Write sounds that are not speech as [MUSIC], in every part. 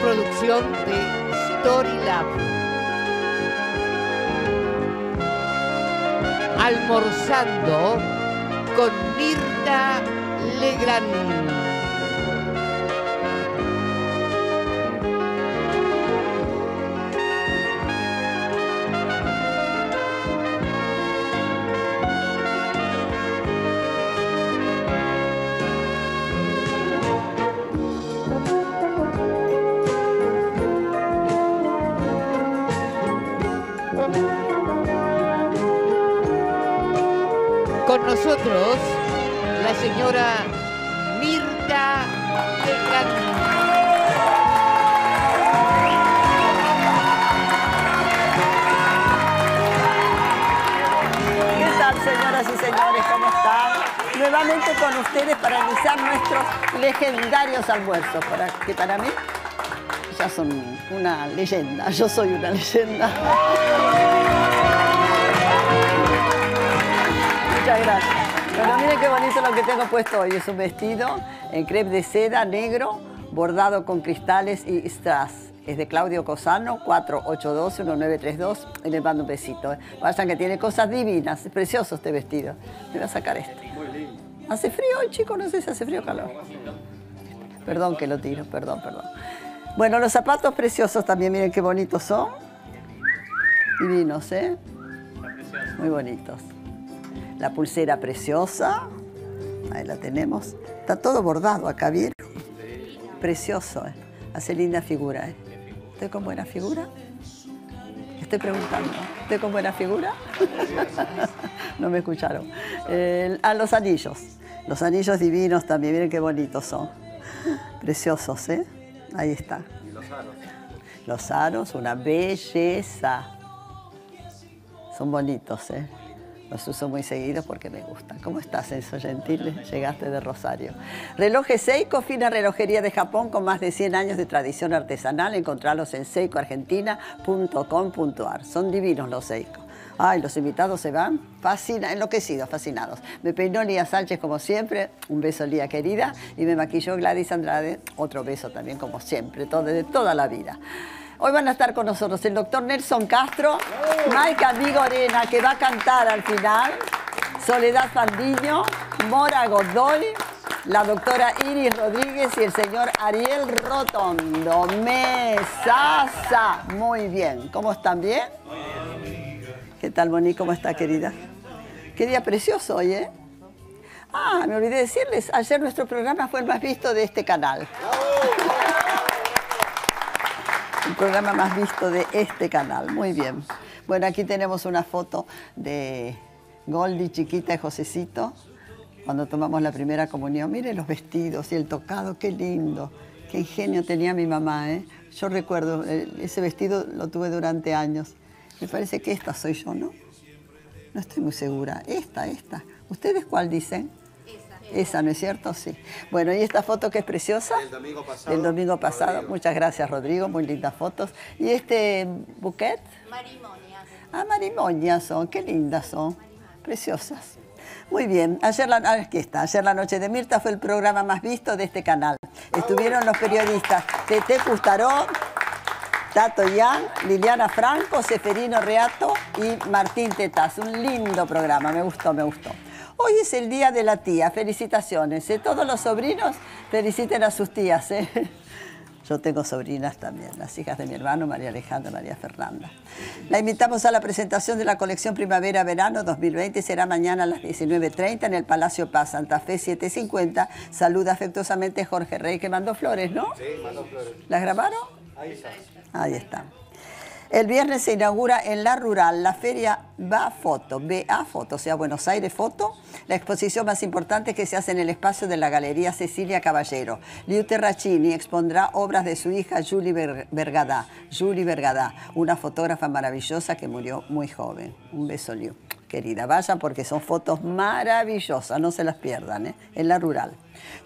producción de Story Storylab. Almorzando con Mirta Legrand. legendarios almuerzos para, que para mí ya son una leyenda. Yo soy una leyenda. Muchas gracias. Pero miren qué bonito lo que tengo puesto hoy. Es un vestido en crepe de seda negro bordado con cristales y strass es de Claudio Cosano, 482 1932 y le mando un besito. Vayan que tiene cosas divinas, es precioso este vestido. Me voy a sacar este. Muy lindo. ¿Hace frío hoy, chicos? No sé si hace frío o calor. Perdón que lo tiro, perdón, perdón. Bueno, los zapatos preciosos también, miren qué bonitos son. Divinos, ¿eh? Muy bonitos. La pulsera preciosa. Ahí la tenemos. Está todo bordado acá, ¿vieron? Precioso, ¿eh? Hace linda figura, ¿eh? ¿Estoy con buena figura? Estoy preguntando. ¿Estoy con buena figura? [LAUGHS] no me escucharon. a ah, los anillos. Los anillos divinos también, miren qué bonitos son. Preciosos, ¿eh? Ahí está. los aros? Los aros, una belleza. Son bonitos, ¿eh? Los uso muy seguidos porque me gustan. ¿Cómo estás, Enzo Gentile? Llegaste de Rosario. Relojes Seiko, fina relojería de Japón con más de 100 años de tradición artesanal. Encontralos en seikoargentina.com.ar. Son divinos los Seiko. Ay, los invitados se van. enloquecidos, fascinados. Me peinó Lía Sánchez como siempre. Un beso, Lía querida. Y me maquilló Gladys Andrade. Otro beso también como siempre, todo, de toda la vida. Hoy van a estar con nosotros el doctor Nelson Castro, Maika Vigorena, que va a cantar al final, Soledad Fandiño, Mora Godoy, la doctora Iris Rodríguez y el señor Ariel Rotondo. mesa Muy bien. ¿Cómo están? ¿Bien? Muy bien. ¿Qué tal, Moni? ¿Cómo está, querida? Qué día precioso hoy, ¿eh? Ah, me olvidé decirles, ayer nuestro programa fue el más visto de este canal. el programa más visto de este canal, muy bien. Bueno, aquí tenemos una foto de Goldie, chiquita y Josecito, cuando tomamos la primera comunión. Miren los vestidos y el tocado, qué lindo. Qué ingenio tenía mi mamá, ¿eh? Yo recuerdo, eh, ese vestido lo tuve durante años. Me parece que esta soy yo, ¿no? No estoy muy segura. Esta, esta. ¿Ustedes cuál dicen? Esa, Esa ¿no es cierto? Sí. Bueno, y esta foto que es preciosa. El domingo pasado. El domingo pasado. Muchas gracias, Rodrigo. Muy lindas fotos. ¿Y este buquet? Marimonias. Ah, marimonias son. Qué lindas son. Preciosas. Muy bien, ayer la, ah, está. ayer la Noche de Mirta fue el programa más visto de este canal. Estuvieron los periodistas Te gustaron. Tato Yang, Liliana Franco, Seferino Reato y Martín Tetaz. Un lindo programa, me gustó, me gustó. Hoy es el día de la tía, felicitaciones. ¿eh? Todos los sobrinos feliciten a sus tías. ¿eh? [LAUGHS] Yo tengo sobrinas también, las hijas de mi hermano María Alejandra, y María Fernanda. La invitamos a la presentación de la colección Primavera-Verano 2020. Será mañana a las 19.30 en el Palacio Paz, Santa Fe 750. Saluda afectuosamente Jorge Rey, que mandó flores, ¿no? Sí, mandó flores. ¿Las grabaron? Ahí está. Ahí está. El viernes se inaugura en La Rural la feria BA Foto, BA Foto, o sea, Buenos Aires Foto, la exposición más importante que se hace en el espacio de la Galería Cecilia Caballero. Liu Terracini expondrá obras de su hija Julie Vergadá. Julie Bergadá, una fotógrafa maravillosa que murió muy joven. Un beso, Liu. Querida, Vaya, porque son fotos maravillosas, no se las pierdan, ¿eh? en La Rural.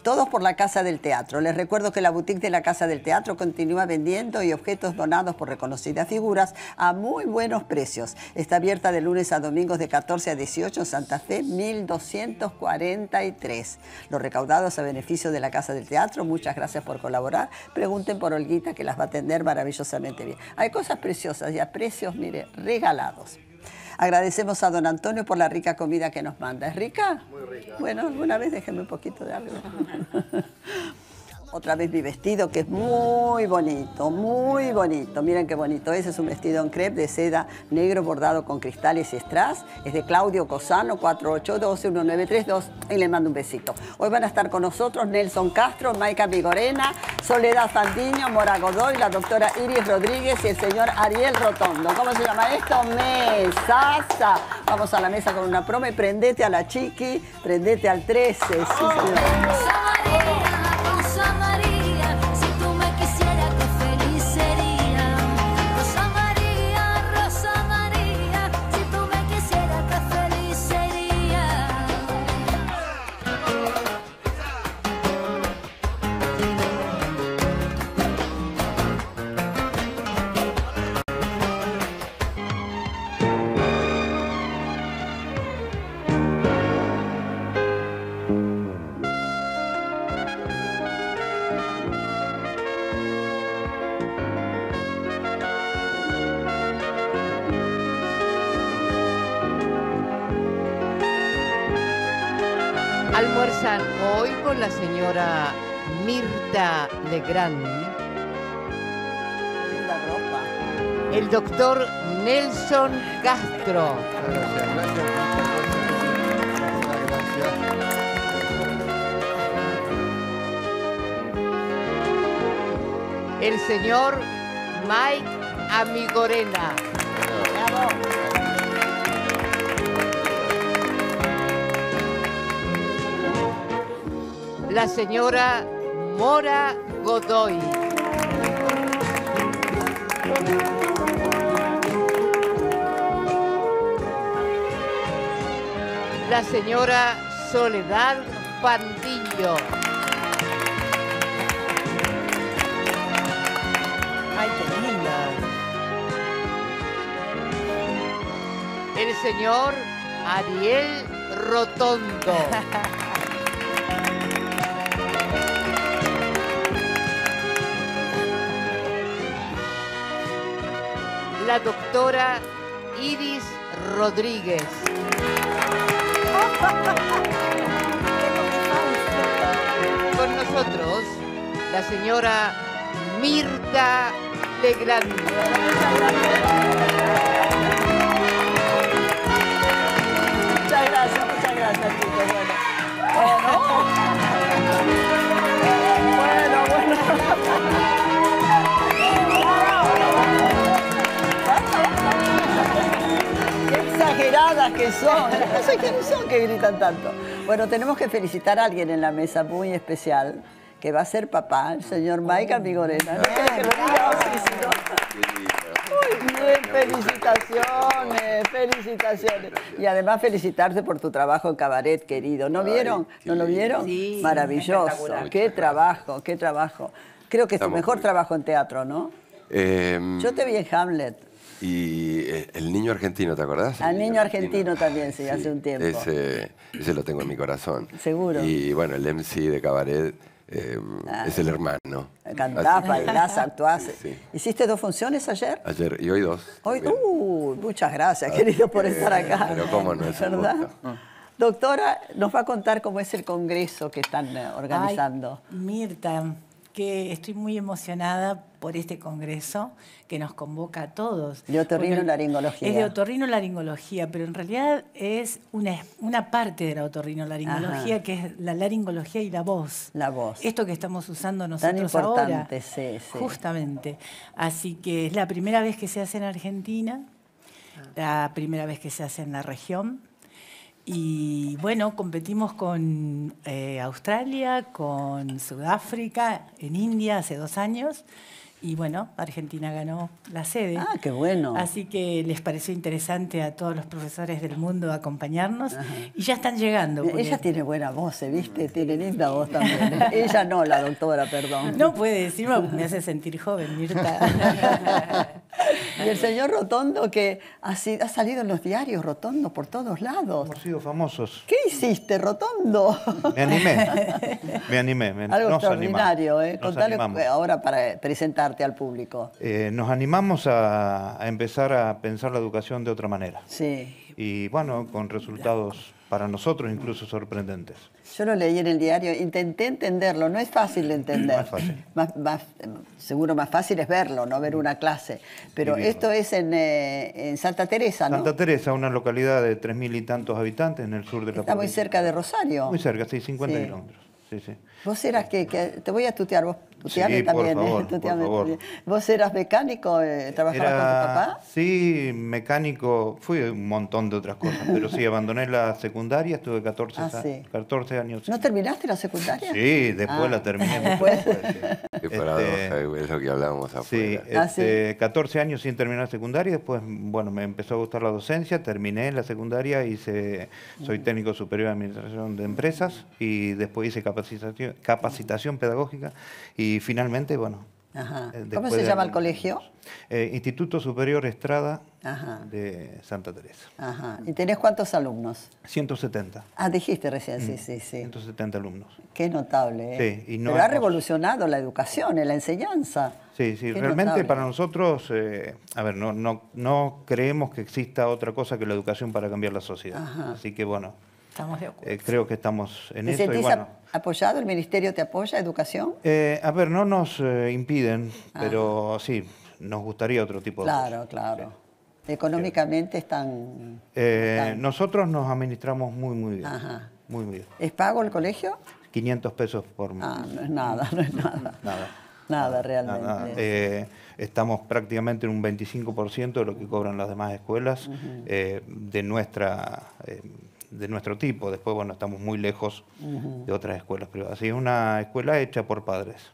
Todos por la Casa del Teatro. Les recuerdo que la boutique de la Casa del Teatro continúa vendiendo y objetos donados por reconocidas figuras a muy buenos precios. Está abierta de lunes a domingos de 14 a 18 en Santa Fe 1243. Los recaudados a beneficio de la Casa del Teatro, muchas gracias por colaborar. Pregunten por Olguita que las va a atender maravillosamente bien. Hay cosas preciosas y a precios, mire, regalados. Agradecemos a don Antonio por la rica comida que nos manda. ¿Es rica? Muy rica. Bueno, alguna vez déjeme un poquito de algo. [LAUGHS] otra vez mi vestido, que es muy bonito, muy bonito. Miren qué bonito. Ese es un vestido en crepe de seda negro bordado con cristales y strass. Es de Claudio Cosano, 482-1932. Y le mando un besito. Hoy van a estar con nosotros Nelson Castro, Maica Vigorena, Soledad Fandiño, Mora Godoy, la doctora Iris Rodríguez y el señor Ariel Rotondo. ¿Cómo se llama esto? ¡Mesasa! Vamos a la mesa con una y Prendete a la chiqui, prendete al 13. Sí, El doctor Nelson Castro. El señor Mike Amigorena. La señora Mora Godoy. La señora Soledad Pandillo. El señor Ariel Rotondo. [LAUGHS] la doctora Iris Rodríguez. Con nosotros, la señora Mirta Legrand. exageradas que son. No sé son que gritan tanto. Bueno, tenemos que felicitar a alguien en la mesa muy especial, que va a ser papá, el señor Michael Vigorena. Ah, muy bien, felicitaciones, felicitaciones. Y además felicitarte por tu trabajo en cabaret, querido. ¿No vieron? ¿No lo vieron? Sí, Maravilloso. Qué trabajo, qué trabajo. Creo que es tu mejor trabajo en teatro, ¿no? Eh, Yo te vi en Hamlet. Y eh, el niño argentino, ¿te acordás? Al niño, argentino, también, sí, hace un tiempo. Ese, lo tengo en mi corazón. Seguro. Y bueno, el MC de Cabaret eh, ah. es el hermano. Cantás, bailás, actuás. [LAUGHS] ¿Hiciste dos funciones ayer? Ayer y hoy dos. Hoy, uh, muchas gracias, querido, por estar eh, acá. Pero cómo no es Doctora, nos va a contar cómo es el congreso que están organizando. Mirta, que estoy muy emocionada por este congreso que nos convoca a todos. De otorrinolaringología. Es de otorrinolaringología, pero en realidad es una, parte de la otorrinolaringología laringología que es la laringología y la voz. La voz. Esto que estamos usando nosotros Tan importante, Sí, sí. Justamente. Así que es la primera vez que se hace en Argentina, la primera vez que se hace en la región. Y bueno, competimos con eh, Australia, con Sudáfrica, en India hace dos años. Y bueno, Argentina ganó la sede. Ah, qué bueno. Así que les pareció interesante a todos los profesores del mundo acompañarnos y ya están llegando. Ella tiene buena voz, ¿eh? ¿viste? Tiene linda voz también. ¿eh? [LAUGHS] Ella no, la doctora, perdón. No puede decirlo, me hace sentir joven, Mirta. [LAUGHS] Y el señor Rotondo, que ha, ha, salido en los diarios, Rotondo, por todos lados. Hemos sido famosos. ¿Qué hiciste, Rotondo? Me animé, me animé. Me... Algo nos extraordinario, ¿eh? Contale ahora para eh, presentarte al público. Eh, nos animamos a, empezar a pensar la educación de otra manera. Sí. Y bueno, con resultados para nosotros incluso sorprendentes. Yo lo leí en el diario, intenté entenderlo, no es fácil de entender. Más fácil. seguro más fácil es verlo, no ver una clase. Pero esto es eh, en, Santa Teresa, ¿no? Santa Teresa, una localidad de tres mil y tantos habitantes en el sur de la Está muy cerca de Rosario. Muy cerca, sí, 50 kilómetros. Sí, sí. Vos eras que, te voy a tutear, vos tuteame eh, también, Vos eras mecánico, eh, trabajabas con tu papá. Sí, mecánico, fui un montón de otras cosas, pero sí, abandoné la secundaria, estuve 14, ah, años. ¿No terminaste la secundaria? Sí, después la ah. terminé. [LAUGHS] Después. es lo este, que hablábamos afuera. 14 ah, este, años sin terminar la secundaria, después, bueno, me empezó a gustar la docencia, terminé la secundaria, hice, soy mm. técnico superior de administración de empresas y después hice capacitación capacitación pedagógica y finalmente, bueno. Eh, ¿Cómo se llama el colegio? Eh, Instituto Superior Estrada de Santa Teresa. ¿Y tenés cuántos alumnos? 170. Ah, dijiste recién, sí, mm. sí, sí. 170 alumnos. Qué notable. ¿eh? y no Pero ha revolucionado la educación, la enseñanza. Sí, sí, realmente para nosotros, eh, a ver, no, no, no creemos que exista otra cosa que la educación para cambiar la sociedad. Así que bueno, Estamos de acuerdo. Eh, creo que estamos en ¿Te Sentís apoyado? ¿El ministerio te apoya? ¿Educación? Eh, a ver, no nos eh, impiden, ah. pero sí, nos gustaría otro tipo de. Claro, claro. Económicamente están, Nosotros nos administramos muy, muy bien. Ajá. Muy ¿Es pago el colegio? 500 pesos por mes. Ah, no es nada, no es [LAUGHS] nada. nada. Nada, realmente. estamos prácticamente en un 25% de lo que cobran las demás escuelas de nuestra de nuestro tipo. Después, bueno, estamos muy lejos de otras escuelas privadas. Así es una escuela hecha por padres.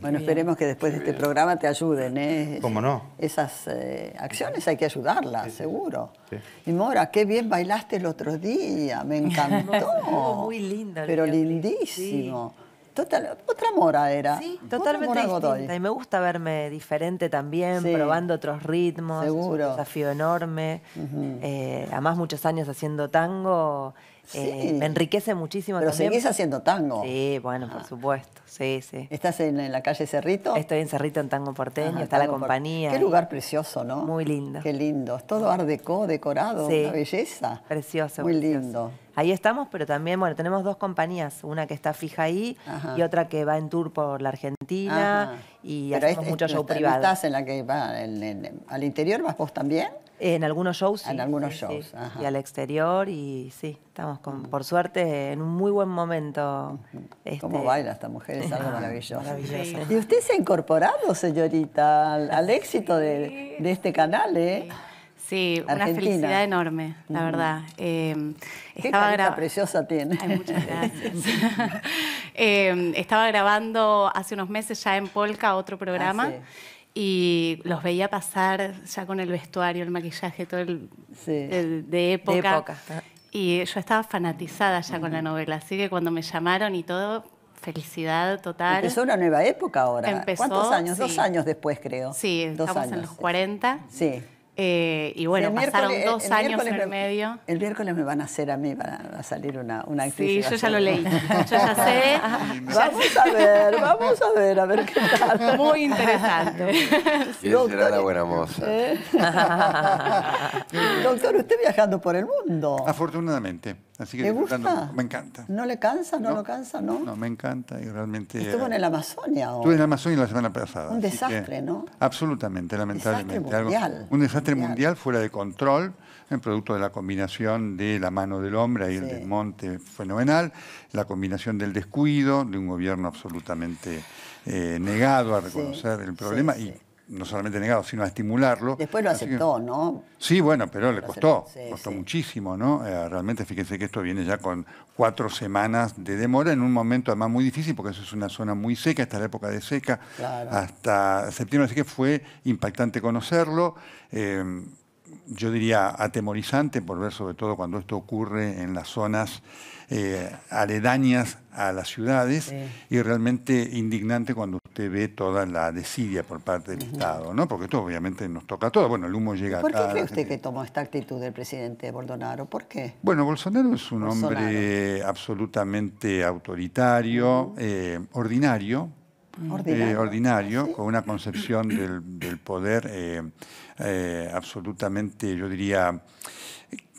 Bueno, esperemos que después de este programa te ayuden. ¿eh? ¿Cómo no? Esas eh, acciones hay que ayudarlas, seguro. Y Mora, qué bien bailaste el otro día, me [LAUGHS] encantó. muy linda. Pero lindísimo. Total, otra mora era. Sí, totalmente Y me gusta verme diferente también, probando otros ritmos. Seguro. Es un desafío enorme. Eh, además, muchos años haciendo tango eh, me enriquece muchísimo Pero seguís haciendo tango. Sí, bueno, por ah. supuesto. Sí, sí. ¿Estás en, la calle Cerrito? Estoy en Cerrito, en Tango Porteño, está la compañía. Qué lugar precioso, ¿no? Muy lindo. Qué lindo. Es todo art decorado, una belleza. Precioso. Muy lindo. Ahí estamos, pero también, bueno, tenemos dos compañías, una que está fija ahí y otra que va en tour por la Argentina y hacemos mucho show privado. ¿Estás en la que va al interior? ¿Vas vos también? En algunos shows. En algunos shows. Y al exterior, y sí, estamos por suerte en un muy buen momento. Este, ¿Cómo baila esta mujer? Es algo [LAUGHS] maravilloso. Y usted se ha incorporado, señorita, al, éxito de, este canal, ¿eh? Sí, una felicidad enorme, la verdad. Eh, Qué estaba preciosa tiene. muchas gracias. [LAUGHS] [LAUGHS] Eh, estaba grabando hace unos meses ya en Polka otro programa. Ah, y los veía pasar ya con el vestuario, el maquillaje, todo el, de época. Y yo estaba fanatizada ya con la novela, así que cuando me llamaron y todo, felicidad total. Empezó una nueva época ahora. Empezó, ¿Cuántos años? Dos años después, creo. Sí, estamos en los 40. Sí. Eh, y bueno, pasaron eh, dos años en medio. El miércoles me van a hacer a mí, va a salir una, una actriz. Sí, yo ya lo leí. [LAUGHS] Yo ya sé. [LAUGHS] vamos a ver, vamos a ver, a ver qué tal. [LAUGHS] Muy interesante. ¿Quién será la buena moza? ¿Eh? Doctor, usted viajando por el mundo. Afortunadamente. Así que gusta? me encanta. ¿No le cansa? ¿No, lo cansa? ¿no? No, me encanta y realmente... Estuvo en el eh, Amazonia. ¿o? Estuve en el Amazonia la semana pasada. Un desastre, ¿no? Absolutamente, lamentablemente. mundial. un desastre mundial. fuera de control, en producto de la combinación de la mano del hombre y el desmonte fenomenal, la combinación del descuido de un gobierno absolutamente eh, negado a reconocer el problema y no solamente negado, sino a estimularlo. Después lo aceptó, ¿no? Sí, bueno, pero le costó, costó muchísimo, ¿no? Eh, realmente fíjense que esto viene ya con cuatro semanas de demora, en un momento además muy difícil, porque eso es una zona muy seca, hasta la época de seca, hasta septiembre, así que fue impactante conocerlo. Eh, yo diría atemorizante por ver sobre todo cuando esto ocurre en las zonas eh, aledañas a las ciudades y realmente indignante cuando usted ve toda la desidia por parte del Estado, ¿no? Porque esto obviamente nos toca a todos. Bueno, el humo llega a ¿Por qué cree usted que tomó esta actitud del presidente Bolsonaro? ¿Por qué? Bueno, Bolsonaro es un hombre absolutamente autoritario, eh, eh, ordinario, Ordinario, con una concepción del, poder eh, absolutamente, yo diría,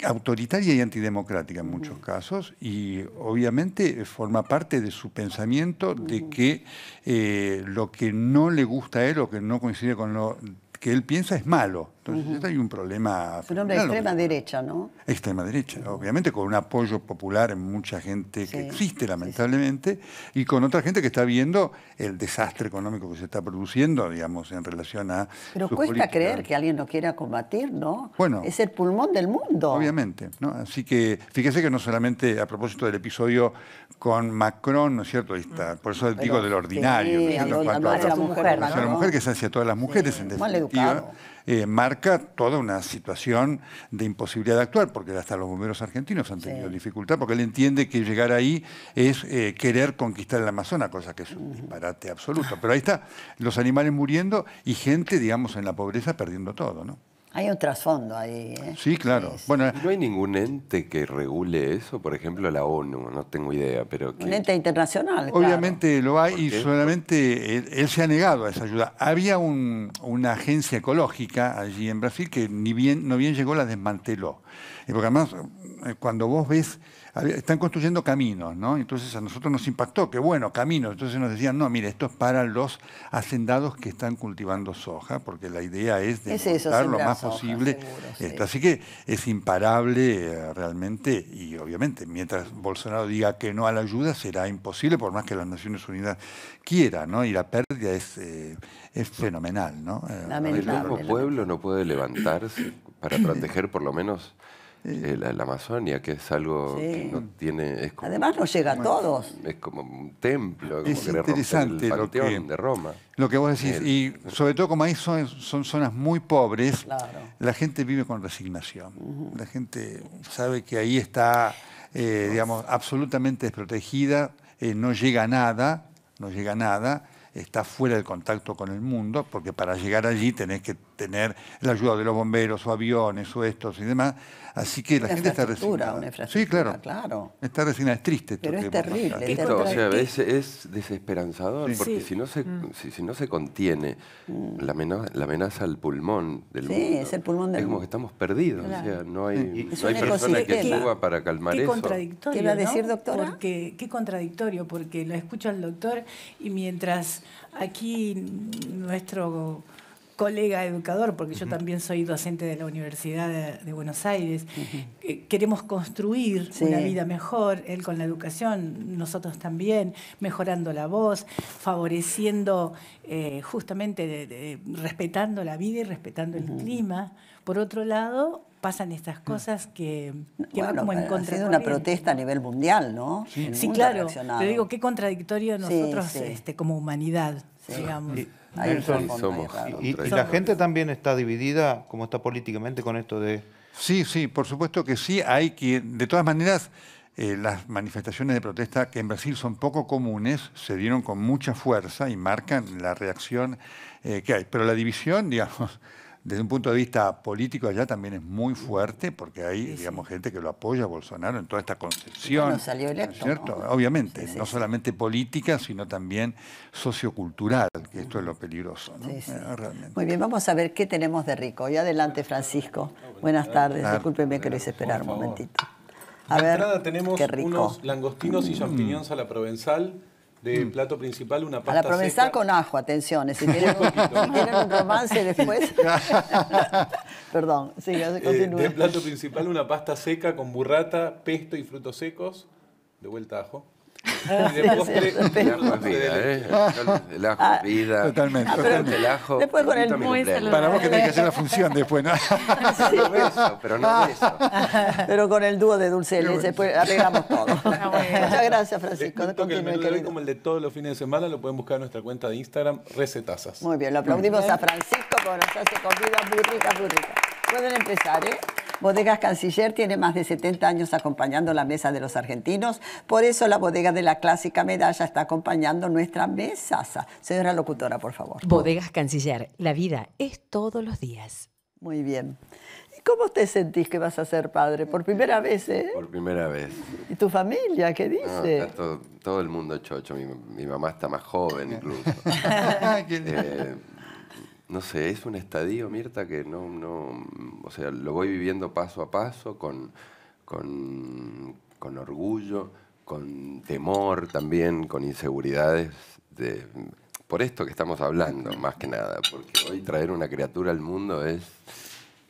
autoritaria y antidemocrática en muchos casos, y obviamente eh, forma parte de su pensamiento de que eh, lo que no le gusta a él o que no coincide con lo que él piensa es malo hay un problema... un hombre de extrema derecha, ¿no? Extrema derecha, obviamente con un apoyo popular en mucha gente que existe, lamentablemente, y con otra gente que está viendo el desastre económico que se está produciendo, digamos, en relación a... Pero cuesta creer que alguien lo quiera combatir, ¿no? Bueno. Es el pulmón del mundo. Obviamente, ¿no? Así que fíjese que no solamente a propósito del episodio con Macron, ¿no es cierto? está. por eso digo del ordinario. la mujer. la mujer que se hacia todas las mujeres, en Mal educado eh, marca toda una situación de imposibilidad de actuar, porque hasta los bomberos argentinos han tenido dificultad, porque él entiende que llegar ahí es eh, querer conquistar el Amazonas, cosa que es un disparate absoluto. Pero ahí está, los animales muriendo y gente, digamos, en la pobreza perdiendo todo, ¿no? Hay un trasfondo ahí. ¿eh? Sí, claro. Bueno, no hay ningún ente que regule eso, por ejemplo la ONU, no tengo idea, pero que... un ente internacional. Obviamente lo hay y solamente él, se ha negado a esa ayuda. Había una agencia ecológica allí en Brasil que ni bien no bien llegó la desmanteló, eh, porque además eh, cuando vos ves están construyendo caminos, ¿no? Entonces a nosotros nos impactó, qué bueno, caminos. Entonces nos decían, no, mire, esto es para los hacendados que están cultivando soja, porque la idea es de es lo más posible. Así que es imparable eh, realmente, y obviamente, mientras Bolsonaro diga que no a la ayuda, será imposible, por más que las Naciones Unidas quieran, ¿no? Y la pérdida es, eh, es fenomenal, ¿no? Eh, El mismo pueblo no puede levantarse para proteger por lo menos eh, la, Amazonia, que es algo que no tiene... Además no llega a todos. Es como un templo, es interesante el lo que, de Roma. Lo que vos decís, y sobre todo como ahí son, son zonas muy pobres, la gente vive con resignación. La gente sabe que ahí está, eh, digamos, absolutamente desprotegida, eh, no llega a nada, no llega a nada, está fuera del contacto con el mundo, porque para llegar allí tenés que tener la ayuda de los bomberos o aviones o estos y demás. Así que la gente está resignada. sí, claro. claro. Está resignada, es triste. Pero es terrible. o sea, es, desesperanzador, porque si, no se, mm. si, no se contiene mm. la, amenaza, al pulmón del mundo, es como que estamos perdidos. O sea, no hay, persona que suba para calmar qué eso. Contradictorio, ¿Qué va a decir, ¿no? qué contradictorio, porque lo escucha el doctor y mientras aquí nuestro colega educador, porque yo también soy docente de la Universidad de, Buenos Aires, queremos construir una vida mejor, él con la educación, nosotros también, mejorando la voz, favoreciendo eh, justamente, respetando la vida y respetando el clima. Por otro lado, pasan estas cosas que, van como en contra. Ha sido una protesta a nivel mundial, ¿no? Sí, claro. pero digo, qué contradictorio nosotros este, como humanidad, digamos. Eh, y, la gente también está dividida, como está políticamente, con esto de... Sí, sí, por supuesto que sí. Hay quien, de todas maneras, eh, las manifestaciones de protesta que en Brasil son poco comunes se dieron con mucha fuerza y marcan la reacción eh, que hay. Pero la división, [LAUGHS] digamos, desde un punto de vista político allá también es muy fuerte porque hay, gente que lo apoya a Bolsonaro en toda esta concepción. No salió Obviamente, no solamente política, sino también sociocultural, que esto es lo peligroso, eh, Muy bien, vamos a ver qué tenemos de rico. Y adelante, Francisco. Buenas tardes. Disculpenme que lo esperar un momentito. A ver, tenemos unos langostinos y mm. champiñones a la provenzal de mm. plato principal una pasta A la provenzal seca. con ajo, atención, ¿eh? si tienen, un, [LAUGHS] un romance después. [LAUGHS] Perdón, sí, eh, continúe. de plato principal una pasta seca con burrata, pesto y frutos secos, de vuelta ajo. Y ah, de ajo ah, Totalmente. El ajo. Después con el Para vos que tenés que hacer la función después, ¿no? No beso, pero no ah. Pero con el dúo de dulce de leche, después pues, arreglamos todo. Muchas gracias, Francisco. que el menú de como el de todos los fines de semana, lo pueden buscar en nuestra cuenta de Instagram, Recetazas. Muy bien, lo aplaudimos a Francisco, por nos hace comidas muy ricas, muy ricas. Pueden empezar, ¿eh? Bodegas Canciller tiene más de 70 años acompañando la mesa de los argentinos, por eso la bodega de la clásica medalla está acompañando nuestra mesa. Señora locutora, por favor. Bodegas Canciller, la vida es todos los días. Muy bien. ¿Y cómo te sentís que vas a ser padre? Por primera vez, ¿eh? Por primera vez. ¿Y tu familia qué dice? todo, el mundo chocho. Mi, mi, mamá está más joven incluso. [LAUGHS] Eh, no sé, es un estadio, Mirta, que no, no, mm, o sea, lo voy viviendo paso a paso con, con, orgullo, con temor también, con inseguridades por esto que estamos hablando, más que nada, porque hoy traer una criatura al mundo es,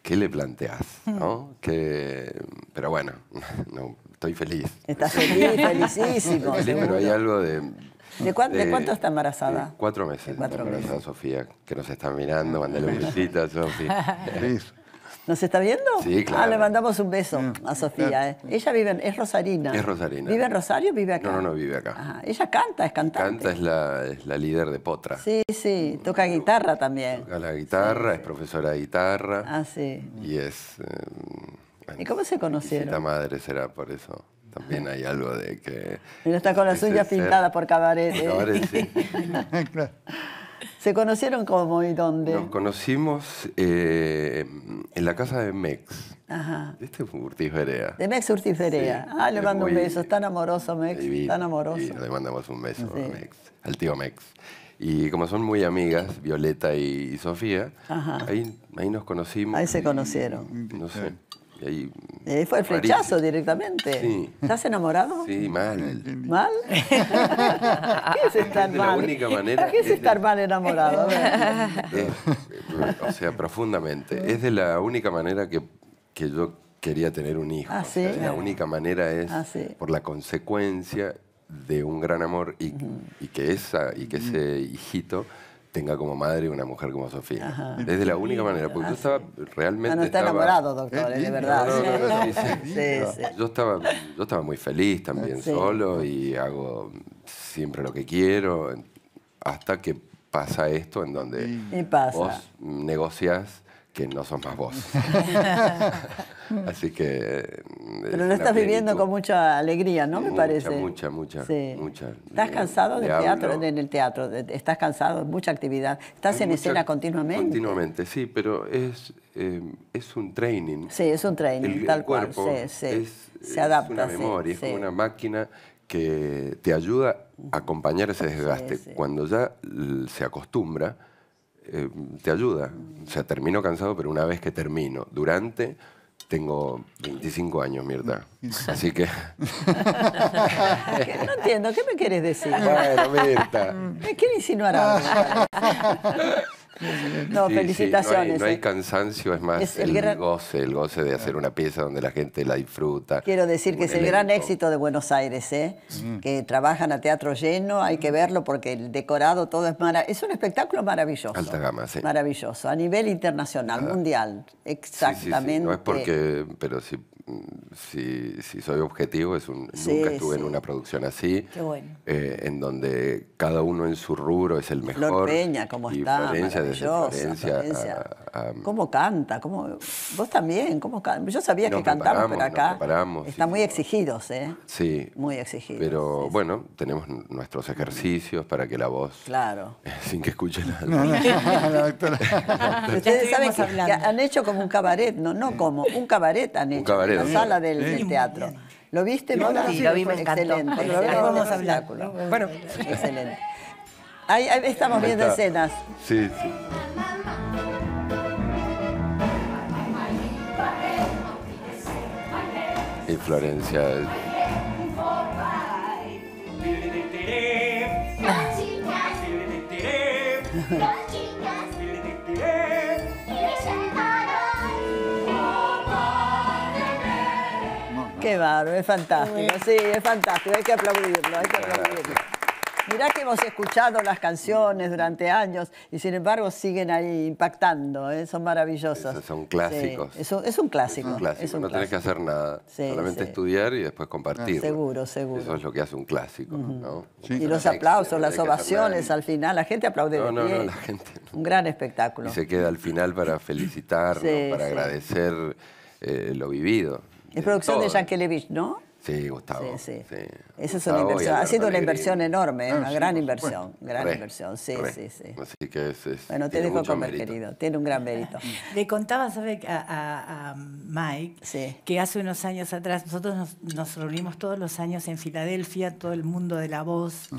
¿qué le planteas? Mm. Que, pero bueno, [LAUGHS] no, estoy feliz. Estás feliz, [LAUGHS] felicísimo. pero hay algo de ¿De, eh, cuánto está eh, embarazada? cuatro meses. cuatro Sofía, que nos está mirando, mandale un a [LAUGHS] Sofía. ¿Nos está viendo? Sí, ah, claro. Ah, le mandamos un beso mm. a Sofía. Eh. Ella vive en, es rosarina. Es rosarina. ¿Vive en Rosario vive acá? No, no, no, vive acá. Ella canta, es cantante. Canta, es la, es la líder de Potra. Sí, sí, toca guitarra también. Toca la guitarra, es profesora de guitarra. Ah, sí. Y es... Em, ¿Y cómo se conocieron? la madre será por eso. También hay algo de que... Mira, está con las uñas pintadas por cabaret. ¿eh? Cabaret, sí. [LAUGHS] ¿Se conocieron cómo y dónde? Nos conocimos eh, en la casa de Mex. Ajá. Este es Urtiz De Mex Urtiz ah, le mando un beso. Es tan amoroso, Mex. tan amoroso. le mandamos un beso al tío Mex. Y como son muy amigas, Violeta y, Sofía, Ahí, nos conocimos. Ahí se conocieron. no sé. Eh, fue el flechazo directamente. ¿Estás enamorado? Sí, mal. ¿Mal? [LAUGHS] ¿Qué es estar mal? ¿Qué es, estar mal enamorado? Eh, eh, o sea, profundamente. Es de la única manera que, yo quería tener un hijo. Ah, la única manera es ah, por la consecuencia de un gran amor y que, esa, y que ese hijito tenga como madre una mujer como Sofía. desde Es de la única manera, porque yo estaba realmente... Ah, no, está enamorado, doctor, es de verdad. Yo estaba muy feliz también solo y hago siempre lo que quiero, hasta que pasa esto en donde y pasa. vos negocias que no sos más vos. [LAUGHS] Así que... Eh, pero lo estás viviendo con mucha alegría, ¿no? Me parece. Mucha, mucha, ¿Estás eh, cansado del teatro? En el teatro, estás cansado, mucha actividad. ¿Estás en escena continuamente? Continuamente, sí, pero es, eh, es un training. Sí, es un training, tal cual. Se adapta. Es una memoria, es como una máquina que te ayuda a acompañar ese desgaste. Cuando ya se acostumbra, eh, te ayuda. O sea, termino cansado, pero una vez que termino, durante, tengo 25 años, mierda, Así que... [LAUGHS] no entiendo, ¿qué me quieres decir? Bueno, Mirta. Me [LAUGHS] [LAUGHS] No, felicitaciones. No, hay, eh. cansancio, es más, el, goce, el goce de hacer una pieza donde la gente la disfruta. Quiero decir que es el gran éxito de Buenos Aires, ¿eh? que trabajan a teatro lleno, hay que verlo porque el decorado todo es maravilloso. Es un espectáculo maravilloso. Alta gama, sí. Maravilloso, a nivel internacional, ah. mundial, exactamente. No es porque, pero sí, si, soy objetivo, es un, nunca estuve en una producción así, eh, en donde cada uno en su rubro es el mejor. Flor Peña, ¿cómo está? Florencia, Florencia ¿Cómo canta? ¿Cómo, vos también, ¿cómo Yo sabía que cantamos, por acá están muy exigidos, ¿eh? Sí. Muy exigidos. Pero bueno, tenemos nuestros ejercicios para que la voz... Claro. [LAUGHS] sin que escuchen la, Ustedes saben que, han hecho como un cabaret, no, no como, un cabaret han hecho. Un cabaret la sala del, teatro. ¿Lo viste, Mona? Sí, lo vi, me encantó. Excelente. vamos a hablar. Bueno, excelente. Ahí, estamos viendo escenas. Sí, sí. Y Florencia. [LAUGHS] [LAUGHS] es fantástico. Sí, es fantástico. Hay que aplaudirlo, hay que aplaudirlo. Mirá que hemos escuchado las canciones durante años y sin embargo siguen ahí impactando, ¿eh? son maravillosas. son clásicos. eso, es, un clásico. no tenés que hacer nada, solamente estudiar y después compartir seguro, seguro. Eso es lo que hace un clásico. Y los aplausos, las ovaciones al final, la gente aplaude. No, no, no, la gente. Un gran espectáculo. Y se queda al final para felicitar, para agradecer eh, lo vivido. Es producción de de Yankelevich, ¿no? Sí, Gustavo. Sí, sí. Esa es una inversión. Ha sido una inversión enorme, ah, una gran inversión. Gran inversión, sí, sí, sí. Así que es, bueno, te dejo comer, querido. Tiene un gran mérito. [LAUGHS] Le contaba, ¿sabe? A, Mike, que hace unos años atrás nosotros nos, reunimos todos los años en Filadelfia, todo el mundo de la voz. Mm.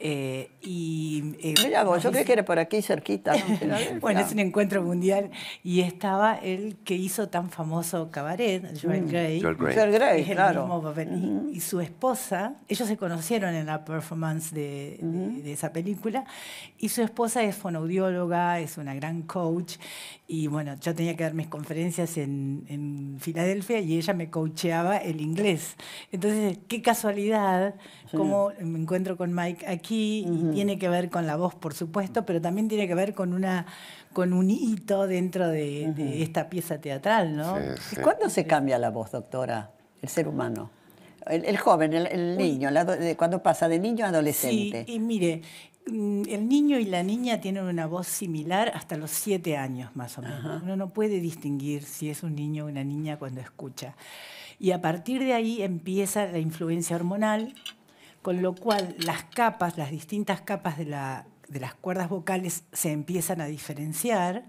Eh, y, Mira eh, vos, yo creo que era por aquí cerquita. [LAUGHS] bueno, es un encuentro mundial y estaba el que hizo tan famoso cabaret, Joel Gray Grey. Joel Grey, claro. y, su esposa, ellos se conocieron en la performance de, de esa película, y su esposa es fonaudióloga, es una gran coach, y bueno, yo tenía que dar mis conferencias en, Filadelfia y ella me coacheaba el inglés. Entonces, qué casualidad, como me encuentro con Mike aquí, y tiene que ver con la voz, por supuesto, pero también tiene que ver con, una, con un hito dentro de, esta pieza teatral, ¿no? cuándo se cambia la voz, doctora? El ser humano. El, joven, el, niño, cuando pasa de niño a adolescente. Sí, y mire, Mm, el niño y la niña tienen una voz similar hasta los siete años más o menos. Uno no puede distinguir si es un niño o una niña cuando escucha. Y a partir de ahí empieza la influencia hormonal, con lo cual las capas, las distintas capas de, de las cuerdas vocales se empiezan a diferenciar.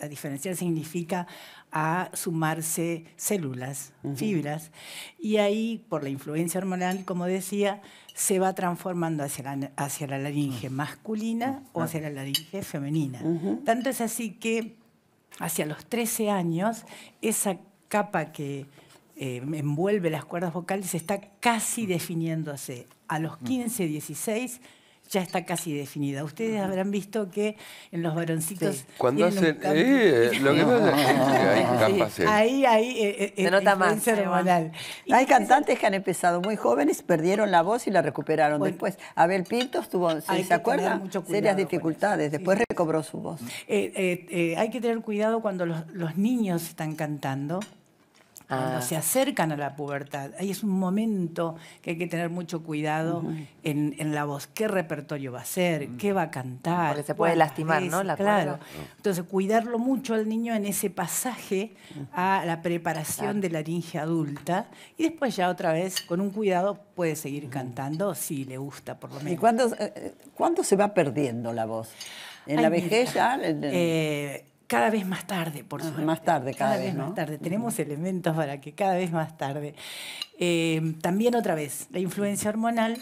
A diferenciar significa a sumarse células, fibras, y ahí, por la influencia hormonal, como decía, se va transformando hacia la, hacia la laringe masculina o hacia la laringe femenina. Tanto es así que hacia los 13 años, esa capa que eh, envuelve las cuerdas vocales está casi definiéndose. A los 15, 16 ya está casi definida. Ustedes habrán visto que en los varoncitos. Cuando hacen. Eh, lo que pasa es que ahí, ahí, eh, eh Se nota eh, más. Hay cantantes que han empezado muy jóvenes, perdieron la voz y la recuperaron después. Abel Pinto estuvo ¿se, ¿se acuerdan? Serias dificultades. Después recobró su voz. hay que tener cuidado cuando los niños están cantando cuando ah. se acercan a la pubertad. Ahí es un momento que hay que tener mucho cuidado en, la voz. ¿Qué repertorio va a ser? Mm. ¿Qué va a cantar? Porque se puede lastimar, ¿no? claro. Entonces, cuidarlo mucho al niño en ese pasaje a la preparación de la laringe adulta. Y después ya otra vez, con un cuidado, puede seguir cantando si le gusta, por lo menos. ¿Y eh, eh, cuándo, se va perdiendo la voz? ¿En la vejez ya? En eh, cada vez más tarde, por supuesto. Más tarde, cada, vez, más tarde. Tenemos elementos para que cada vez más tarde. Eh, también otra vez, la influencia hormonal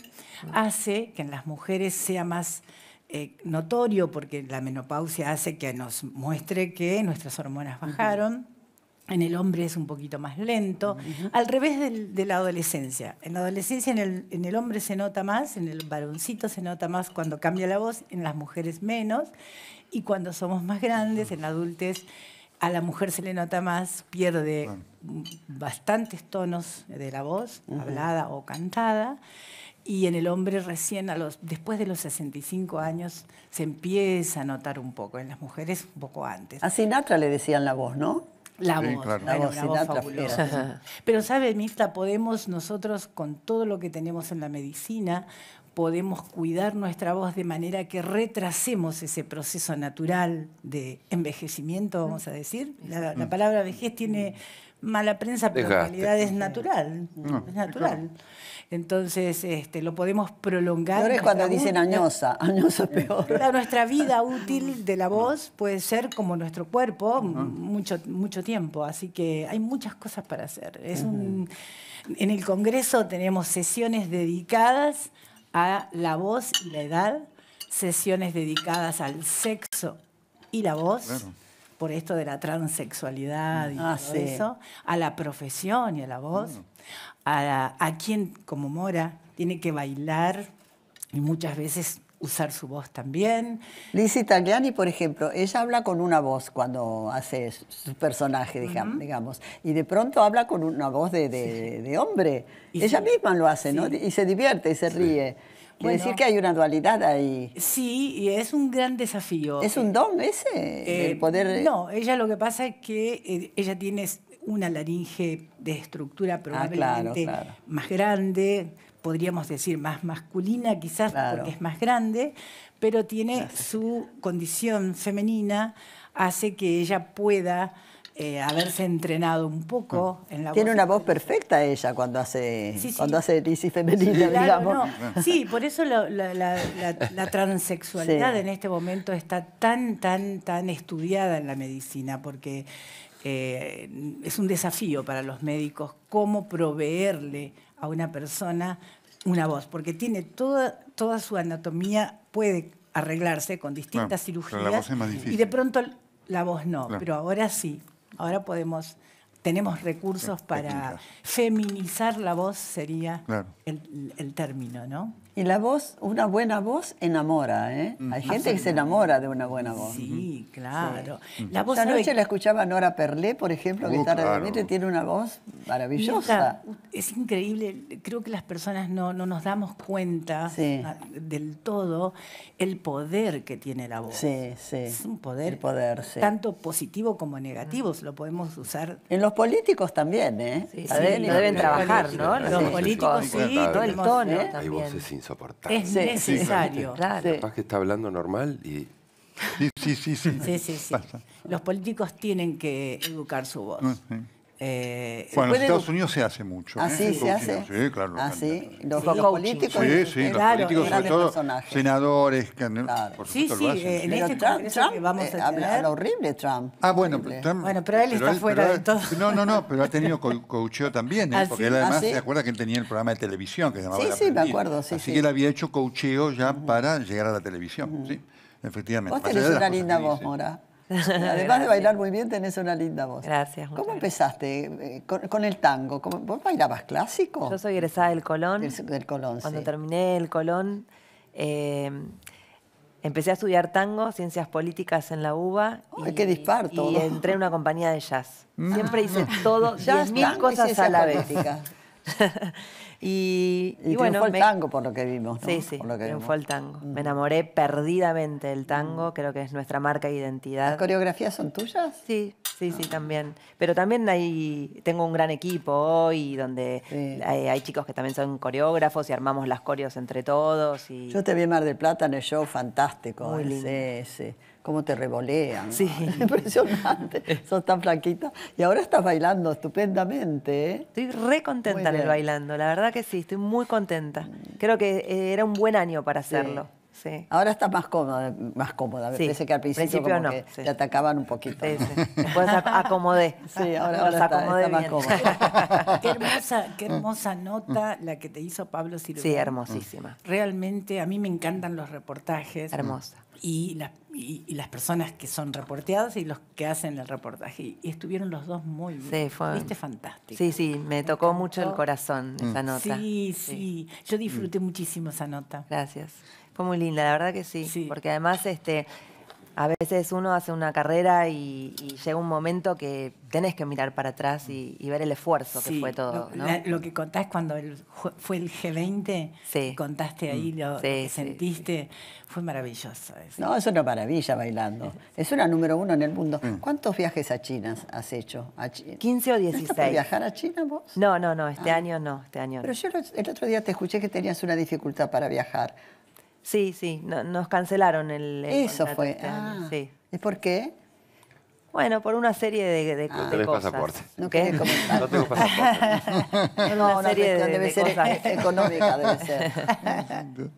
hace que en las mujeres sea más eh, notorio, porque la menopausia hace que nos muestre que nuestras hormonas bajaron. En el hombre es un poquito más lento, al revés de la adolescencia. En la adolescencia en el, hombre se nota más, en el varoncito se nota más cuando cambia la voz, en las mujeres menos y cuando somos más grandes, en adultos, a la mujer se le nota más, pierde bastantes tonos de la voz, hablada o cantada, y en el hombre recién a los después de los 65 años se empieza a notar un poco, en las mujeres un poco antes. A Sinatra le decían la voz, ¿no? La voz, la voz, fabulosa. Pero sabe, Mista? podemos nosotros con todo lo que tenemos en la medicina podemos cuidar nuestra voz de manera que retrasemos ese proceso natural de envejecimiento, mm. vamos a decir. La, mm. palabra vejez tiene mala prensa, pero en realidad es mm. natural. Es natural. Entonces, este, lo podemos prolongar. Peor es cuando dicen añosa, añosa peor. nuestra vida [LAUGHS] útil de la voz puede ser como nuestro cuerpo mucho, mucho tiempo, así que hay muchas cosas para hacer. en el Congreso tenemos sesiones dedicadas a la voz y la edad, sesiones dedicadas al sexo y la voz. por esto de la transexualidad y ah, eso, a la profesión y a la voz, a, a, quien como Mora tiene que bailar y muchas veces usar su voz también. Liz Tagliani, por ejemplo, ella habla con una voz cuando hace su personaje, digamos, y de pronto habla con una voz de, hombre. ella misma lo hace, ¿no? Y se divierte y se ríe. Puede decir que hay una dualidad ahí. Sí, y es un gran desafío. ¿Es un eh, don ese? Eh, el poder... No, ella lo que pasa es que eh, ella tiene una laringe de estructura ah, probablemente más grande, podríamos decir, más masculina quizás porque es más grande, pero tiene su condición femenina, hace que ella pueda eh, haberse entrenado un poco ah. en la Tiene una voz perfecta ella cuando hace cuando hace femenina, digamos. Sí, por eso la, transexualidad en este momento está tan, tan, tan estudiada en la medicina, porque eh, es un desafío para los médicos cómo proveerle a una persona una voz, porque tiene toda, toda su anatomía, puede arreglarse con distintas cirugías. Y de pronto la voz no, pero ahora sí, ahora podemos, tenemos recursos para feminizar la voz, sería el, el, término, ¿no? Y la voz, una buena voz enamora, ¿eh? Hay gente que se enamora de una buena voz. Sí, claro. noche la escuchaba Nora Perlé, por ejemplo, que uh, está claro. realmente tiene una voz maravillosa. es increíble, creo que las personas no, nos damos cuenta del todo el poder que tiene la voz. Sí, sí. Es un poder, tanto positivo como negativo, lo podemos usar. En los políticos también, ¿eh? Sí, deben trabajar, ¿no? Los, políticos sí, todo el tono. ¿eh? Es necesario. Claro. Capaz que está hablando normal y sí, sí, sí. Los políticos tienen que educar su voz. Eh, bueno, en Estados Unidos se hace mucho. ¿Así ah, ¿eh? se hace? Sí, claro. Ah, los, sí, ¿Los, políticos. Sí, sí, los políticos, sobre todo senadores, claro. por supuesto sí, En este Trump, que vamos eh, a tener. Habla, horrible Trump. Ah, bueno, bueno pero él está fuera de todo. No, no, no, pero ha tenido co [LAUGHS] coacheo también, ¿eh? ah, porque él además, ¿se acuerda que él tenía el programa de televisión que se llamaba Sí, sí, me acuerdo, sí, Así que él había hecho coacheo ya para llegar a la televisión, sí, efectivamente. Vos tenés una linda voz, Mora. [LAUGHS] Además de bailar muy bien, tenés una linda voz. Gracias. ¿Cómo empezaste eh, con, el tango? ¿Vos bailabas clásico? Yo soy egresada del Colón. del Colón, Cuando terminé el Colón, em, empecé a estudiar tango, ciencias políticas en la UBA. y, qué Y entré en una compañía de jazz. Siempre hice [LAUGHS] todo, mil cosas a la vez. [LAUGHS] Y, bueno, el tango por lo que vimos, Sí, sí, fue el tango. Mm. Me enamoré perdidamente del tango, mm. creo que es nuestra marca de identidad. ¿Las coreografías son tuyas? Sí, sí, sí, ah. también. Pero también hay, tengo un gran equipo hoy donde hay, chicos que también son coreógrafos y armamos las coreos entre todos. Y... Yo te vi en Mar del Plata en el show fantástico. Sí, sí cómo te revolean. Sí. [LAUGHS] Impresionante. [LAUGHS] Eh. Sos tan flaquita. Y ahora estás bailando estupendamente. ¿eh? Estoy re contenta bailando, la verdad que sí, estoy muy contenta. Mm. Creo que eh, era un buen año para hacerlo. Sí. Ahora está más cómoda, más cómoda. parece que al principio, te atacaban un poquito. Sí, [LAUGHS] acomodé. Sí, ahora, acomodé más cómoda. qué hermosa, qué hermosa nota la que te hizo Pablo Silva. Sí, hermosísima. Realmente a mí me encantan los reportajes. Hermosa y, la, y, las personas que son reporteadas y los que hacen el reportaje. Y, estuvieron los dos muy bien. Sí, fue. Viste fantástico. Sí, sí, me tocó mucho el corazón mm. esa nota. Sí, sí, Yo disfruté mm. muchísimo esa nota. Gracias. Fue muy linda, la verdad que sí. sí. Porque además, este, a veces uno hace una carrera y, llega un momento que tenés que mirar para atrás y, ver el esfuerzo que fue todo. Lo, que contás cuando fue el G20, contaste ahí mm. lo, que sentiste, fue maravilloso. Eso. No, es una maravilla bailando. Es una número uno en el mundo. Mm. ¿Cuántos viajes a China has hecho? 15 o 16. viajar a China vos? No, no, no, este ah. año no, este año no. Pero yo el otro día te escuché que tenías una dificultad para viajar. Sí, sí, nos cancelaron el, Eso fue. Este ah. sí. ¿Y por qué? Bueno, por una serie de, de, de ah. no cosas. Pasaporte. No querés comentar. No tengo pasaporte. [LAUGHS] no, una, serie de, debe ser cosas. [LAUGHS] económica, debe ser. [LAUGHS]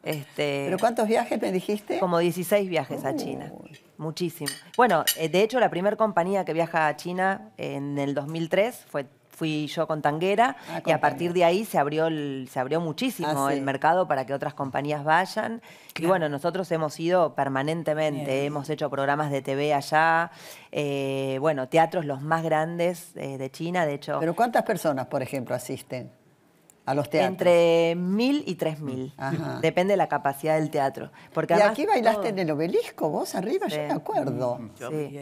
este, ¿Pero cuántos viajes me dijiste? Como 16 viajes a China. Muchísimo. Bueno, eh, de hecho, la primera compañía que viaja a China en el 2003 fue fui yo con Tanguera ah, y a partir de ahí se abrió, se abrió muchísimo ah, el mercado para que otras compañías vayan. Y bueno, nosotros hemos ido permanentemente, hemos hecho programas de TV allá, eh, bueno, teatros los más grandes eh, de China, de hecho. ¿Pero cuántas personas, por ejemplo, asisten? A los teatros. Entre mil y tres mil. Depende de la capacidad del teatro. Porque y aquí bailaste en el obelisco, vos arriba, yo me acuerdo. Mm,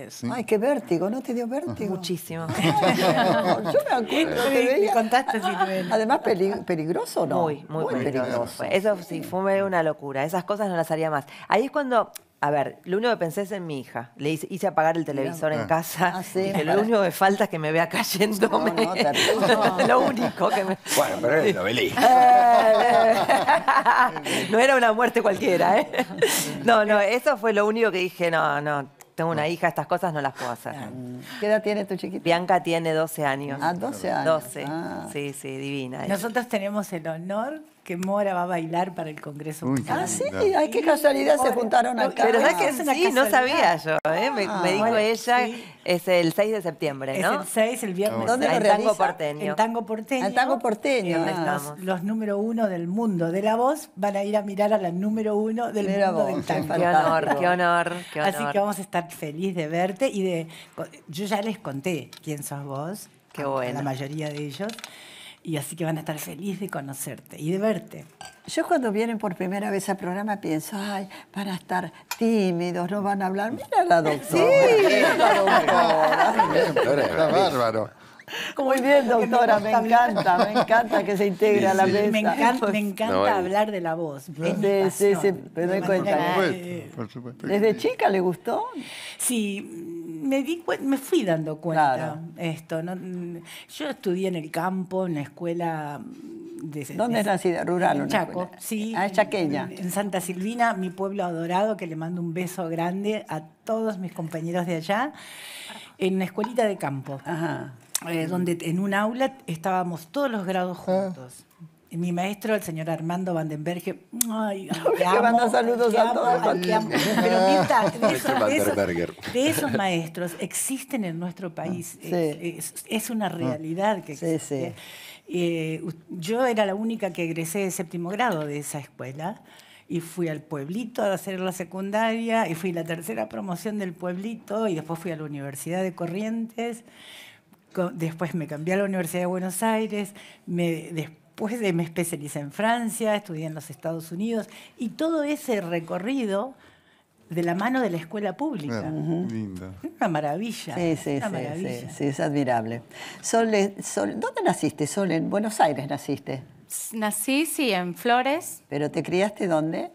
sí. Ay, qué vértigo, ¿no te dio vértigo? Muchísimo. yo me acuerdo. Te Además, peligroso, ¿no? Muy, muy, peligroso. Eso sí, fue una locura. Esas cosas no las haría más. Ahí es cuando a ver, lo único que pensé es en mi hija. Le hice, hice apagar el televisor en casa. Ah, lo único que falta es que me vea cayendo. [LAUGHS] lo único que me... Bueno, pero es [LAUGHS] no era una muerte cualquiera, ¿eh? No, no, eso fue lo único que dije, no, no, tengo una hija, estas cosas no las puedo hacer. ¿Qué edad tiene tu chiquita? Bianca tiene 12 años. Ah, 12 años. 12, ah. sí, sí, divina. Nosotros tenemos el honor que Mora va a bailar para el Congreso. Mundial. ah, sí, hay qué casualidad se juntaron acá. Pero es que es una sí, no sabía yo, me, dijo ah, ella, es el 6 de septiembre, ¿no? Es el 6, el viernes. ¿Dónde lo realiza? Tango porteño. En Tango Porteño. En Tango Porteño. Eh, ah. los, número uno del mundo de la voz van a ir a mirar a la número uno del mundo del tango. Qué honor, qué honor, qué honor. Así que vamos a estar feliz de verte y de... Yo ya les conté quién sos vos. Qué bueno. La mayoría de ellos y así que van a estar felices de conocerte y de verte. Yo cuando vienen por primera vez al programa pienso, ay, van a estar tímidos, no van a hablar. Mira la doctora. Sí, la doctora. Está bárbaro. Muy bien, doctora, me, encanta, me encanta que se integre a la mesa. Me pues, encanta, me encanta eh. hablar de la voz. Sí, me doy cuenta. ¿Desde chica le gustó? Sí, me, di, me fui dando cuenta esto. Yo estudié en el campo, en la escuela... De, ¿Dónde es Rural. En Chaco, sí. Ah, es chaqueña. En, Santa Silvina, mi pueblo adorado, que le mando un beso grande a todos mis compañeros de allá, en la escuelita de campo. Eh, donde en un aula estábamos todos los grados ah. juntos mi maestro, el señor Armando Vandenberge, ay, le [LAUGHS] manda saludos a todos. Pero mi [LAUGHS] de, esos, esos, maestros existen en nuestro país. Ah, es, una ah. realidad que existe. Eh, yo era la única que egresé de séptimo grado de esa escuela y fui al pueblito a hacer la secundaria y fui la tercera promoción del pueblito y después fui a la Universidad de Corrientes. Después me cambié a la Universidad de Buenos Aires, me, después me especialicé en Francia, estudié en los Estados Unidos y todo ese recorrido de la mano de la escuela pública. Linda. Una maravilla. Sí, sí, sí, es admirable. Eh, ¿Dónde naciste, Sol? En Buenos Aires naciste. Nací, sí, en Flores. ¿Pero te criaste dónde?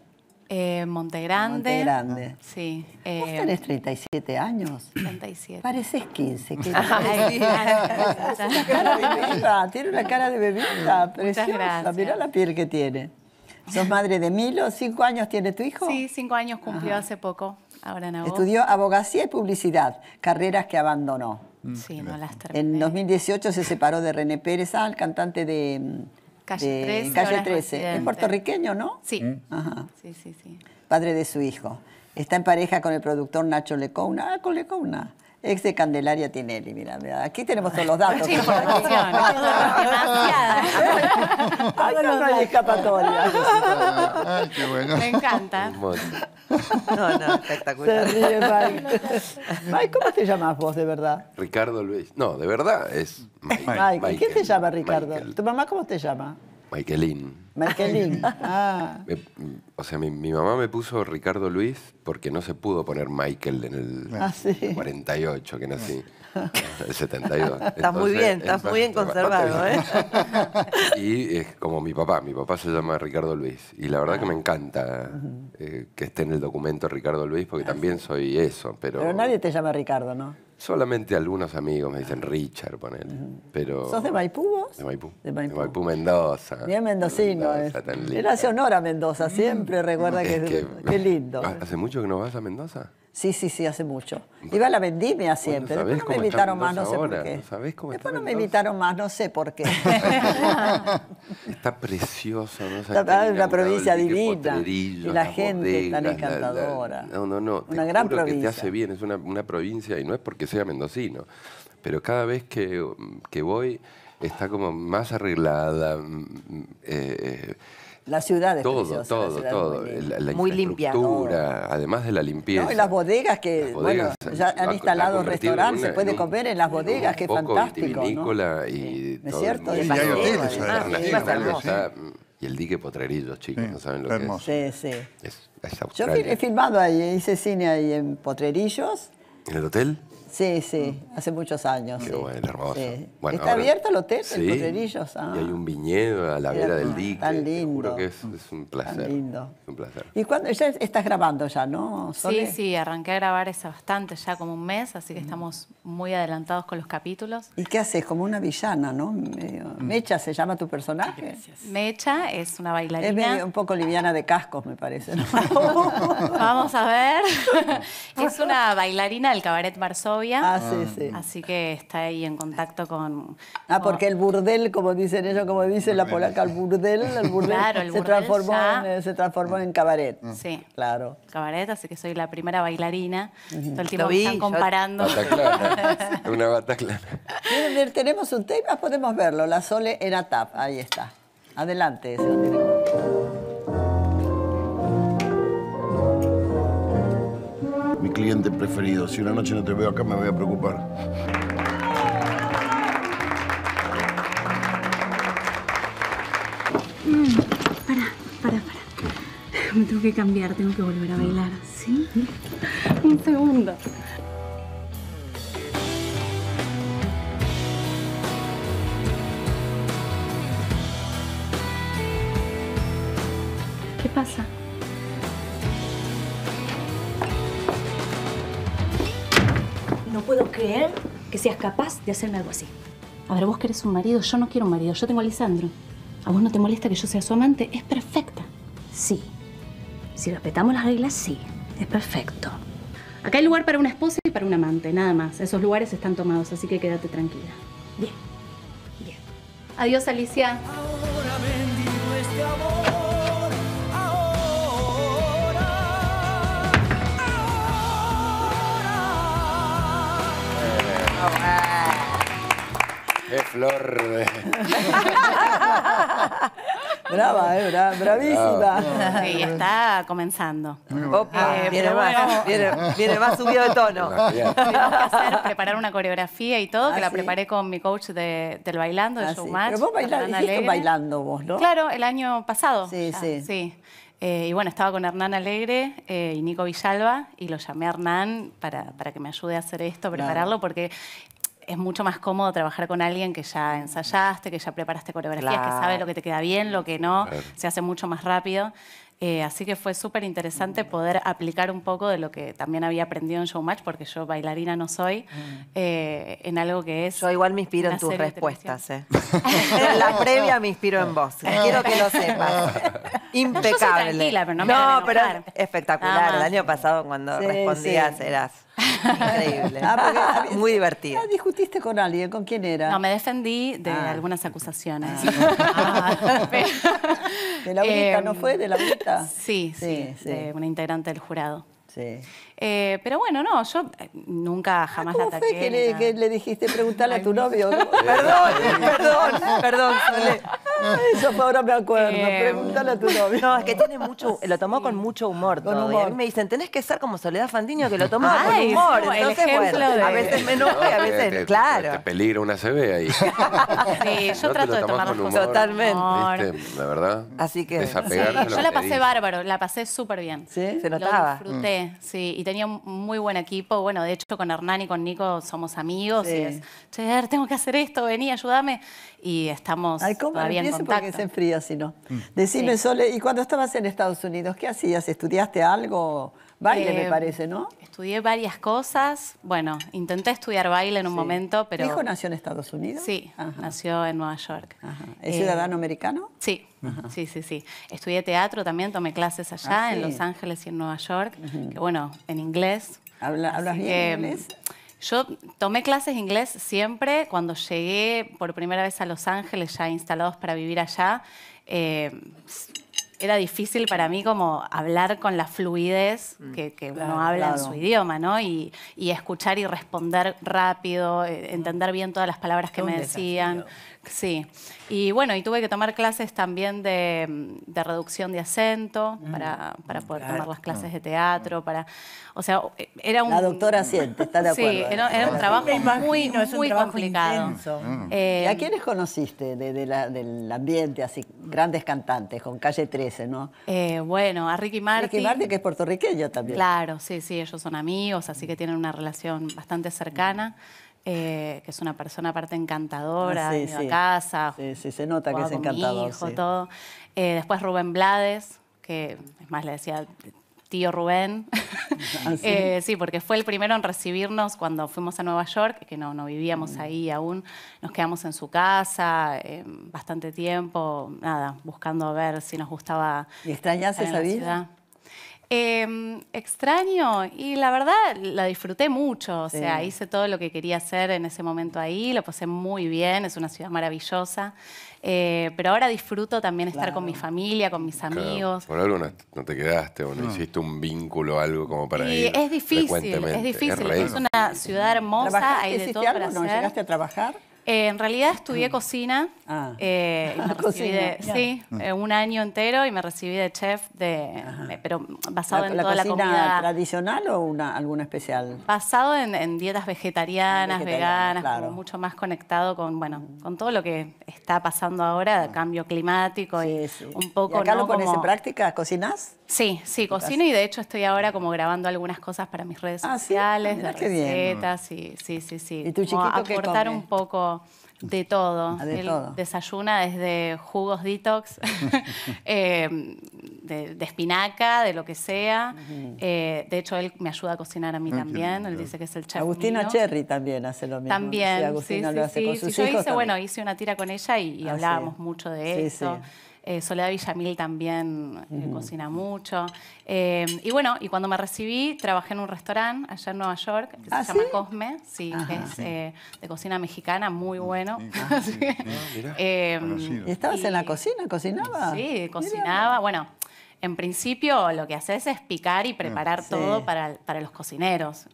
Eh, Montegrande. Montegrande. Sí. Eh, Vos tenés 37 años. 37. Pareces 15. [LAUGHS] Ay, una cara de tiene una cara de bebida preciosa. Mirá la piel que tiene. ¿Sos madre de Milo? ¿Cinco años tiene tu hijo? Sí, cinco años cumplió hace poco. Ahora en Estudió abogacía y publicidad, carreras que abandonó. Sí, no las terminé. En 2018 se separó de René Pérez, el cantante de mm, Calle 13. Calle 13. Es puertorriqueño, ¿no? Mm. Sí. sí. Padre de su hijo. Está en pareja con el productor Nacho Lecouna. Ah, con Lecouna. Ex de este Candelaria Tinelli, mira, mira, aquí tenemos todos los datos. Sí, ¿no? [LAUGHS] Ay, no, no hay escapatoria. Ay, qué bueno. Me encanta. No, no, espectacular. Se ríe, Mike. ¿cómo te llamas vos de verdad? Ricardo Luis. No, de verdad es Mike. Mike. Mike. ¿Quién te llama Ricardo? ¿Tu mamá cómo te llama? Maikelin. Maikelin, Ah. O sea, mi, mamá me puso Ricardo Luis porque no se pudo poner Michael en el 48 ah, que nací. [LAUGHS] El 72. [LAUGHS] Estás muy bien, estás muy bien conservado, [LAUGHS] ¿eh? Y es como mi papá, mi papá se llama Ricardo Luis. Y la verdad que me encanta eh, que esté en el documento Ricardo Luis porque ah, también soy eso. Pero... pero nadie te llama Ricardo, ¿no? Solamente algunos amigos me dicen Richard, ponele. Pero... ¿Sos de Maipú vos? De Maipú. De Maipú, Mendoza. Bien mendocino. es. Él hace honor a Mendoza, siempre mm. recuerda que, es Qué lindo. ¿Hace mucho que no vas a Mendoza? Sí, sí, sí, hace mucho. Iba a la vendimia siempre. Después no me invitaron más, no sé por qué. ¿Sabés cómo Después no me invitaron más, no sé por qué. está precioso, ¿no? Está, una provincia divina. Y la gente está tan encantadora. no, no, no. Una te gran provincia. Que te hace bien, es una, una, provincia, y no es porque sea mendocino, pero cada vez que, que voy está como más arreglada. Mm, mm, eh, eh, la ciudad es todo, todo, todo. muy, la, la Además de la limpieza. No, y las bodegas que bueno, ya han instalado restaurantes, se puede comer en las bodegas, que es fantástico. ¿no? y Y ah, mm, Y el dique Potrerillos, chicos, no saben lo hermoso. que es. Sí, sí. Yo he filmado ahí, hice cine ahí en Potrerillos. ¿En el hotel? Sí, sí, hace muchos años. Qué bueno, hermoso. Está abierto el hotel, el ah. Y hay un viñedo a la vera del dique. Tan lindo. que es, un placer. Tan lindo. un placer. ¿Y cuándo? Ya estás grabando ya, ¿no? Sí, sí, arranqué a grabar hace bastante, ya como un mes, así que estamos muy adelantados con los capítulos. ¿Y qué haces? Como una villana, ¿no? Mecha se llama tu personaje. Mecha es una bailarina. Es un poco liviana de cascos, me parece. [LAUGHS] Vamos a ver. [LAUGHS] es una bailarina del cabaret Marzó Ah, así que está ahí en contacto con... Ah, porque el burdel, como dicen ellos, como dice la polaca, el burdel, el burdel, [LAUGHS] se, transformó en, eh, se transformó en cabaret. Mm. Sí. Claro. Cabaret, así que soy la primera bailarina. Todo el tiempo vi, comparando. [LAUGHS] Una tenemos un tema, podemos verlo. La Sole era tap, ahí está. Adelante, se lo cliente preferido. Si una noche no te veo acá, me voy a preocupar. Mm, para, para, para. Me tengo que cambiar, tengo que volver a bailar, ¿sí? ¿Mm? Un segundo. creer que seas capaz de hacerme algo así. A ver, vos querés un marido, yo no quiero un marido, yo tengo a Lisandro. ¿A vos no te molesta que yo sea su amante? Es perfecta. Sí. Si respetamos las reglas, sí. Es perfecto. Acá hay lugar para una esposa y para un amante, nada más. Esos lugares están tomados, así que quédate tranquila. Bien. Bien. Adiós, Alicia. ¡Qué flor! [LAUGHS] Brava, eh, bravísima. Sí, está comenzando. Opa, eh, viene, más, subido de tono. Tuvimos que hacer, preparar una coreografía y todo, que la ah, preparé con mi coach de, del bailando, de ah, Showmatch. Sí. Pero vos bailando vos, ¿no? Claro, el año pasado. Sí, sí. Sí. Eh, y bueno, estaba con Hernán Alegre eh, y Nico Villalba y lo llamé a Hernán para, para que me ayude a hacer esto, prepararlo, porque es mucho más cómodo trabajar con alguien que ya ensayaste, que ya preparaste coreografías, que sabe lo que te queda bien, lo que no, se hace mucho más rápido. Eh, así que fue súper interesante poder aplicar un poco de lo que también había aprendido en Showmatch, porque yo bailarina no soy, mm. eh, en algo que es... Yo igual me inspiro en tus respuestas. Eh. la [LAUGHS] previa me inspiro en vos. Quiero que lo sepas. [LAUGHS] Impecable. No, pero espectacular. El año pasado cuando respondías eras... Increíble. Ah, Muy divertido. Ah, ¿Discutiste con alguien? ¿Con quién era? No, me defendí de ah. algunas acusaciones. Ah. [LAUGHS] de la única, ¿no eh, fue? ¿De la Sí, sí, sí, sí. una integrante del jurado. Sí. Eh, pero bueno, no, yo eh, nunca ah, jamás la ataqué. Fue que, le, le dijiste preguntarle a tu novio? [LAUGHS] perdón, perdón, perdón, Solé. [LAUGHS] Eso ahora me acuerdo. Eh, Pregúntale a tu novio. No, es que tiene mucho, [LAUGHS] lo tomó con mucho ¿eh? humor a mí me dicen, tenés que ser como Soledad Fandiño, que lo tomó con humor. a veces me enojo y a veces, te, claro. Te peligra una CB ahí. Sí, yo trato de tomarlo con humor, totalmente. La verdad. Así que... yo la pasé bárbaro, la pasé súper bien. ¿Sí? Se notaba. Lo disfruté, mm. sí tenía un muy buen equipo. Bueno, de hecho, con Hernán y con Nico somos amigos. es, che, tengo que hacer esto, vení, ayúdame. Y estamos Ay, ¿cómo todavía en porque se enfría si no. Mm. Decime, Sole, ¿y cuando estabas en Estados Unidos, qué hacías? ¿Estudiaste algo? Baile, me eh, parece, ¿no? Estudié varias cosas. Bueno, intenté estudiar baile en un momento, pero... ¿Tu hijo nació en Estados Unidos? Sí, nació en Nueva York. ¿Es eh, ciudadano americano? Sí, sí, sí, sí. Estudié teatro también, tomé clases allá, ah, en Los Ángeles y en Nueva York. Que bueno, en inglés. ¿Hablas bien inglés? Mm, yo tomé clases de inglés siempre. Cuando llegué por primera vez a Los Ángeles, ya instalados para vivir allá, eh, era difícil para mí como hablar con la fluidez mm. que, que uno habla en su idioma, ¿no? Y, escuchar y responder rápido, eh, entender bien todas las palabras que me decían. Sí, y bueno, y tuve que tomar clases también de, reducción de acento ah, para, poder tomar las clases de teatro, ah. para, o sea, era un... La doctora siente, está de [LAUGHS] acuerdo. Sí, era, un ah, trabajo muy, muy, trabajo complicado. Eh, ¿Y a quiénes conociste del ambiente, así, grandes cantantes, con Calle 13, no? Eh, bueno, a Ricky Martin. Ricky Martin, que es puertorriqueño también. Claro, sí, sí, ellos son amigos, así que tienen una relación bastante cercana. Eh, que es una persona aparte encantadora, ah, en sí, casa. Sí, se nota que es encantador. todo. Eh, después Rubén Blades, que es más le decía tío Rubén. Ah, [LAUGHS] eh, sí? porque fue el primero en recibirnos cuando fuimos a Nueva York, que no, vivíamos mm. ahí aún. Nos quedamos en su casa bastante tiempo, nada, buscando a ver si nos gustaba. ¿Y extrañas esa vida? Em, extraño y la verdad la disfruté mucho, o sea, hice todo lo que quería hacer en ese momento ahí, lo pasé muy bien, es una ciudad maravillosa, eh, pero ahora disfruto también estar con mi familia, con mis amigos. Por algo no, te quedaste o no, hiciste un vínculo, algo como para ir Es difícil, es difícil, es, una ciudad hermosa, hay de todo para hacer. ¿Llegaste a trabajar? Eh, en realidad estudié mm. cocina. Ah. Eh, [LAUGHS] sí, mm. eh, un año entero y me recibí de chef, de, pero basado la, en la toda la comida. tradicional o una, alguna especial? Basado en, dietas vegetarianas, ah, veganas, mucho más conectado con, bueno, mm. con todo lo que está pasando ahora, cambio climático y un poco. ¿Y acá ¿no? lo pones en práctica? ¿Cocinas? Sí, sí, cocino y de hecho estoy ahora como grabando algunas cosas para mis redes ah, sociales, recetas, y, sí, sí, sí. ¿Y tu chiquito aportar un poco de ah, todo. Desayuna desde jugos detox, [LAUGHS] eh, de, espinaca, de lo que sea. Eh, de hecho, él me ayuda a cocinar a mí ah, también. Él dice que es el chef. Agustina Cherry también hace lo mismo. También. Sí, hace con yo hice, bueno, hice una tira con ella y, ah, hablábamos mucho de eso. Eh, Soledad Villamil también eh, cocina mucho. Eh, y bueno, y cuando me recibí, trabajé en un restaurante allá en Nueva York que se ¿Ah, llama Cosme, sí, que es de cocina mexicana, muy mm, bueno. [LAUGHS] Ah, ah, em, ¿Estabas en la cocina? ¿Cocinaba? Sí, cocinaba. Bueno, en principio lo que haces es picar y preparar todo para, los cocineros.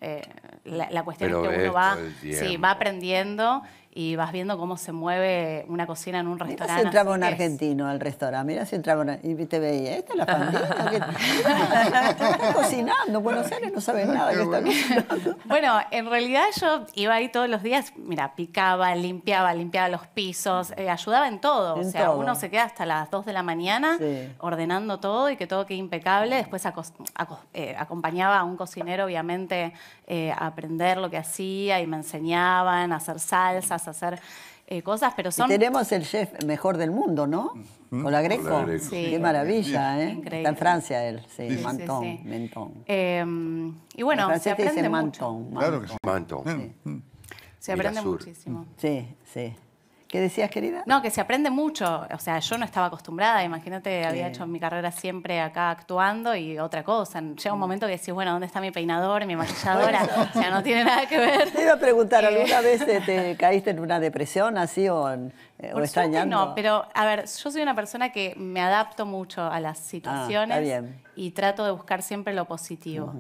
la, cuestión es que uno va, sí, va aprendiendo y vas viendo cómo se mueve una cocina en un restaurante. Mira si entraba un argentino al restaurante, mira si entraba una... y te veía, esta es la pandilla, que [LAUGHS] cocinando, Buenos Aires no sabes ah, nada que bueno. [LAUGHS] Bueno, en realidad yo iba ahí todos los días, mira, picaba, limpiaba, limpiaba los pisos, eh, ayudaba en todo, o sea, uno se queda hasta las 2 de la mañana ordenando todo y que todo quede impecable, después eh, acompañaba a un cocinero obviamente eh, aprender lo que hacía y me enseñaban a hacer salsas, a hacer eh, cosas, pero son... Y tenemos el chef mejor del mundo, ¿no? Con la Greco. Sí. Qué maravilla, ¿eh? Está en Francia él, sí, Mantón, em, y bueno, se aprende mucho. Mantón, Claro que sí. Mm, mm. Se aprende muchísimo. Sí, sí. ¿Qué decías, querida? No, que se aprende mucho. O sea, yo no estaba acostumbrada. Imagínate, había hecho mi carrera siempre acá actuando y otra cosa. Llega un mm. momento que decís, bueno, ¿dónde está mi peinador, mi [LAUGHS] maquilladora? o sea, no tiene nada que ver. Te iba a preguntar, eh, ¿alguna vez te [LAUGHS] caíste en una depresión así o, eh, No, pero a ver, yo soy una persona que me adapto mucho a las ah, situaciones y trato de buscar siempre lo positivo.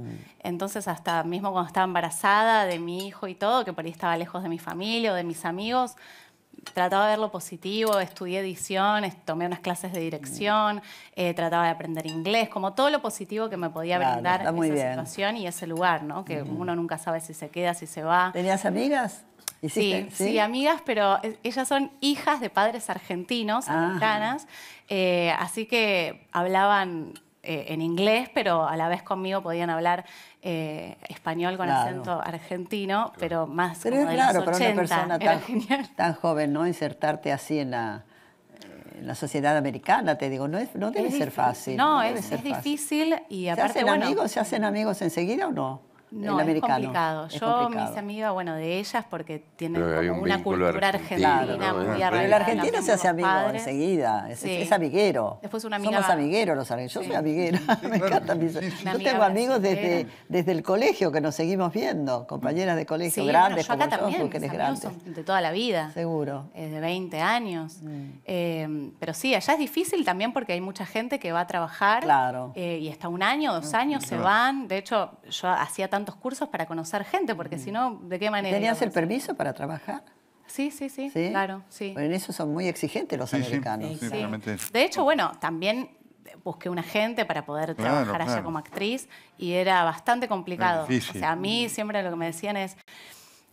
Entonces, hasta mismo cuando estaba embarazada de mi hijo y todo, que por ahí estaba lejos de mi familia o de mis amigos, trataba de ver lo positivo, estudié edición, tomé unas clases de dirección, eh, trataba de aprender inglés, como todo lo positivo que me podía brindar esa situación y ese lugar, ¿no? Que uno nunca sabe si se queda, si se va. ¿Tenías amigas? Sí, sí, amigas, pero ellas son hijas de padres argentinos, americanas, ah. eh, así que hablaban eh, en inglés, pero a la vez conmigo podían hablar eh, español con acento argentino, pero más pero claro, pero una persona [LAUGHS] tan, joven, ¿no? Insertarte así en la eh, sociedad americana, te digo, no, no debe ser fácil. No, es, difícil y aparte. ¿Se hacen amigos? ¿Se hacen amigos enseguida o no? no, Es complicado. Yo, mis amigas, bueno, de ellas, porque tienen como una cultura argentina, muy arraigada el argentino se hace amigo enseguida, es, es, amiguero. Somos amigueros los argentinos. Yo soy amiguero, [LAUGHS] me encanta. Yo tengo amigos desde, desde el colegio que nos seguimos viendo, compañeras de colegio grandes yo De toda la vida. Seguro. Es de 20 años. Mm. Eh, pero sí, allá es difícil también porque hay mucha gente que va a trabajar. Claro. Eh, y hasta un año, dos ah, años se van. De hecho, yo hacía tanto cursos para conocer gente, porque si mm. no, ¿de qué manera? ¿Tenías el permiso para trabajar? Sí, sí, sí, claro, sí. en eso son muy exigentes los americanos. Sí, de hecho, bueno, también busqué un agente para poder trabajar allá como actriz y era bastante complicado. o sea, a mí siempre lo que me decían es,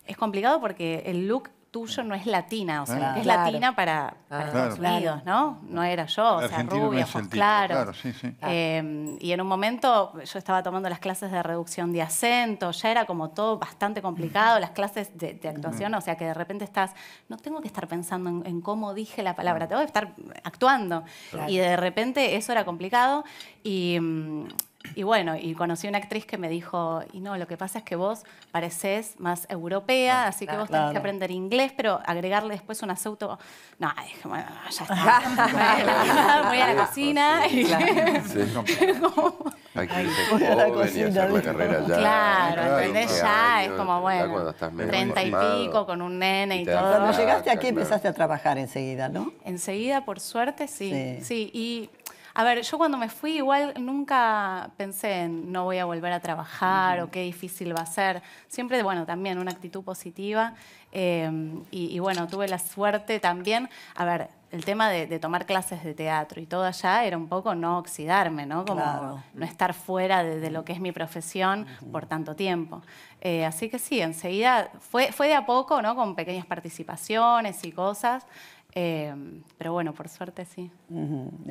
es complicado porque el look tuyo no es latina, o sea, ah. es latina para, Unidos, ah. ¿no? No era yo, o sea, rubia, claro. Ah. Eh, y en un momento yo estaba tomando las clases de reducción de acento, ya era como todo bastante complicado, las clases de, actuación, o sea, que de repente estás, no tengo que estar pensando en, cómo dije la palabra, tengo que estar actuando. Y de repente eso era complicado y mm, y bueno, y conocí una actriz que me dijo, y no, lo que pasa es que vos parecés más europea, ah, así que vos tenés que aprender inglés, pero agregarle después un acento... No, dije, bueno, ya está. [LAUGHS] voy a la cocina y... Aquí [LAUGHS] voy a la cocina. la carrera ya. Claro, ¿entendés? Ya es como, bueno, treinta y pico con un nene y, todo. Cuando llegaste aquí empezaste a trabajar enseguida, ¿no? Enseguida, por suerte, sí. Sí, y a ver, yo cuando me fui igual nunca pensé en no voy a volver a trabajar o qué difícil va a ser. Siempre, bueno, también una actitud positiva. Em, y, bueno, tuve la suerte también, a ver, el tema de, tomar clases de teatro y todo allá era un poco no oxidarme, ¿no? Como no estar fuera de, lo que es mi profesión por tanto tiempo. Eh, así que sí, enseguida fue, fue de a poco, ¿no? Con pequeñas participaciones y cosas. Em, pero bueno, por suerte sí.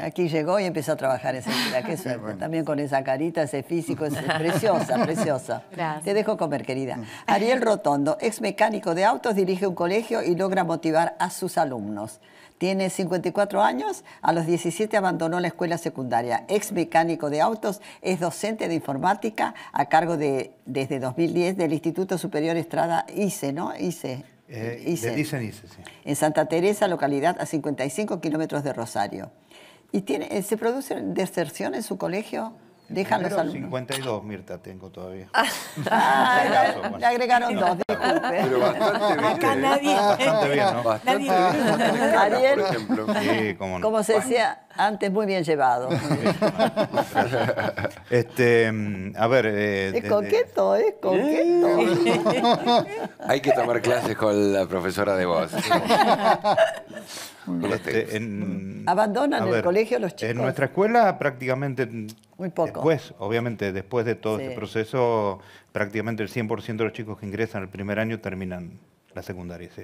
Aquí llegó y empezó a trabajar esa Qué [LAUGHS] También con esa carita, ese físico, es preciosa, [LAUGHS] preciosa. Te dejo comer, querida. Mm. Ariel Rotondo, ex mecánico de autos, dirige un colegio y logra motivar a sus alumnos. Tiene 54 años, a los 17 abandonó la escuela secundaria. Ex mecánico de autos, es docente de informática a cargo de, desde 2010 del Instituto Superior Estrada ICE, ¿no? ICE. Eh, en Santa Teresa, localidad a 55 kilómetros de Rosario. Eh, se produce deserción en su colegio? Dejan los alumnos. 52, Mirta, tengo todavía. Ah, le agregaron dos, disculpe. Pero bastante bien. Acá nadie. Bastante bien, ¿no? Bastante bien. Ariel, por ejemplo. Sí, cómo no. Como se decía, antes muy bien llevado. [LAUGHS] este, mm, a ver. Eh, es coqueto, es coqueto. [LAUGHS] Hay que tomar clases con la profesora de voz. Este, Abandonan el colegio los chicos. En nuestra escuela prácticamente... Muy poco. Después, obviamente, después de todo este proceso, prácticamente el 100% de los chicos que ingresan al primer año terminan la secundaria, sí.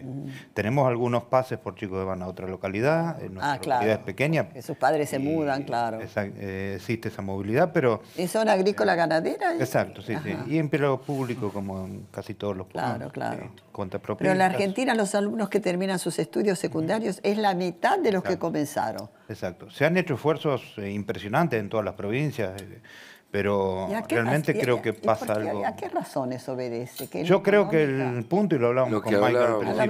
Tenemos algunos pases por chicos que van a otra localidad, en ah, nuestra ah, localidad es pequeña. sus padres se mudan, claro. Eh, existe esa movilidad, pero... Eh, ¿Y son agrícola ganadera? exacto, sí, sí. Y en empleo público, como en casi todos los Claro, claro. contra pero en la Argentina los alumnos que terminan sus estudios secundarios es la mitad de los que comenzaron. Exacto. Se han hecho esfuerzos eh, impresionantes en todas las provincias pero realmente creo que pasa algo. ¿A qué razones obedece? yo creo que el punto, y lo hablábamos con Michael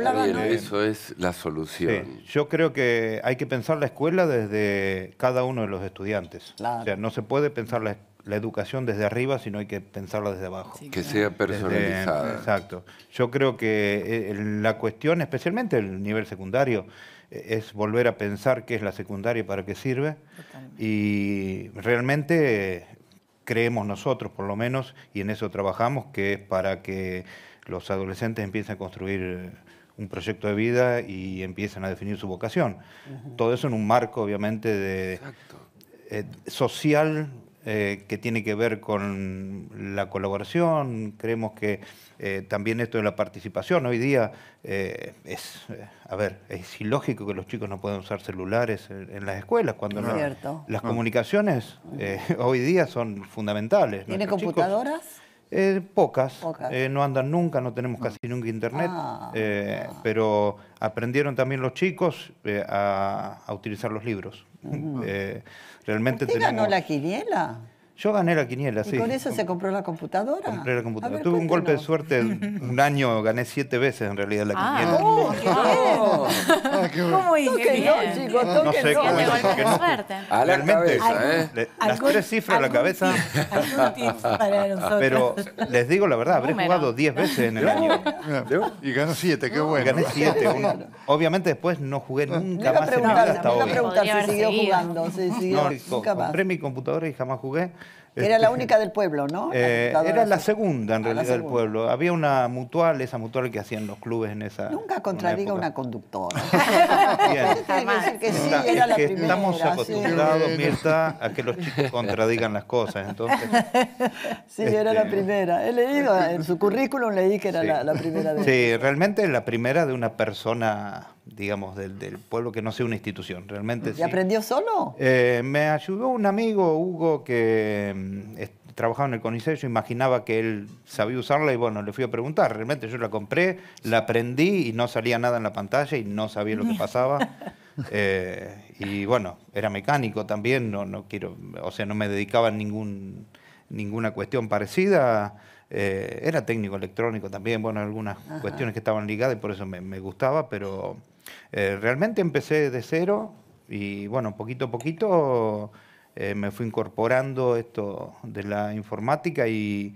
al principio, eso es la solución. yo creo que hay que pensar la escuela desde cada uno de los estudiantes. O sea, no se puede pensar la, educación desde arriba, sino hay que pensarla desde abajo. que sea personalizada. exacto. Yo creo que eh, la cuestión, especialmente el nivel secundario, eh, es volver a pensar qué es la secundaria y para qué sirve. Y realmente creemos nosotros, por lo menos, y en eso trabajamos, que es para que los adolescentes empiecen a construir eh, un proyecto de vida y empiecen a definir su vocación. Todo eso en un marco, obviamente, de, eh, social eh, que tiene que ver con la colaboración, creemos que eh, también esto de la participación. Hoy día eh, es, a ver, es ilógico que los chicos no puedan usar celulares en, las escuelas cuando no. Las comunicaciones [LAUGHS] hoy día son fundamentales. ¿Tiene computadoras? pocas, no andan nunca, no tenemos ah. casi nunca internet, ah. pero aprendieron también los chicos a, utilizar los libros. Realmente ¿La tenemos... no la quiniela? Yo gané la quiniela, ¿Y con eso se compró la computadora? Tuve un golpe de suerte. Un año gané siete veces en realidad la ah. quiniela. oh, qué ah, ah, ¿Cómo hice? No, sé cómo Realmente, las tres cifras a la cabeza. Pero les digo la verdad, habré jugado diez veces en el año. Y gané siete, qué bueno. Gané siete. obviamente después no jugué nunca más en el hasta hoy. jugando. compré mi computadora y jamás jugué. Era la este, única del pueblo, ¿no? [LAUGHS] Eh, era la segunda, en ah, realidad, del pueblo. Había una mutual, esa mutual que hacían los clubes en esa. Nunca contradiga una, conductora. la Estamos acostumbrados, Mirta, a que los chicos contradigan las cosas. Entonces, [LAUGHS] sí, era la este, primera. He leído, en su currículum leí que era la, primera de Sí, realmente la primera de una persona digamos, del, del, pueblo, que no sea una institución, realmente. ¿Y aprendió solo? Eh, me ayudó un amigo, Hugo, que mm, trabajaba en el CONICET, yo imaginaba que él sabía usarla y bueno, le fui a preguntar, realmente yo la compré, la aprendí y no salía nada en la pantalla y no sabía lo que [LAUGHS] pasaba. Eh, y bueno, era mecánico también, no, quiero, o sea, no me dedicaba a ningún, ninguna cuestión parecida. Eh, era técnico electrónico también, bueno, algunas cuestiones que estaban ligadas y por eso me gustaba, pero eh, realmente empecé de cero y bueno, poquito a poquito eh, me fui incorporando esto de la informática y,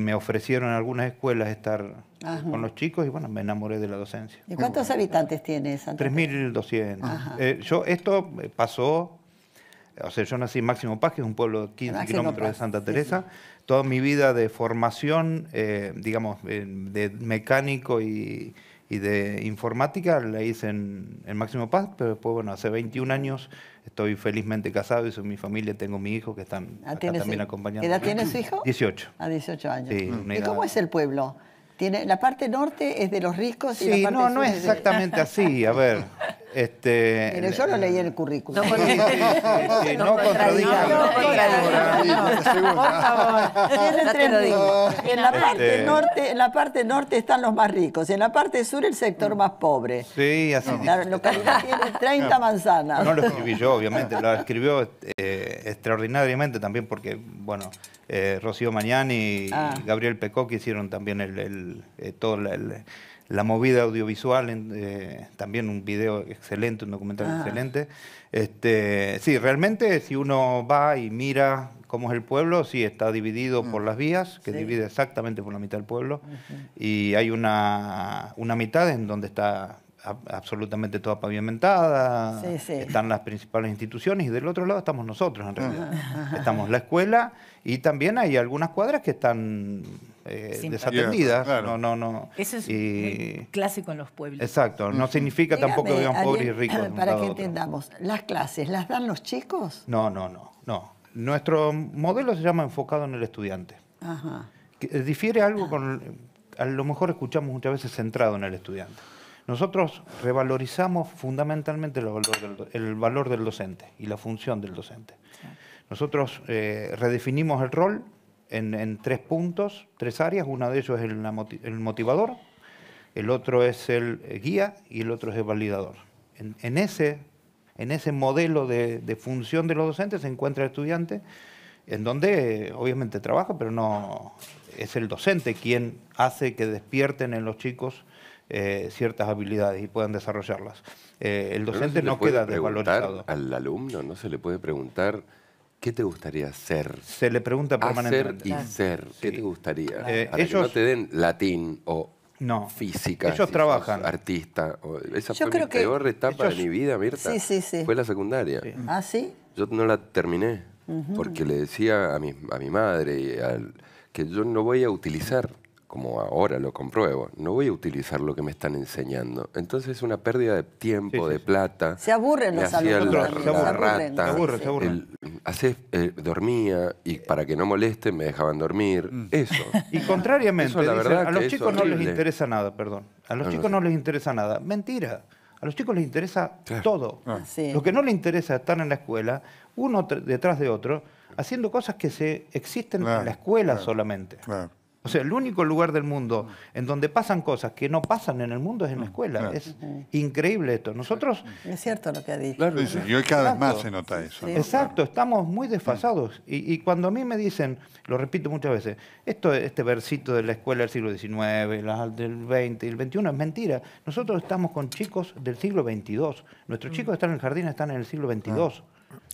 me ofrecieron en algunas escuelas estar con los chicos y bueno, me enamoré de la docencia. ¿Y cuántos habitantes tiene Santa 3.200. Eh, yo, esto eh, pasó, o sea, yo nací en Máximo Paz, que es un pueblo de 15 kilómetros de Santa Teresa. Toda mi vida de formación, digamos, de mecánico y y de informática la hice en, en Máximo Paz, pero después, bueno, hace 21 años estoy felizmente casado y soy mi familia, tengo mi hijo que están ah, también acompañando. ¿Qué edad tiene su hijo? 18. A 18 años. ¿Y cómo es el pueblo? Tiene, la parte norte es de los ricos sí, y la parte no, no es exactamente así. A ver, [LAUGHS] este. en yo lo leí en el currículum. No, sí, [LAUGHS] no, no No, [LAUGHS] en la parte este- norte, en la parte norte están los más ricos. En la parte sur el sector más pobre. Sí, así. La localidad tiene 30 manzanas. No lo escribí yo, obviamente. Lo escribió eh, extraordinariamente también porque, bueno. Eh, Rocío Mañani y ah. Gabriel Pecó, que hicieron también el, eh, toda la, movida audiovisual, eh, también un video excelente, un documental ah. excelente. Este, sí, realmente si uno va y mira cómo es el pueblo, sí, está dividido por mm. las vías, que divide exactamente por la mitad del pueblo, y hay una, una mitad en donde está absolutamente toda pavimentada, están las principales instituciones y del otro lado estamos nosotros en realidad. Ah. Estamos la escuela y también hay algunas cuadras que están eh, desatendidas. no, Eso es clásico en los pueblos. Exacto, no significa tampoco que sean pobres y ricos. [COUGHS] Para que entendamos, ¿las clases las dan los chicos? No, no, no, no. Nuestro modelo se llama enfocado en el estudiante. Eh, difiere algo con, a lo mejor escuchamos muchas veces centrado en el estudiante. Nosotros revalorizamos fundamentalmente el valor del, docente y la función del docente. Nosotros eh, redefinimos el rol en, tres puntos, tres áreas. Uno de ellos es el, motivador, el otro es el eh, guía y el otro es el validador. En, ese, modelo de, de función de los docentes se encuentra el estudiante en donde eh, obviamente trabaja, pero no es el docente quien hace que despierten en los chicos eh, ciertas habilidades y puedan desarrollarlas. Eh, el docente no, queda desvalorizado. Al alumno no se le puede preguntar ¿Qué te gustaría ser? Se le pregunta permanentemente. Hacer y ser. ¿Qué te gustaría? Eh, que no te den latín o no. física. Ellos trabajan. Artista. esa fue la peor etapa de mi vida, Mirta. Sí, sí, sí. Fue la secundaria. ¿Ah, sí? Yo no la terminé. Porque le decía a mi, madre que yo no voy a utilizar como ahora lo compruebo, no voy a utilizar lo que me están enseñando. Entonces es una pérdida de tiempo, de plata. Se aburren los alumnos. se aburren, aburren. dormía y para que no moleste me dejaban dormir. Mm. Eso. [LAUGHS] Y contrariamente, a los chicos no les interesa nada, perdón. A los chicos no, les interesa nada. Mentira. A los chicos les interesa todo. Ah, ah. Lo que no les interesa es estar en la escuela, uno detrás de otro, haciendo cosas que se existen en la escuela claro. solamente. O sea, el único lugar del mundo en donde pasan cosas que no pasan en el mundo es en la ah, escuela. Es increíble esto. Nosotros... Es cierto lo que ha dicho. y hoy cada vez más se nota eso. Exacto, estamos muy mm. desfasados. Y, cuando a mí me dicen, lo repito muchas veces, esto, este versito de la escuela del siglo XIX, del XX y el XXI es mentira. Nosotros estamos con chicos del siglo XXII. Nuestros mm. chicos están en el jardín, están en el siglo XXII. Ah.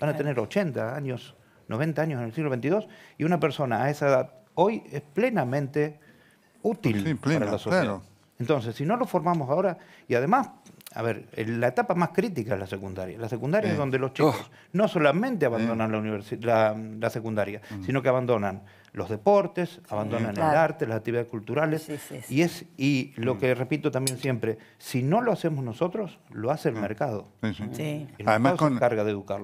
Van a tener 80 años, 90 años en el siglo XXII. Y una persona a esa edad hoy es plenamente útil para la sociedad. Entonces, si no lo formamos ahora, y además, a ver, la etapa más crítica es la secundaria. La secundaria es donde los chicos no solamente abandonan la, universidad, la, secundaria, mm. sino que abandonan los deportes, abandonan el arte, las actividades culturales. Y, es, y lo mm. que repito también siempre, si no lo hacemos nosotros, lo hace el mm. mercado. Además, con,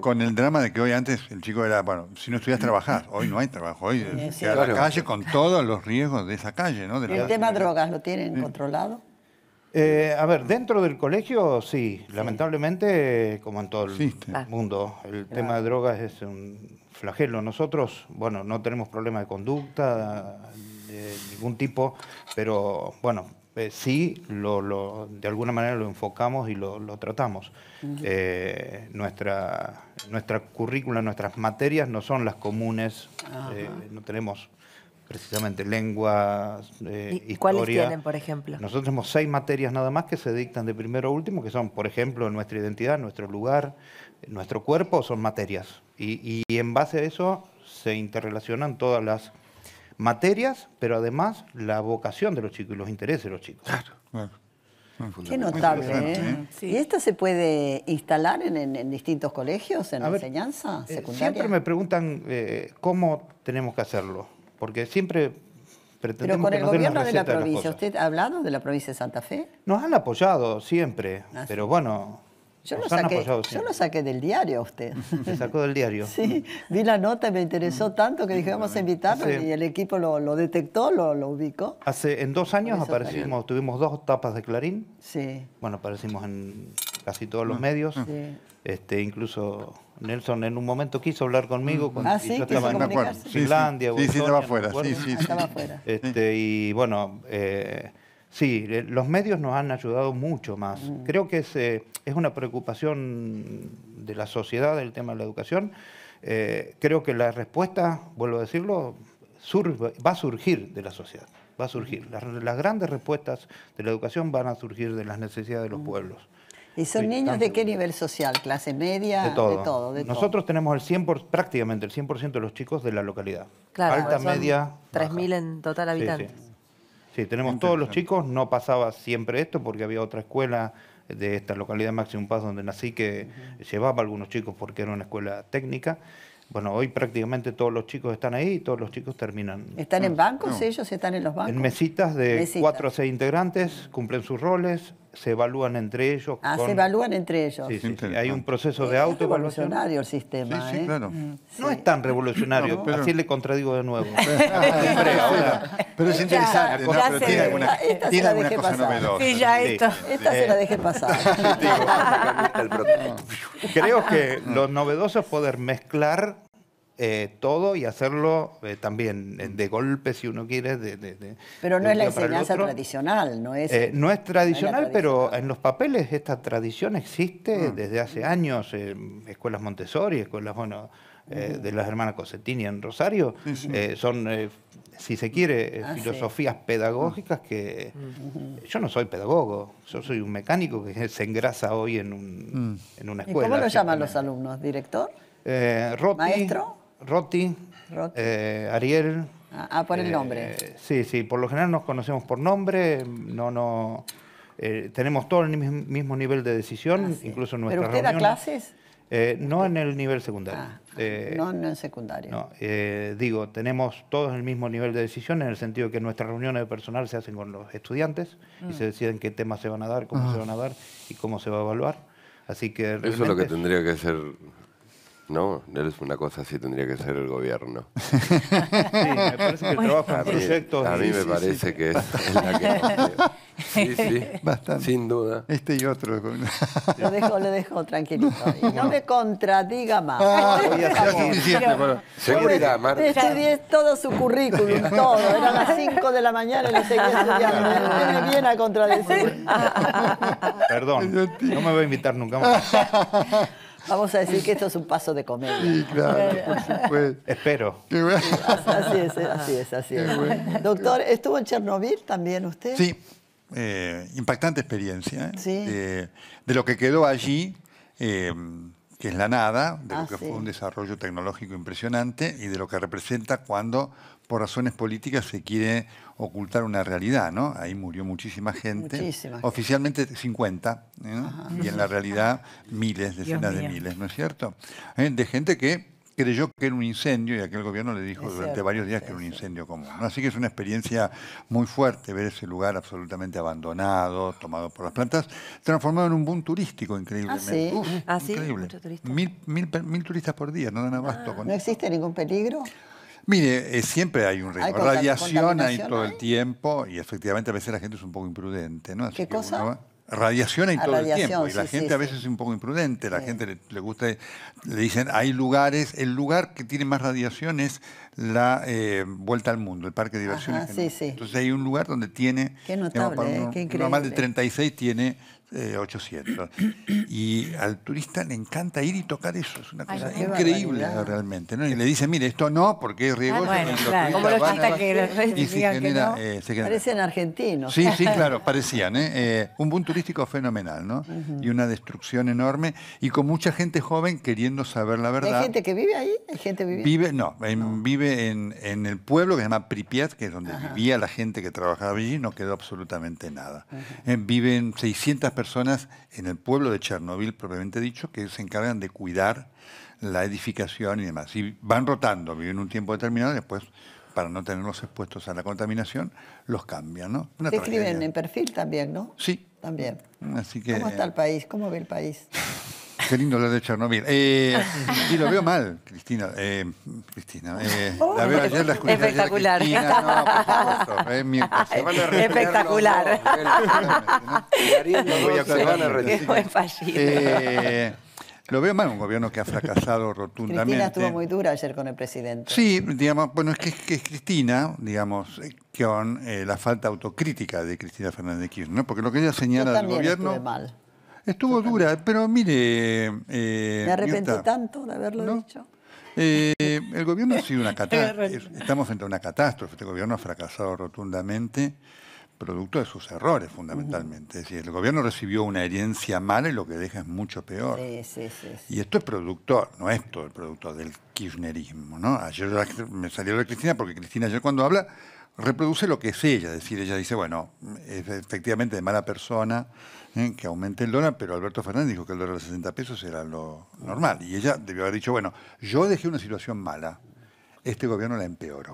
con el drama de que hoy antes el chico era, bueno, si no estudias mm. trabajar, hoy no hay trabajo, hoy es a la calle con todos los riesgos de esa calle. ¿no? ¿El tema drogas lo tienen controlado? Eh, a ver, dentro del colegio sí, lamentablemente, como en todo el ah. mundo, el tema de drogas es un flagelo. Nosotros, bueno, no tenemos problema de conducta de ningún tipo, pero bueno, eh, sí, lo, de alguna manera lo enfocamos y lo, tratamos. Eh, nuestra, nuestra currícula, nuestras materias no son las comunes, eh, no tenemos precisamente lengua, ¿Y ¿Cuáles tienen, por ejemplo? Nosotros tenemos seis materias nada más que se dictan de primero a último, que son, por ejemplo, nuestra identidad, nuestro lugar, nuestro cuerpo, son materias. Y, en base a eso se interrelacionan todas las materias, pero además la vocación de los chicos y los intereses de los chicos. Claro, claro. Qué notable, ¿eh? ¿Y esto se puede instalar en, distintos colegios, en la enseñanza eh, secundaria? Siempre me preguntan eh, cómo tenemos que hacerlo, porque siempre pretendemos pero con el gobierno de la provincia, ¿usted ha hablado de la provincia de Santa Fe? Nos han apoyado siempre, ah, pero bueno, yo lo, saqué, del diario a usted. [LAUGHS] Se sacó del diario. Sí, vi la nota, y me interesó mm, tanto que dije, vamos a invitarlo y el equipo lo, detectó, lo, ubicó. Hace, en dos años aparecimos, tuvimos dos tapas de Clarín. Sí. Bueno, aparecimos en casi todos los mm. medios. Sí. Este, incluso Nelson en un momento quiso hablar conmigo. Mm. Con, ah, yo estaba en Finlandia. Sí, sí, estaba afuera. sí, sí, Este, y bueno... Eh, Sí, los medios nos han ayudado mucho más. Mm. Creo que es, eh, es, una preocupación de la sociedad el tema de la educación. Eh, creo que la respuesta, vuelvo a decirlo, va a surgir de la sociedad. Va a surgir. Mm. Las, grandes respuestas de la educación van a surgir de las necesidades de los mm. pueblos. ¿Y son niños de qué nivel social? ¿Clase media? De todo. Nosotros tenemos el 100 prácticamente el 100% de los chicos de la localidad. Claro, Alta, media. 3.000 en total habitantes. Sí, tenemos todos los chicos, no pasaba siempre esto porque había otra escuela de esta localidad Máximo Paz donde nací que llevaba algunos chicos porque era una escuela técnica. Bueno, hoy prácticamente todos los chicos están ahí y todos los chicos terminan. ¿Están en ah, bancos? ¿Ellos están en los bancos? En mesitas de cuatro o seis integrantes, cumplen sus roles, se evalúan entre ellos. Ah, se evalúan entre ellos. Sí, sí, Hay un proceso de auto. Es revolucionario el sistema. Sí, sí, ¿eh? claro. Mm, no es tan revolucionario, pero... así le contradigo de nuevo. [LAUGHS] pero es interesante, alguna, esta tiene la cosa pasar. Sí, ya esto. Esta se la dejé pasar. [LAUGHS] Creo que lo novedoso es poder mezclar eh, todo y hacerlo eh, también eh, de golpe, si uno quiere. pero no es la enseñanza tradicional, ¿no es? no es tradicional, pero en los papeles esta tradición existe ah. desde hace años. escuelas Montessori, escuelas, bueno, mm. de las hermanas Cosettini en Rosario, son, si se quiere, ah, filosofías pedagógicas que... Mm. Yo no soy pedagogo, yo soy un mecánico que [LAUGHS] se engrasa hoy en, mm. una escuela. cómo lo llaman los alumnos? ¿Director? Rotti, ¿Maestro? Roti, eh, Ariel. Ah, ah, por el eh, nombre. sí, sí, por lo general nos conocemos por nombre, no, no, eh, tenemos todo el mismo nivel de decisión, ah, incluso en nuestras ¿Pero usted da clases? no en el nivel secundario. Ah, no, no en secundario. No, digo, tenemos todos el mismo nivel de decisión en el sentido que nuestras reuniones de personal se hacen con los estudiantes y se mm. deciden qué temas se van a dar, cómo se van a dar y cómo se va a evaluar. Así que Eso es lo que tendría que hacer no, no es una cosa así tendría que ser el gobierno. [LAUGHS] Sí, me parece que bueno, trabaja proyectos. A mí, me parece que es, una que [LAUGHS] Sí, sí, bastante. Sin duda. Este y otro. Lo dejo, lo dejo tranquilito. Y no me contradiga más. Ah, Marta. seguridad, día es todo su currículum, todo. Era las 5 de la mañana y le seguí ah. estudiando. Me, me viene a contradecir. [LAUGHS] Perdón, no me voy a invitar nunca más. Vamos a decir que esto es un paso de comedia. Sí, claro, [LAUGHS] Espero. Así es, así es, así es. Doctor, ¿estuvo en Chernobyl también usted? Sí, eh, impactante experiencia. ¿eh? Sí. Eh, de lo que quedó allí, que es la nada, de lo ah, que fue un desarrollo tecnológico impresionante y de lo que representa cuando por razones políticas se quiere ocultar una realidad, ¿no? Ahí murió muchísima gente. Oficialmente 50, ¿no? ¿eh? y en la realidad miles, decenas de miles, ¿no es cierto? ¿Eh? De gente que creyó que era un incendio y aquel gobierno le dijo durante varios días que era un incendio común. Así que es una experiencia muy fuerte ver ese lugar absolutamente abandonado, tomado por las plantas, transformado en un boom turístico increíblemente. Ah, ah, increíble. mil, turistas por día, no dan abasto. Ah. con eso. ¿No existe ningún peligro? Mire, eh, siempre hay un riesgo. radiación hay todo el tiempo y efectivamente a veces la gente es un poco imprudente. ¿no? ¿Qué cosa? radiación hay ah, todo el tiempo y la gente a veces es un poco imprudente. La gente le, gusta, le dicen, hay lugares, el lugar que tiene más radiación es la eh, Vuelta al Mundo, el Parque de Diversiones. Entonces hay un lugar donde tiene, qué notable, increíble. de 36 tiene 800. Eh, y al turista le encanta ir y tocar eso, es una cosa increíble realmente. ¿no? Y le dice, mire, esto no, porque es riego Como los van, que y eh, Parecen argentinos. Sí, sí, claro, [LAUGHS] parecían. ¿eh? un boom turístico fenomenal, ¿no? Y una destrucción enorme y con mucha gente joven queriendo saber la verdad. ¿Hay gente que vive ahí? ¿Hay gente vive? vive no, vive en, el pueblo que se llama Pripiat que es donde vivía la gente que trabajaba allí, no quedó absolutamente nada. viven 600 personas personas en el pueblo de Chernobyl, propiamente dicho, que se encargan de cuidar la edificación y demás. Y van rotando, viven un tiempo determinado después, para no tenerlos expuestos a la contaminación, los cambian. ¿no? Una en perfil también, ¿no? Sí. También. Así que, ¿Cómo está el eh, país? ¿Cómo ve el país? [LAUGHS] Qué lindo hablar de Chernobyl. Eh, [LAUGHS] y lo veo mal, Cristina. Eh, Cristina, eh, la veo ayer, la escuché Espectacular. Cristina, no, por eh, espectacular. Lo veo mal, un gobierno que ha fracasado rotundamente. Cristina estuvo muy dura ayer con el presidente. Sí, digamos, bueno, es que, es Cristina, digamos, con la falta autocrítica de Cristina Fernández de Kirchner, ¿no? porque lo que ella señala del gobierno... Mal. Estuvo dura, pero mire... Eh, me arrepentí tanto de haberlo dicho. Eh, el gobierno ha sido una [LAUGHS] catástrofe. Estamos frente a una catástrofe. Este gobierno ha fracasado rotundamente producto de sus errores, fundamentalmente. Es decir, el gobierno recibió una herencia mala y lo que deja es mucho peor. Sí, sí, sí, y esto es producto, no es todo el producto del kirchnerismo. Ayer me salió de Cristina, porque Cristina ayer cuando habla reproduce lo que es ella. Es decir, ella dice, bueno, es efectivamente de mala persona, ¿eh? que aumente el dólar, pero Alberto Fernández dijo que el dólar de 60 pesos era lo normal. Y ella debió haber dicho, bueno, yo dejé una situación mala, este gobierno la empeoró,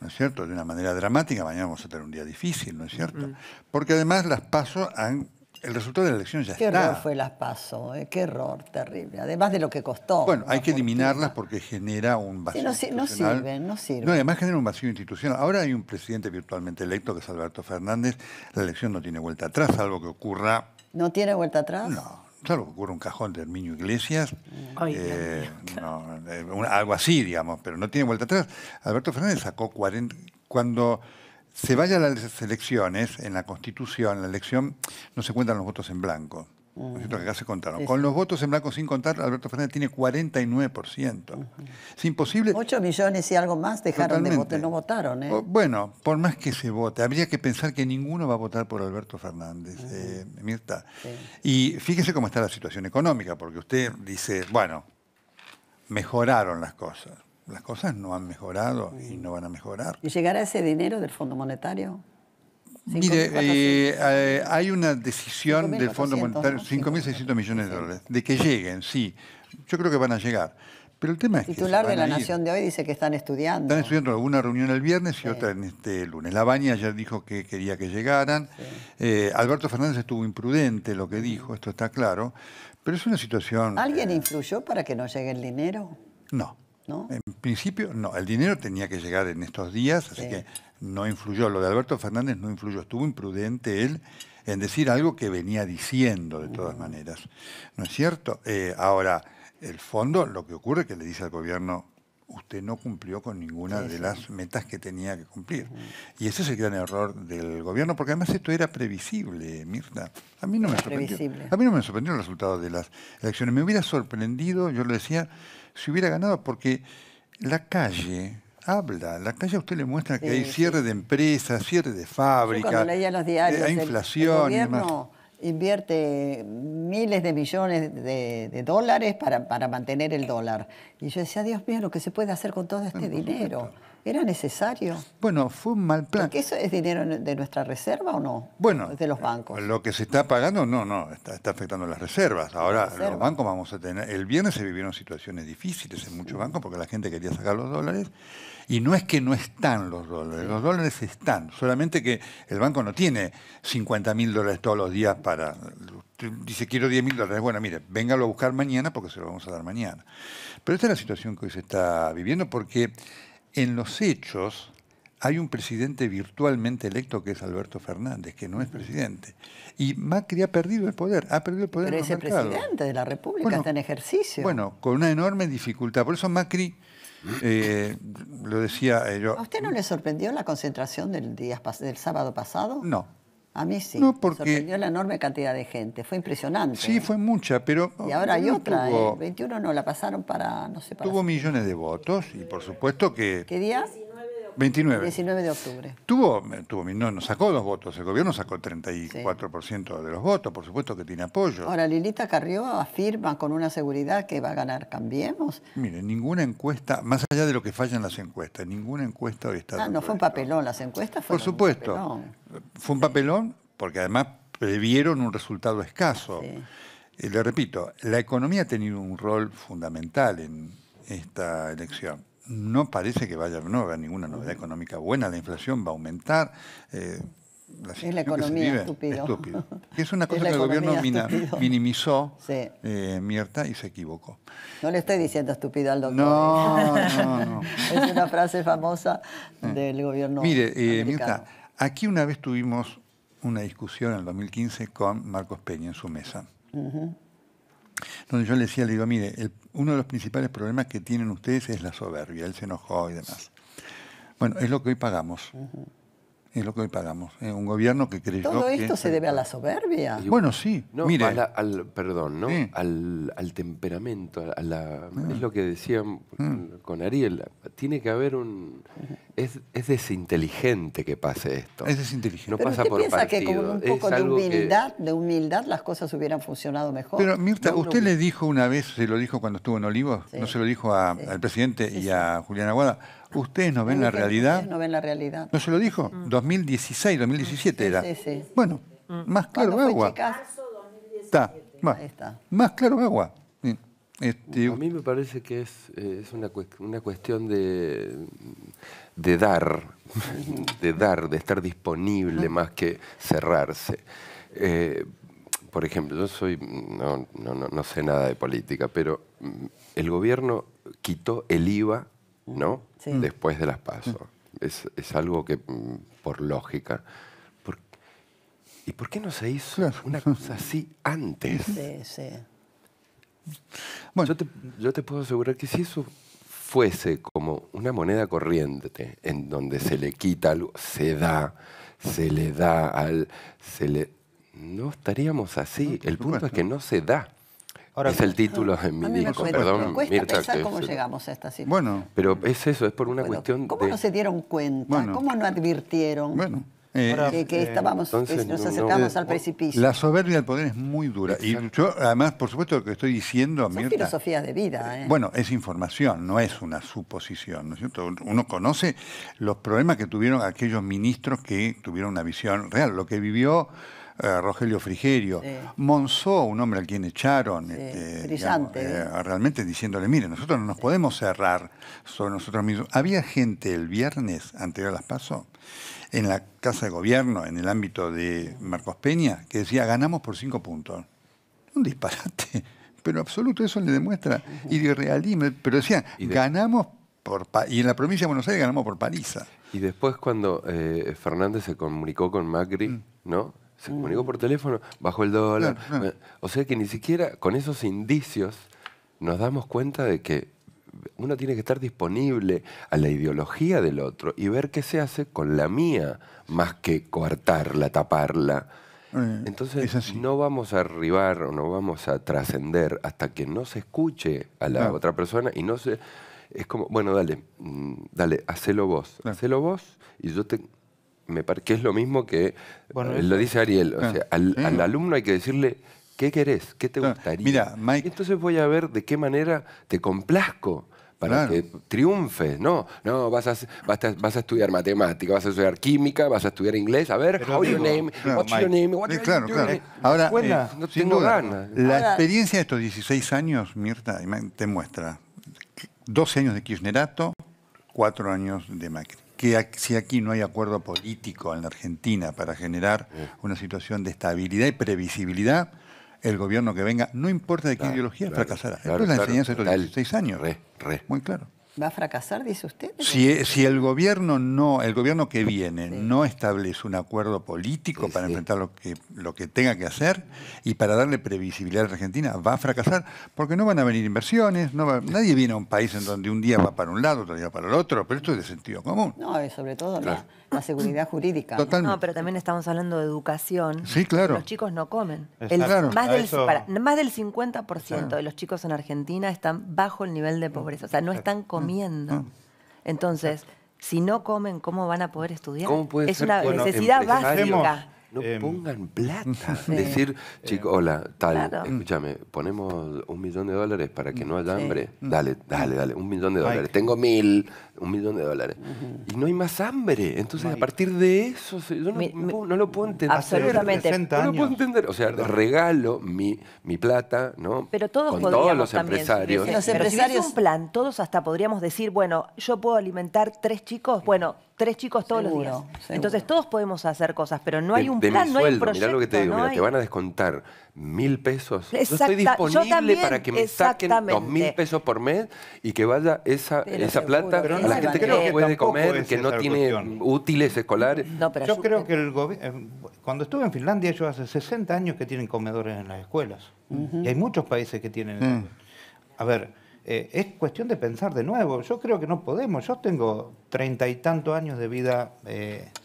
¿no es cierto? De una manera dramática, mañana vamos a tener un día difícil, ¿no es cierto? Porque además las pasos han el resultado de la elección ya está. Qué error fue las PASO, eh, qué error terrible. Además de lo que costó. Bueno, hay que eliminarlas porque genera un vacío institucional. no sirven, no sirven. No, además genera un vacío institucional. Ahora hay un presidente virtualmente electo que es Alberto Fernández. La elección no tiene vuelta atrás, algo que ocurra... ¿No tiene vuelta atrás? No, salvo que ocurra un cajón de Herminio Iglesias. Mm. Eh, eh, algo así, digamos, pero no tiene vuelta atrás. Alberto Fernández sacó 40... Cuando se vaya a las elecciones, en la Constitución, en la elección no se cuentan los votos en blanco. que acá se contaron. Con los votos en blanco sin contar, Alberto Fernández tiene 49%. Es imposible. 8 millones y algo más dejaron de votar, no votaron. ¿eh? bueno, por más que se vote, habría que pensar que ninguno va a votar por Alberto Fernández, eh, Mirta. Y fíjese cómo está la situación económica, porque usted dice, bueno, mejoraron las cosas las cosas no han mejorado y no van a mejorar. ¿Y llegará ese dinero del Fondo Monetario? Mire, eh, eh, hay una decisión del Fondo Monetario, 5.600 millones de dólares, de que lleguen, sí. Yo creo que van a llegar. Pero el tema es el titular de la Nación de hoy dice que están estudiando. Están estudiando una reunión el viernes y otra en este lunes. La Baña ayer dijo que quería que llegaran. Eh, Alberto Fernández estuvo imprudente lo que dijo, esto está claro. Pero es una situación. ¿Alguien influyó para que no llegue el dinero? No. En principio, no. El dinero tenía que llegar en estos días, así que no influyó. Lo de Alberto Fernández no influyó. Estuvo imprudente él en decir algo que venía diciendo, de todas maneras. ¿No es cierto? Eh, ahora, el fondo, lo que ocurre es que le dice al gobierno, usted no cumplió con ninguna de las metas que tenía que cumplir. Y ese es el gran error del gobierno, porque además esto era previsible, Mirta. A mí no me sorprendió. A mí no me sorprendió el resultado de las elecciones. Me hubiera sorprendido, yo le decía, se hubiera ganado, porque la calle habla, la calle a usted le muestra que hay cierre de empresas, cierre de fábricas, hay inflación. El, gobierno invierte miles de millones de, dólares para, para, mantener el dólar. Y yo decía, Dios mío, lo que se puede hacer con todo este dinero. ¿Era necesario? Bueno, fue un mal plan. eso es dinero de nuestra reserva o no? Bueno, de los bancos. Lo que se está pagando, no, no, está, afectando las reservas. Ahora los bancos vamos a tener. El viernes se vivieron situaciones difíciles en muchos bancos porque la gente quería sacar los dólares y no es que no están los dólares, los dólares están, solamente que el banco no tiene 50 mil dólares todos los días para... Dice, quiero 10 mil dólares. Bueno, mire, véngalo a buscar mañana porque se lo vamos a dar mañana. Pero esta es la situación que hoy se está viviendo porque en los hechos hay un presidente virtualmente electo que es Alberto Fernández, que no es presidente. Y Macri ha perdido el poder, ha perdido el poder. Pero es presidente de la República está en ejercicio. Bueno, con una enorme dificultad. Por eso Macri, eh, lo decía eh, yo. ¿A usted no le sorprendió la concentración del, día, del sábado pasado? No, a mí sí. No, porque... Sorprendió la enorme cantidad de gente. Fue impresionante. Sí, fue mucha, pero... Y ahora hay otra. 21 ¿eh? no, la pasaron para... No sé, para tuvo millones de votos y por supuesto que... ¿Qué día? 29. 19 de octubre. Tuvo, tuvo, no, sacó dos votos, el gobierno sacó 34% de los votos, por supuesto que tiene apoyo. Ahora, Lilita Carrió afirma con una seguridad que va a ganar Cambiemos. Mire, ninguna encuesta, más allá de lo que fallan las encuestas, ninguna encuesta hoy está... Ah, no fue un papelón, las encuestas Por supuesto, fue un papelón porque además previeron un resultado escaso. Sí. Eh, le repito, la economía ha tenido un rol fundamental en esta elección no parece que vaya, no haber ninguna novedad económica buena, la inflación va a aumentar. Eh, es la economía estúpida. estúpido. es una cosa que el gobierno minimizó, eh, Mirta y se equivocó. No le estoy diciendo estúpido al doctor. No, ¿eh? no, no. [LAUGHS] es una frase famosa mm. del gobierno. Mire, eh, aquí una vez tuvimos una discusión en el 2015 con Marcos Peña en su mesa donde yo le decía, le digo, mire, uno de los principales problemas que tienen ustedes es la soberbia, él se enojó y demás. Bueno, es lo que hoy pagamos es lo que hoy pagamos. Eh, un gobierno que cree Todo esto se debe a la soberbia. Bueno, sí. No, al, perdón, ¿no? Al, temperamento, a la, ah. es lo que decían mm. con Ariel. Tiene que haber un... Es, es desinteligente que pase esto. Es desinteligente. No pasa usted por piensa que con un poco de humildad, de humildad las cosas hubieran funcionado mejor. Pero Mirta, usted le dijo una vez, se lo dijo cuando estuvo en Olivos, no se lo dijo al presidente y a Julián Aguada, Ustedes no ven la realidad. no se lo dijo? 2016, mm. 2017 era. Bueno, mm. más claro agua. 2017. Está, más, claro que claro agua. A mí me parece que es, eh, una, cuestión de, dar, [LAUGHS] de dar, de estar disponible más que cerrarse. Eh, por ejemplo, yo soy, no, no sé nada de política, pero mm, el gobierno quitó el IVA ¿no? Después de las pasos. Es, algo que, mm, por lógica. ¿Y por qué no se hizo una cosa así antes? Bueno, yo te, puedo asegurar que si eso fuese como una moneda corriente en donde se le quita algo, se da, se le da al, se le, no estaríamos así. El punto es que no se da es el título en mi disco, cuesta, perdón, pensar cómo llegamos a esta situación. Bueno, pero es eso, es por una cuestión de... ¿Cómo no se dieron cuenta? ¿Cómo no advirtieron? Bueno. que, eh, eh, estábamos, nos acercamos al precipicio. La soberbia del poder es muy dura. Y yo, además, por supuesto, lo que estoy diciendo... Son filosofía de vida. Eh. Bueno, es información, no es una suposición, ¿no es cierto? Uno conoce los problemas que tuvieron aquellos ministros que tuvieron una visión real. Lo que vivió eh, Rogelio Frigerio, Monzó, un hombre al quien echaron, este, ¿eh? Eh, realmente diciéndole, mire, nosotros no nos podemos cerrar sobre nosotros mismos. Había gente el viernes anterior a las PASO en la Casa de Gobierno, en el ámbito de Marcos Peña, que decía, ganamos por cinco puntos. Un disparate, [LAUGHS] pero absoluto, eso le demuestra irrealismo. Pero decían, ganamos por... y en la provincia de Buenos Aires ganamos por paliza. Y después cuando Fernández se comunicó con Macri, mm. ¿no? se mm. comunicó por teléfono, bajó el dólar. O sea que ni siquiera con esos indicios nos damos cuenta de que uno tiene que estar disponible a la ideología del otro y ver qué se hace con la mía, más que coartarla, taparla. Eh, Entonces no vamos a arribar o no vamos a trascender hasta que no se escuche a la otra persona y no se... Es como, bueno, dale, mm, dale, hacelo vos, hacelo vos y yo te, me que es lo mismo que eh, lo dice Ariel. Ah, al, alumno hay que decirle qué querés, qué te ah, gustaría. Entonces voy a ver de qué manera te complazco para que triunfes, ¿no? No, vas a, vas a, estudiar matemática, vas a estudiar química, vas a estudiar inglés, a ver, how your name, what's your name, eh, Ahora, eh, no tengo ganas. La experiencia de estos 16 años, Mirta, te muestra 12 años de Kirchnerato, 4 años de Macri que si aquí no hay acuerdo político en la Argentina para generar una situación de estabilidad y previsibilidad, el gobierno que venga, no importa de qué ideología, fracasará. Esto es la enseñanza de los 16 años. Muy claro. ¿Va a fracasar, dice usted? Si, si, el gobierno no, el gobierno que viene no establece un acuerdo político para enfrentar lo que, lo que tenga que hacer y para darle previsibilidad a Argentina, va a fracasar porque no van a venir inversiones, no nadie viene a un país en donde un día va para un lado, otro día para el otro, pero esto es de sentido común. No, sobre todo la seguridad jurídica. No, pero también estamos hablando de educación. Sí, claro. Los chicos no comen. más, del, más, del, 50% de los chicos en Argentina están bajo el nivel de pobreza, o sea, no están comiendo. Mm. Entonces, si no comen, ¿cómo van a poder estudiar? es una necesidad básica. No eh, pongan plata. [LAUGHS] Decir, eh, chico, hola, tal, escúchame, ponemos un millón de dólares para que no haya hambre. Dale, dale, dale, un millón de dólares. Tengo mil, un millón de dólares. Y no hay más hambre. Entonces, a partir de eso, yo no, lo puedo entender. Absolutamente. No lo puedo entender. O sea, regalo mi, mi plata, ¿no? Pero todos Con todos los empresarios. Si los empresarios. un plan, todos hasta podríamos decir, bueno, yo puedo alimentar tres chicos, bueno, tres chicos todos los días. Entonces, todos podemos hacer cosas, pero no hay un plan, no hay proyecto. lo que te digo, te van a descontar mil pesos. estoy disponible para que me saquen dos mil pesos por mes y que vaya esa, esa plata la gente que no puede comer, que no tiene útiles escolares. yo creo eh, que el gobierno... Eh, cuando estuve en Finlandia, ellos hace 60 años que tienen comedores en las escuelas. Y hay muchos países que tienen... Mm. A ver, eh, es cuestión de pensar de nuevo. Yo creo que no podemos. Yo tengo treinta y tantos años de vida,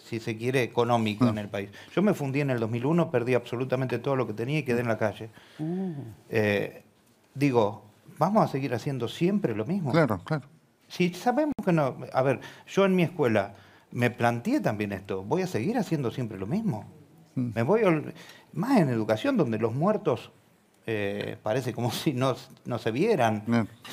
si se quiere, económico en mm. el país. Yo me fundí en el 2001, perdí absolutamente todo lo que tenía y quedé en la calle. Mm. digo, ¿vamos a seguir haciendo siempre lo mismo? Claro, claro. Si sabemos que no, a ver, yo en mi escuela me planteé también esto, voy a seguir haciendo siempre lo mismo. Mm. Me voy más en educación donde los muertos eh, parece como [LAUGHS] si no, se vieran.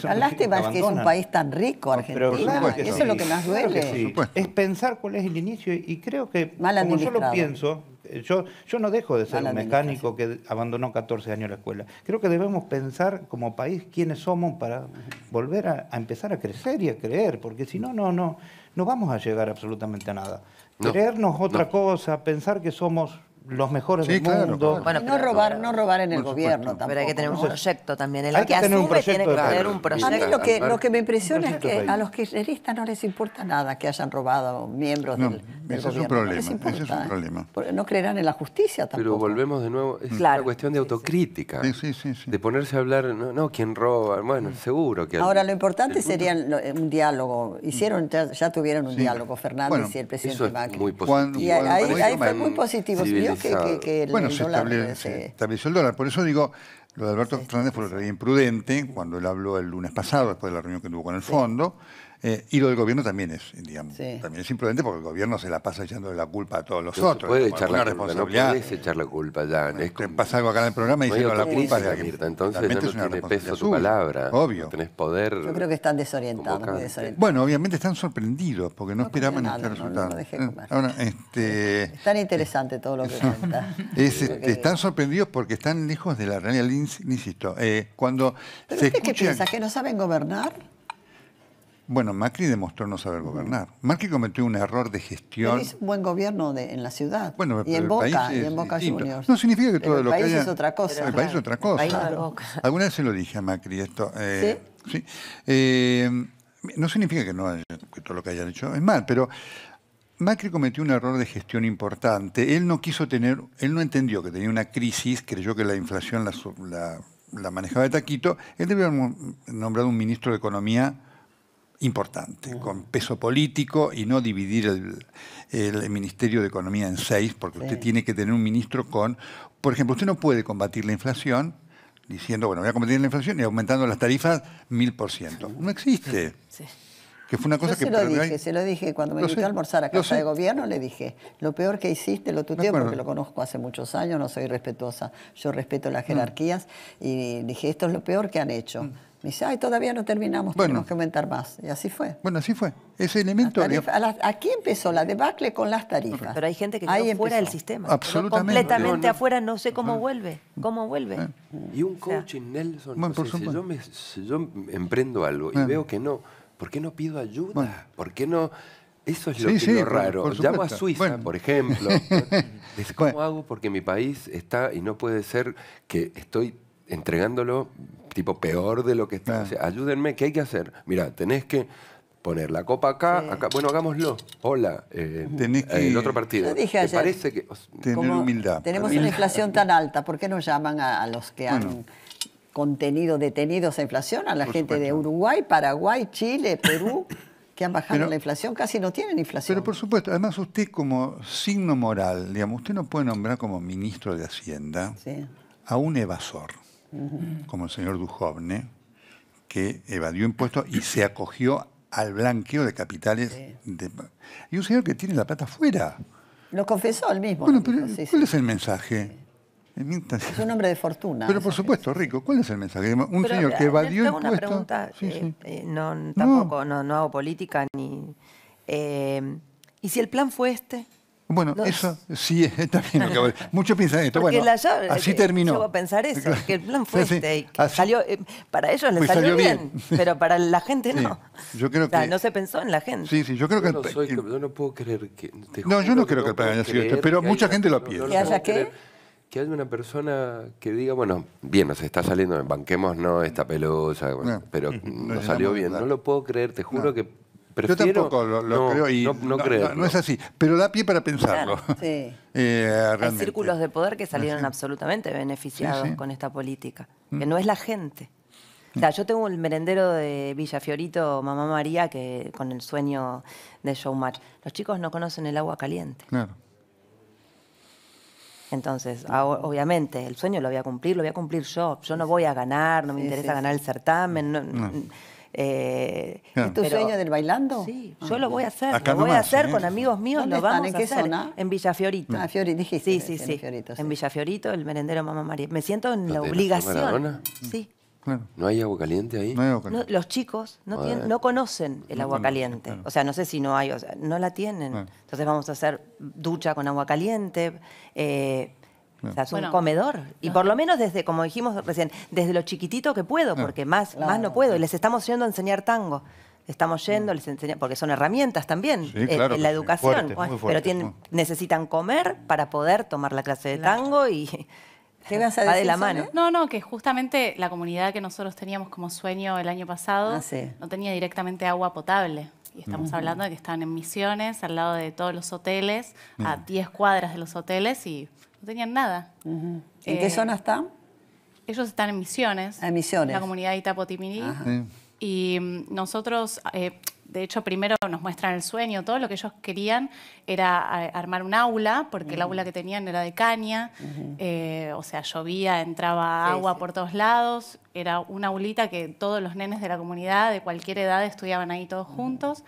hablaste más que es un país tan rico, Argentina. eso es lo que más duele. Es pensar cuál es el inicio y creo que, como yo lo pienso, yo, no dejo de ser un mecánico que abandonó 14 años la escuela. Creo que debemos pensar como país quiénes somos para volver a, empezar a crecer y a creer, porque si no, no, no, no vamos a llegar absolutamente a nada. Creernos otra cosa, pensar que somos los mejores del mundo. Bueno, no robar, no robar en el gobierno tampoco. Pero hay que tener un proyecto también. El hay que, un proyecto, tiene que tener un proyecto. lo que, que me impresiona es que a los kirchneristas no les importa nada que hayan robado miembros del, gobierno. Es un problema, no es un ¿eh? problema. No creerán en la justicia tampoco. Pero volvemos de nuevo, es una cuestión de autocrítica. de ponerse a hablar, no, no quien roba, bueno, mm. seguro que... Ahora, lo importante sería eh, un diálogo. Hicieron, ya, tuvieron un diálogo Fernández y el presidente Macri. Y ahí, fue muy positivo bueno, eh, se, estableció el dólar. Por eso digo, lo de Alberto Fernández fue lo imprudente cuando él habló el lunes pasado, después de la reunión que tuvo con el fondo. Eh, y lo del gobierno también es, digamos, también es imprudente porque el gobierno se la pasa echando la culpa a todos los no otros. Puede echar la culpa, no puedes echar la culpa ya. Es que pasa algo acá en el programa y diciendo la culpa de alguien. Entonces no, no tiene peso tu palabra. Obvio. No tenés poder. Yo creo que están desorientados, Bueno, obviamente están sorprendidos porque no, esperaban este resultado. Eh, ahora, este... Es tan interesante todo lo que cuenta. [LAUGHS] Este, están sorprendidos porque están lejos de la realidad, insisto. Eh, cuando se qué ¿Que no saben gobernar? Bueno, Macri demostró no saber gobernar. Macri cometió un error de gestión. es un buen gobierno en la ciudad. y, en Boca, y en Boca Juniors. No significa que todo lo que haya... es otra cosa. el país es otra cosa. Alguna vez se lo dije a Macri esto. Eh, sí. Eh, no significa que no todo lo que hayan hecho es mal, pero Macri cometió un error de gestión importante. Él no quiso tener, él no entendió que tenía una crisis, creyó que la inflación la, la manejaba de taquito. Él debió haber nombrado un ministro de Economía importante, con peso político y no dividir el, el Ministerio de Economía en seis, porque usted tiene que tener un ministro con, por ejemplo, usted no puede combatir la inflación diciendo, bueno, voy a combatir la inflación y aumentando las tarifas mil por ciento. No existe. Que fue una cosa que se lo dije, se lo dije cuando me invité a almorzar a casa de gobierno, le dije, lo peor que hiciste, lo tuteo porque lo conozco hace muchos años, no soy respetuosa. Yo respeto las mm. jerarquías y dije, esto es lo peor que han hecho. Mm. Me dice, ay, todavía no terminamos, tenemos que aumentar más. Y así fue. Bueno, así fue. Ese elemento... aquí empezó la debacle con las tarifas. Pero hay gente que quedó fuera del sistema. Absolutamente. Completamente afuera, no sé cómo vuelve. ¿Cómo vuelve? Y un coaching, Nelson, si, yo emprendo algo y veo que no, ¿por qué no pido ayuda? ¿Por qué no...? Eso es lo, raro. Llamo a Suiza, por ejemplo. [LAUGHS] ¿Cómo hago? Porque mi país está y no puede ser que estoy entregándolo tipo peor de lo que está. Ah. ayúdenme, ¿qué hay que hacer? Mira, tenés que poner la copa acá, acá. Bueno, hagámoslo. Hola. Eh, tenés eh, que... El otro partido. parece que... humildad. Tenemos una inflación tan alta. ¿Por qué no llaman a, los que han contenido detenidos esa inflación? A la gente de Uruguay, Paraguay, Chile, Perú. que han bajado la inflación, casi no tienen inflación. Pero por supuesto, además usted como signo moral, digamos, usted no puede nombrar como ministro de Hacienda a un evasor como el señor Dujovne, que evadió impuestos y se acogió al blanqueo de capitales. De... y un señor que tiene la plata fuera. Lo confesó él mismo. ¿cuál es el mensaje? Es un hombre de fortuna. Pero por supuesto, rico. ¿Cuál es el mensaje? Un señor eh, que evadió impuestos... Eh, eh, no, tampoco, hago política ni... ¿Y si el plan fue este? Bueno, eso sí, [LAUGHS] también acabo Lo que [LAUGHS] Muchos piensan esto. bueno, así eh, terminó. Yo voy a pensar eso, que el plan fue este. Y que salió, eh, para ellos les pues salió, bien, pero para la gente no. yo no se pensó en la gente. Sí, sí, yo creo que... no, no puedo creer que... no, yo no creo que haya sido esto, pero mucha gente lo piensa. ¿Que haya Que una persona que diga, bueno, bien, nos está saliendo, banquemos no esta pelosa, pero [LAUGHS] nos salió bien. No lo puedo creer, te juro que yo tampoco lo, no, creo y no, creo, no, es así, pero da pie para pensarlo. [LAUGHS] Eh, Hay círculos de poder que salieron absolutamente beneficiados con esta política, mm. que no es la gente. Mm. yo tengo el merendero de Villafiorito, Mamá María, que con el sueño de Showmatch. Los chicos no conocen el agua caliente. Entonces, obviamente, el sueño lo voy a cumplir, lo voy a cumplir yo. Yo no voy a ganar, no me interesa ganar el certamen. No. Eh, ah. ¿Es tu sueño del bailando? Sí, ah. yo lo voy a hacer. lo voy a hacer ¿eh? con amigos míos, lo vamos ¿En a qué hacer. Zona? En Villafiorito. Ah, Sí, sí, sí. En Villafiorito, el merendero Mamá María. Me siento en la obligación. Sí. ¿No hay agua caliente ahí? No los chicos no, ah. conocen el agua caliente. O sea, no sé si no hay, no la tienen. Entonces vamos a hacer ducha con agua caliente, eh, o sea, es un comedor. Y por lo menos desde, como dijimos recién, desde lo chiquitito que puedo, porque más, más no puedo. Y les estamos yendo a enseñar tango. Estamos yendo, les enseña porque son herramientas también eh, en, la educación. pero tienen, necesitan comer para poder tomar la clase de tango y [LAUGHS] va de la mano. No, no, que justamente la comunidad que nosotros teníamos como sueño el año pasado ah, no tenía directamente agua potable. Y estamos mm. hablando de que estaban en misiones, al lado de todos los hoteles, a 10 mm. cuadras de los hoteles y no tenían nada. ¿En qué eh, zona están? Ellos están en Misiones. Ah, en Misiones. la comunidad de Itapotimirí. Y mm, nosotros, eh, de hecho, primero nos muestran el sueño, todo lo que ellos querían era armar un aula, porque el aula que tenían era de caña, eh, o sea, llovía, entraba agua por todos lados, era una aulita que todos los nenes de la comunidad, de cualquier edad, estudiaban ahí todos juntos.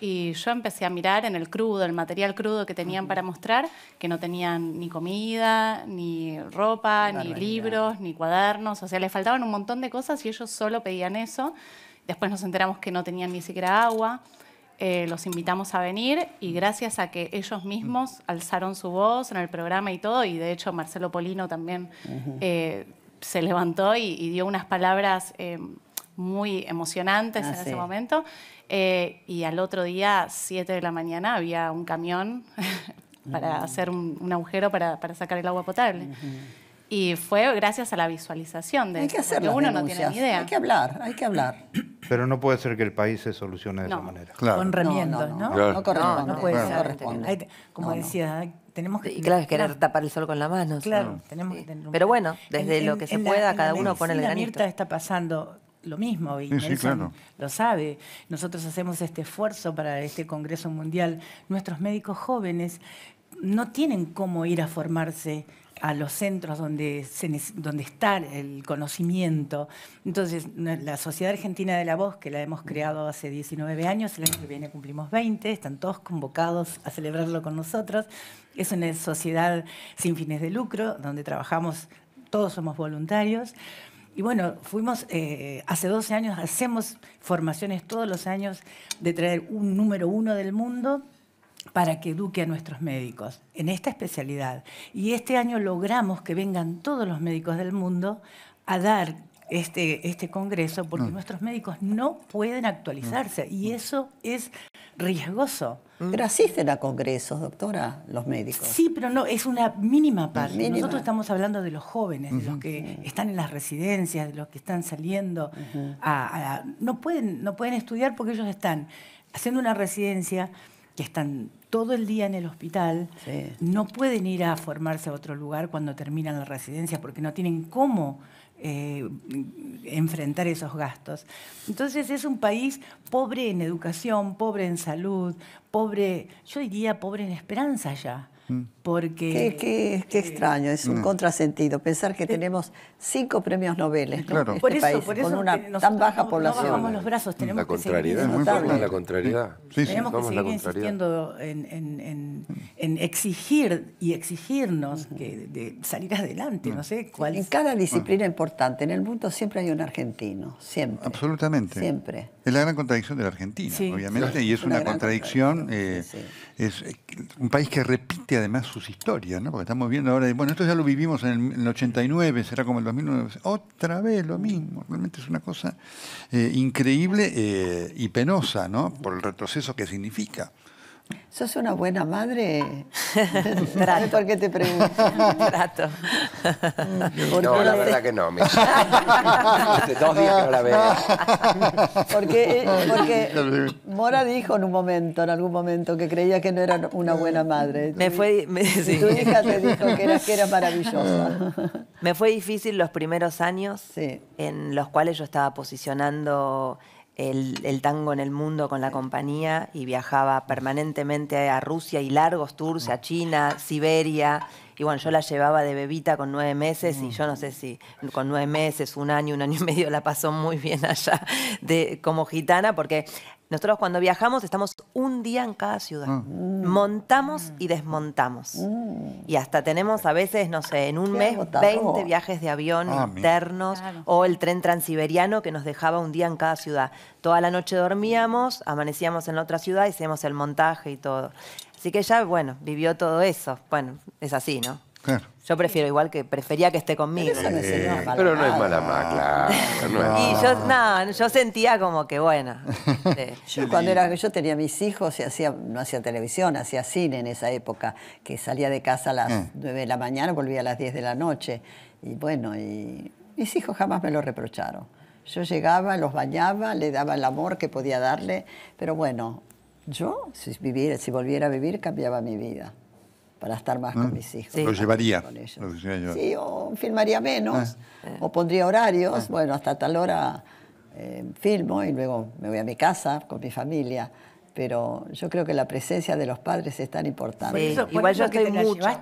Y yo empecé a mirar en el crudo, el material crudo que tenían para mostrar, que no tenían ni comida, ni ropa, ni libros, ni cuadernos, o sea, les faltaban un montón de cosas y ellos solo pedían eso. Después nos enteramos que no tenían ni siquiera agua. Eh, los invitamos a venir y gracias a que ellos mismos alzaron su voz en el programa y todo, y de hecho Marcelo Polino también eh, se levantó y, dio unas palabras eh, muy emocionantes ah, en ese momento. Eh, y al otro día, 7 de la mañana, había un camión [LAUGHS] para hacer un, agujero para, sacar el agua potable. Y fue gracias a la visualización de Hay que uno no tiene ni idea. Hay que hablar, hay que hablar. Pero no puede ser que el país se solucione de esa manera. Con remiendos, ¿no? No, no, corresponde. puede ser. como decía, tenemos que... Y claro, es querer tapar el sol con la mano. Claro, Pero bueno, desde lo que se pueda, cada uno pone el granito. está pasando lo mismo y lo sabe. Nosotros hacemos este esfuerzo para este Congreso Mundial. Nuestros médicos jóvenes no tienen cómo ir a formarse a los centros donde, donde está el conocimiento. Entonces, la Sociedad Argentina de la Voz, que la hemos creado hace 19 años, el año que viene cumplimos 20, están todos convocados a celebrarlo con nosotros. Es una sociedad sin fines de lucro, donde trabajamos, todos somos voluntarios. Y bueno, fuimos, eh, hace 12 años hacemos formaciones todos los años de traer un número uno del mundo para que eduque a nuestros médicos en esta especialidad. Y este año logramos que vengan todos los médicos del mundo a dar este, este Congreso porque mm. nuestros médicos no pueden actualizarse mm. y mm. eso es riesgoso. Pero asisten a congresos, doctora, los médicos. Sí, pero no, es una mínima parte. Nosotros estamos hablando de los jóvenes, de los que están en las residencias, de los que están saliendo. a, no, pueden, no pueden estudiar porque ellos están haciendo una residencia que están todo el día en el hospital, no pueden ir a formarse a otro lugar cuando terminan la residencia porque no tienen cómo eh, enfrentar esos gastos. Entonces es un país pobre en educación, pobre en salud, pobre, yo diría pobre en esperanza ya. Porque... Qué, extraño, es un mm. contrasentido pensar que eh, tenemos cinco premios Nobel en este país, con una tan baja población. No bajamos los brazos, tenemos la que seguir, la tenemos insistiendo en, exigir y exigirnos de salir adelante, no sé cuál. En cada disciplina importante en el mundo siempre hay un argentino, siempre. Absolutamente. Siempre. Es la gran contradicción de la Argentina, obviamente, y es una, contradicción, eh, es eh, un país que repite además sus historias, ¿no? Porque estamos viendo ahora, bueno, esto ya lo vivimos en el, 89, será como el 2009, otra vez lo mismo, realmente es una cosa eh, increíble eh, y penosa, ¿no? Por el retroceso que significa. ¿Sos una buena madre? [LAUGHS] Trato. por qué te pregunto. Trato. no, la verdad que no. Me... Hace dos días que no la veo. Porque, eh, [LAUGHS] Mora dijo en un momento, en algún momento, que creía que no era una buena madre. Me fue... tu hija te dijo que era, que maravillosa. Me fue difícil los primeros años en los cuales yo estaba posicionando el, tango en el mundo con la compañía y viajaba permanentemente a Rusia y largos tours a China, Siberia. Y bueno, yo la llevaba de bebita con nueve meses y yo no sé si con nueve meses, un año, un año y medio la pasó muy bien allá de, como gitana, porque nosotros cuando viajamos estamos un día en cada ciudad. Ah. Mm. Montamos mm. y desmontamos. Mm. Y hasta tenemos a veces, no sé, en un mes 20 viajes de avión ah, internos o el tren transiberiano que nos dejaba un día en cada ciudad. Toda la noche dormíamos, amanecíamos en la otra ciudad, hacíamos el montaje y todo. Así que ya bueno, vivió todo eso. Bueno, es así, ¿no? Yo prefiero igual que prefería que esté conmigo. Pero, eh, no, es mala más, claro. Y yo, sentía como que bueno. Este, [LAUGHS] yo cuando era, yo tenía mis hijos y hacía, no hacía televisión, hacía cine en esa época, que salía de casa a las 9 ah. de la mañana, volvía a las 10 de la noche. Y bueno, y mis hijos jamás me lo reprocharon. Yo llegaba, los bañaba, le daba el amor que podía darle, pero bueno, yo, si, si volviera a vivir, cambiaba mi vida para estar más con ¿Mm? mis hijos. Lo llevaría. Sí, o filmaría menos, ah. o pondría horarios, ah. bueno, hasta tal hora eh, filmo y luego me voy a mi casa con mi familia pero yo creo que la presencia de los padres es tan importante. igual yo estoy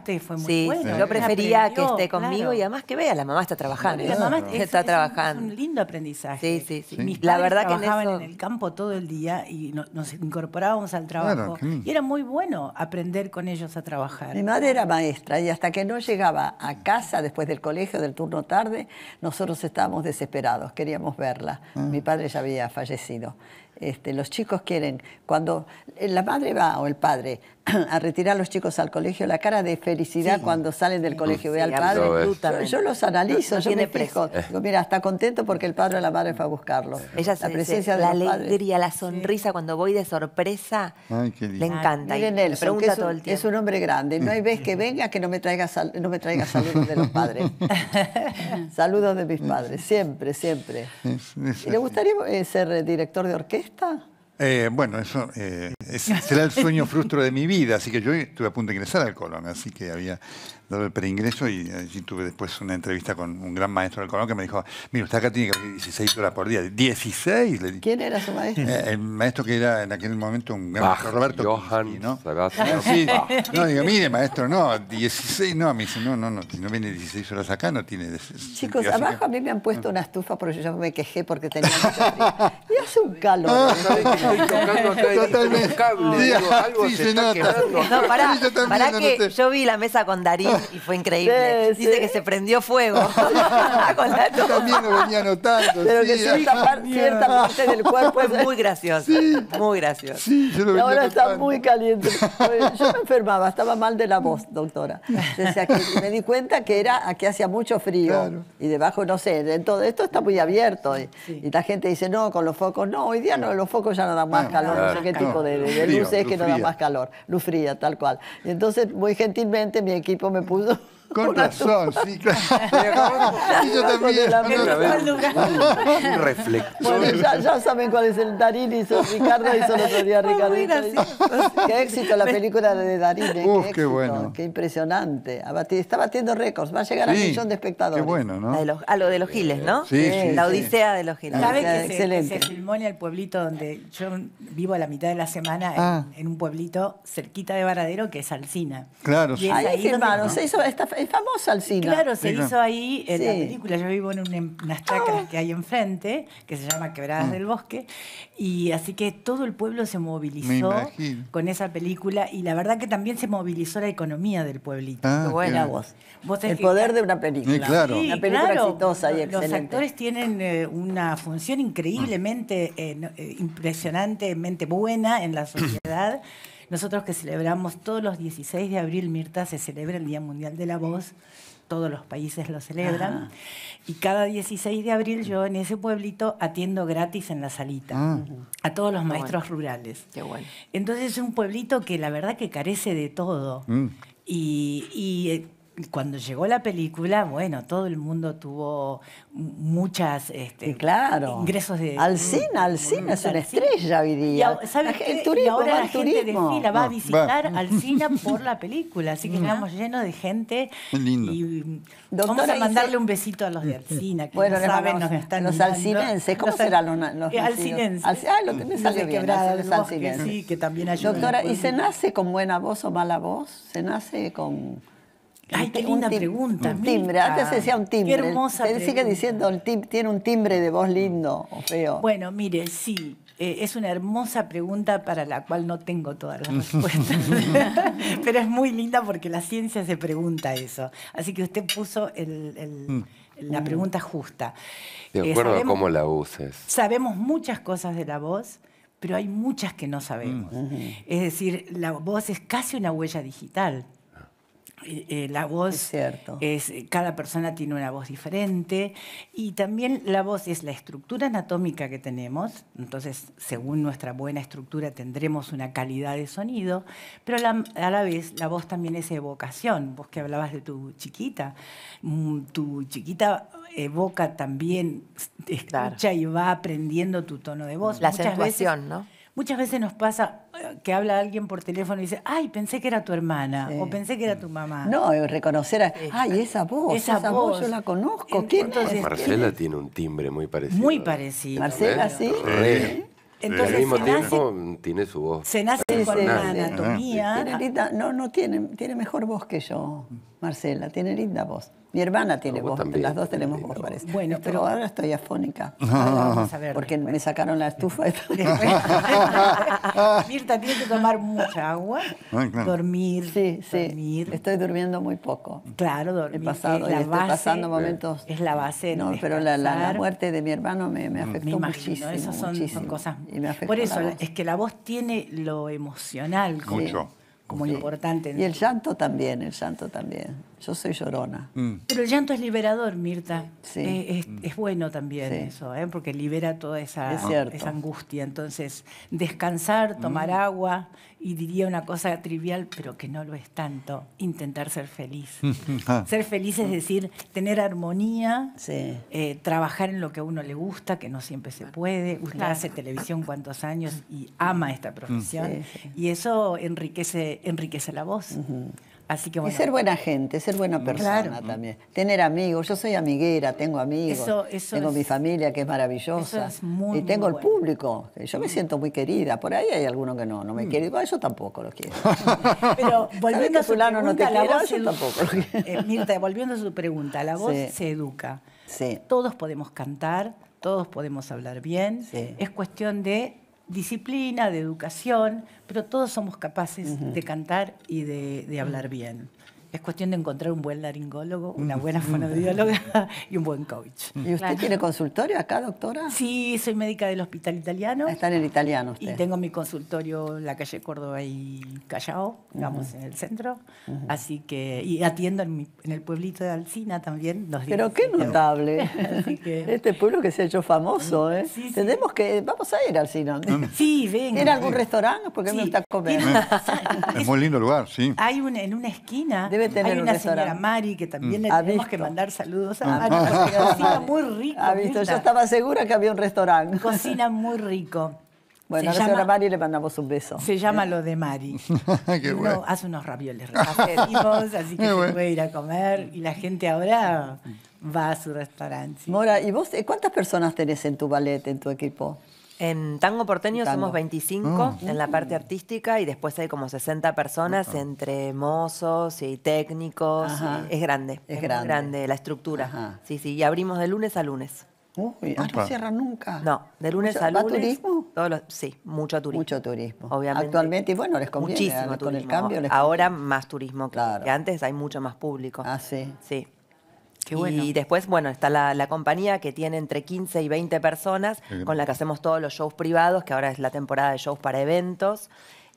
que fue muy bueno. Yo prefería que esté conmigo y además que vea, la mamá está trabajando. la mamá está trabajando. Es un lindo aprendizaje. Sí, sí, sí. Mis la verdad que en, en, el campo todo el día y nos incorporábamos al trabajo. Y era muy bueno aprender con ellos a trabajar. Mi madre era maestra y hasta que no llegaba a casa después del colegio, del turno tarde, nosotros estábamos desesperados, queríamos verla. Ah. Mi padre ya había fallecido. Este, los chicos quieren, cuando la madre va o el padre [CLEARS THROAT] a retirar a los chicos al colegio, la cara de felicidad cuando salen del colegio, ve al padre. Yo, los analizo, yo tiene me mira, está contento porque el padre o la madre fue a buscarlo. la presencia los de la alegría, la sonrisa cuando voy de sorpresa, le encanta. miren él, pregunta es un, todo el tiempo. Es un hombre grande, no hay vez que venga que no me traiga, no me traiga saludos de los padres. [LAUGHS] saludos de mis padres, siempre, siempre. ¿Le gustaría eh, ser director de orquesta? Eh, bueno, eso eh, será el sueño frustro de mi vida, así que yo estuve a punto de ingresar al colon, así que había dado el preingreso y allí eh, tuve después una entrevista con un gran maestro del Colón que me dijo, mira, usted acá tiene que venir 16 horas por día. ¿16? Le dije. ¿Quién era su maestro? Eh, el maestro que era en aquel momento un gran maestro, Roberto Johan ¿no? diga ah, No, digo, mire, maestro, no, 16, no, me dice, no, no, no, si no viene 16 horas acá no tiene... Chicos, abajo a mí me han puesto ah. una estufa porque yo me quejé porque tenía Y hace un calor. Ah, Totalmente. algo se, No, pará, que yo vi la mesa con Darío [LAUGHS] Y fue increíble. Dice que se prendió fuego. [LAUGHS] [LAUGHS] también lo venía notando. Pero sí, que cierta, cierta, parte del cuerpo es muy graciosa Muy graciosa Ahora está muy caliente. Yo me enfermaba, estaba mal de la voz, doctora. me di cuenta que era que hacía mucho frío. Y debajo, no sé, dentro todo esto está muy abierto. Y, la gente dice, no, con los focos. No, hoy día no, los focos ya no dan más ah, calor. no sé qué tipo de, de, es que no dan más calor. Luz fría, tal cual. Y entonces, muy gentilmente, mi equipo me 不是。Con razón, sí, claro. y yo también. No, Bueno, ya, ya, saben cuál es el Darín, hizo [LAUGHS] Ricardo, hizo el otro día Ricardo. Qué éxito la película de Darín. ¿eh? qué, bueno. Qué impresionante. Está batiendo récords, va a llegar a un millón de espectadores. Qué bueno, ¿no? A, ah, lo de los Giles, ¿no? Sí, La Odisea de los Giles. ¿Sabes que, Excelente. Se, filmó en el pueblito donde yo vivo a la mitad de la semana, en, ah. un pueblito cerquita de Varadero, que es Alcina. Claro, sí. ahí, ahí se hizo esta es famosa cine. Claro, se hizo ahí en la película. Yo vivo en em, unas chacras ah. que hay enfrente, que se llama Quebradas mm. del Bosque, y así que todo el pueblo se movilizó con esa película y la verdad que también se movilizó la economía del pueblito. Ah, Qué buena voz. ¿Vos el poder de una película. Sí, claro. una película exitosa y excelente. Los actores tienen eh, una función increíblemente, eh, eh, impresionantemente buena en la sociedad. [CLEARS THROAT] Nosotros que celebramos todos los 16 de abril, Mirta, se celebra el Día Mundial de la Voz, todos los países lo celebran. Y cada 16 de abril yo en ese pueblito atiendo gratis en la salita ah. a todos los maestros rurales. Qué bueno. Entonces es un pueblito que la verdad que carece de todo. Mm. Y, y, eh, cuando llegó la película, bueno, todo el mundo tuvo muchas este, ingresos de al cine, al cine es una estrella hoy día. Y, el turismo, ahora la gente va a visitar al cine [LAUGHS] por la película, así que estamos llenos de gente. Y mm, vamos a mandarle un besito a los de Alcina, este. que bueno, no saben, nos están los alcinenses, ¿cómo serán los, eh, alcinenses? alcinenses? ah, lo que me salió bien, los alcinenses. Sí, que también Doctora, ¿y se nace con buena voz o mala voz? ¿Se nace con Ay, qué linda pregunta. Un timbre, antes decía un timbre. Qué hermosa Él sigue diciendo, el tiene un timbre de voz lindo o feo. Bueno, mire, sí, eh, es una hermosa pregunta para la cual no tengo todas las respuestas. [LAUGHS] [LAUGHS] Pero es muy linda porque la ciencia se pregunta eso. Así que usted puso mm. la pregunta justa. De eh, acuerdo a cómo la uses. Sabemos muchas cosas de la voz, pero hay muchas que no sabemos. Mm. Es decir, la voz es casi una huella digital. Eh, eh, la voz es, eh, cada persona tiene una voz diferente y también la voz es la estructura anatómica que tenemos entonces según nuestra buena estructura tendremos una calidad de sonido pero a la vez la voz también es evocación vos que hablabas de tu chiquita mm, tu chiquita evoca también escucha y va aprendiendo tu tono de voz la Muchas no Muchas veces nos pasa eh, que habla alguien por teléfono y dice, ay, pensé que era tu hermana o pensé que era tu mamá. No, reconocer a, ay, esa voz, esa, voz, yo la conozco. Marcela tiene un timbre muy parecido. Muy parecido. Marcela, sí. Re. Entonces, al mismo tiempo tiene su voz. Se nace con la anatomía. no, no, tiene, tiene mejor voz que yo. Marcela, tiene linda voz. Mi hermana tiene ah, voz, las dos tenemos voz, parece. Bueno, pero, ahora estoy afónica. [LAUGHS] Ah, porque me sacaron la estufa. [LAUGHS] [LAUGHS] Mirta, tienes que tomar mucha agua, dormir, sí, sí. Estoy durmiendo muy poco. Claro, dormir. He pasado, estoy pasando momentos. Es la base. No, pero la, la, muerte de mi hermano me, me afectó muchísimo. Esas son, cosas. Por eso es que la voz tiene lo emocional. Mucho como importante. Y el santo también, el santo también. Yo soy llorona. Mm. Pero el llanto es liberador, Mirta. Eh, mm. Es, bueno también eso, ¿eh? porque libera toda esa, angustia. Entonces, descansar, tomar mm. agua y diría una cosa trivial, pero que no lo es tanto, intentar ser feliz. [LAUGHS] Ah. ser feliz es decir, tener armonía, eh, trabajar en lo que a uno le gusta, que no siempre se puede. Usted hace televisión cuantos años y ama esta profesión. Y eso enriquece, enriquece la voz que Y ser buena gente, ser buena persona también. Tener amigos. Yo soy amiguera, tengo amigos. tengo mi familia que es maravillosa. y tengo el público. Yo me mm. siento muy querida. Por ahí hay algunos que no, no me quieren, mm. quiere. yo tampoco los quiero. [LAUGHS] Pero volviendo a su pregunta, la voz se educa. Todos podemos cantar, todos podemos hablar bien. Es cuestión de disciplina, de educación, pero todos somos capaces de cantar y de hablar bien. Es cuestión de encontrar un buen laringólogo, una mm, buena mm. fonodióloga [LAUGHS] y un buen coach. Mm. ¿Y usted tiene consultorio acá, doctora? Sí, soy médica del Hospital Italiano. Está en el Italiano usted. Y tengo mi consultorio en la calle Córdoba y Callao, digamos, en el centro. Así que, y atiendo en, el pueblito de Alcina también. Pero qué notable. [LAUGHS] Este pueblo que se ha hecho famoso, ¿eh? Tenemos que, vamos a ir a Alcina. Sí, venga. ¿En algún restaurante? Porque me gusta comer. es, muy lindo lugar, sí. Hay un, en una esquina. Hay una señora Mari que también mm. le tenemos que mandar saludos a ah. Mari ah, porque cocina [LAUGHS] muy rico. ¿Ha visto? Yo estaba segura que había un restaurante. Cocina muy rico. Bueno, a la señora Mari le mandamos un beso. Se llama lo de Mari. [LAUGHS] Qué bueno. hace unos ravioles ricos, así que se puede ir a comer. Y la gente ahora va a su restaurante. Mora, ¿y vos eh, cuántas personas tenés en tu ballet, en tu equipo? En tango porteño somos 25 mm. en la parte mm. artística y después hay como 60 personas entre mozos y técnicos. es grande, es, grande. la estructura. Sí, sí, y abrimos de lunes a lunes. Uy, ah, no cierra nunca. No, de lunes a lunes. ¿Va turismo? sí, mucho turismo. Mucho turismo. Obviamente. Actualmente, y bueno, les conviene. Muchísimo ¿eh? con el cambio. Ahora más turismo claro. que, antes, hay mucho más público. Ah, sí. Sí. Y después, bueno, está la, compañía que tiene entre 15 y 20 personas con la que hacemos todos los shows privados, que ahora es la temporada de shows para eventos.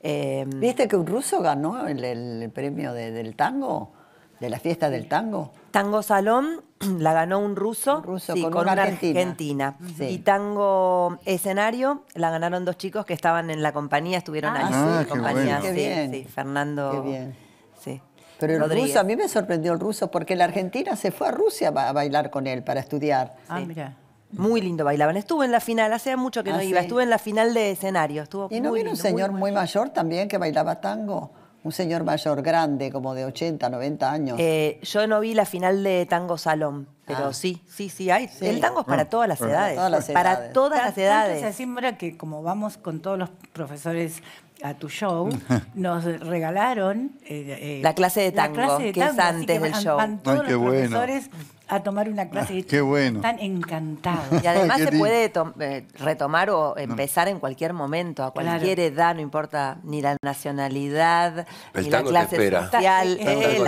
Em, ¿Viste que un ruso ganó el, premio del tango? ¿De la fiesta del tango? Tango Salón [CLEARS THROAT] la ganó un ruso, con, una, argentina. Y Tango Escenario la ganaron dos chicos que estaban en la compañía, estuvieron ahí ah, compañía. Ah, bueno. Sí, Fernando. Qué bien. Sí. Pero el ruso, a mí me sorprendió el ruso porque la Argentina se fue a Rusia a bailar con él para estudiar. Ah, mira. Muy lindo bailaban. Estuve en la final, hace mucho que no ah, iba, estuve en la final de escenario. Estuvo y no un señor muy, mayor. también que bailaba tango. Un señor mayor, grande, como de 80, 90 años. Eh, yo no vi la final de Tango Salón, pero ah. sí, sí, sí. Hay. El tango es para ah. todas las edades. Para todas las edades. Para todas que como vamos con todos los profesores a tu show, [LAUGHS] nos regalaron... Eh, eh, la clase de tango, clase de tango que es antes que del show. Ay, qué bueno. profesores a tomar una ah, clase. Ah, qué Están encantados. Y además [LAUGHS] se puede eh, retomar o empezar en cualquier momento, a cualquier edad, no importa ni la nacionalidad, ni la clase social. Eh,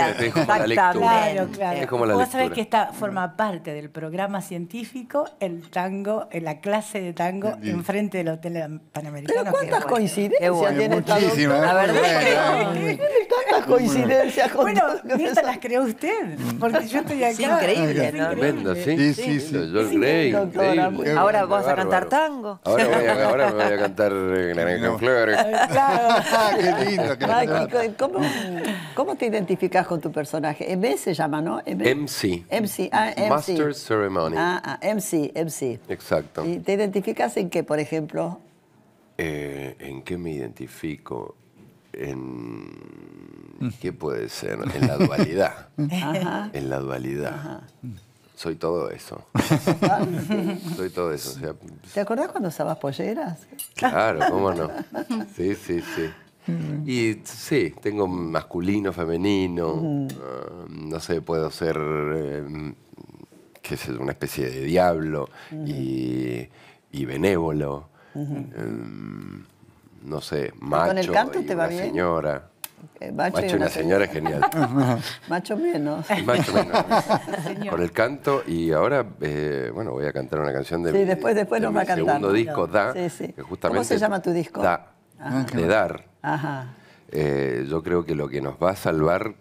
lectura Vos sabés que esta forma parte del programa científico, el tango, eh, la clase de tango enfrente del Hotel Panamericano. Pero cuántas coincidencias tiene Muchísimas. La verdad que... coincidencias. Bueno, estas las creó usted, porque yo estoy acá. es increíble. Tremenda, ¿sí? Sí, sí, sí. Yo el Rey, Ahora vas a cantar tango. Ahora, voy a, [LAUGHS] me voy a cantar eh, Naranja el Flores. Claro. [LAUGHS] qué lindo. Qué lindo. ¿cómo, te identificas con tu personaje? M.C. se llama, ¿no? MC. MC. Ah, MC. Master Ceremony. Ah, ah, MC, MC. Exacto. ¿Y te identificas en qué, por ejemplo? Eh, ¿En qué me identifico? En [LAUGHS] ¿Qué puede ser? En la dualidad. [LAUGHS] En la dualidad. Soy todo eso. [LAUGHS] Soy todo eso. ¿Te acordás cuando usabas polleras? Claro, cómo no. Sí, sí, sí. Mm. Y sí, tengo masculino, femenino, ah, no sé, puedo ser, que eh, qué una especie de diablo y, benévolo, em, no sé, macho. ¿Con el canto y te va bien? Señora. Eh, macho, y una señora, es genial. [LAUGHS] macho menos. [LAUGHS] Macho menos. [LAUGHS] Por el canto y ahora, eh, bueno, voy a cantar una canción de mi, después, segundo disco, Da. ¿Cómo se llama tu disco? Da, ah, de Dar. Eh, yo creo que lo que nos va a salvar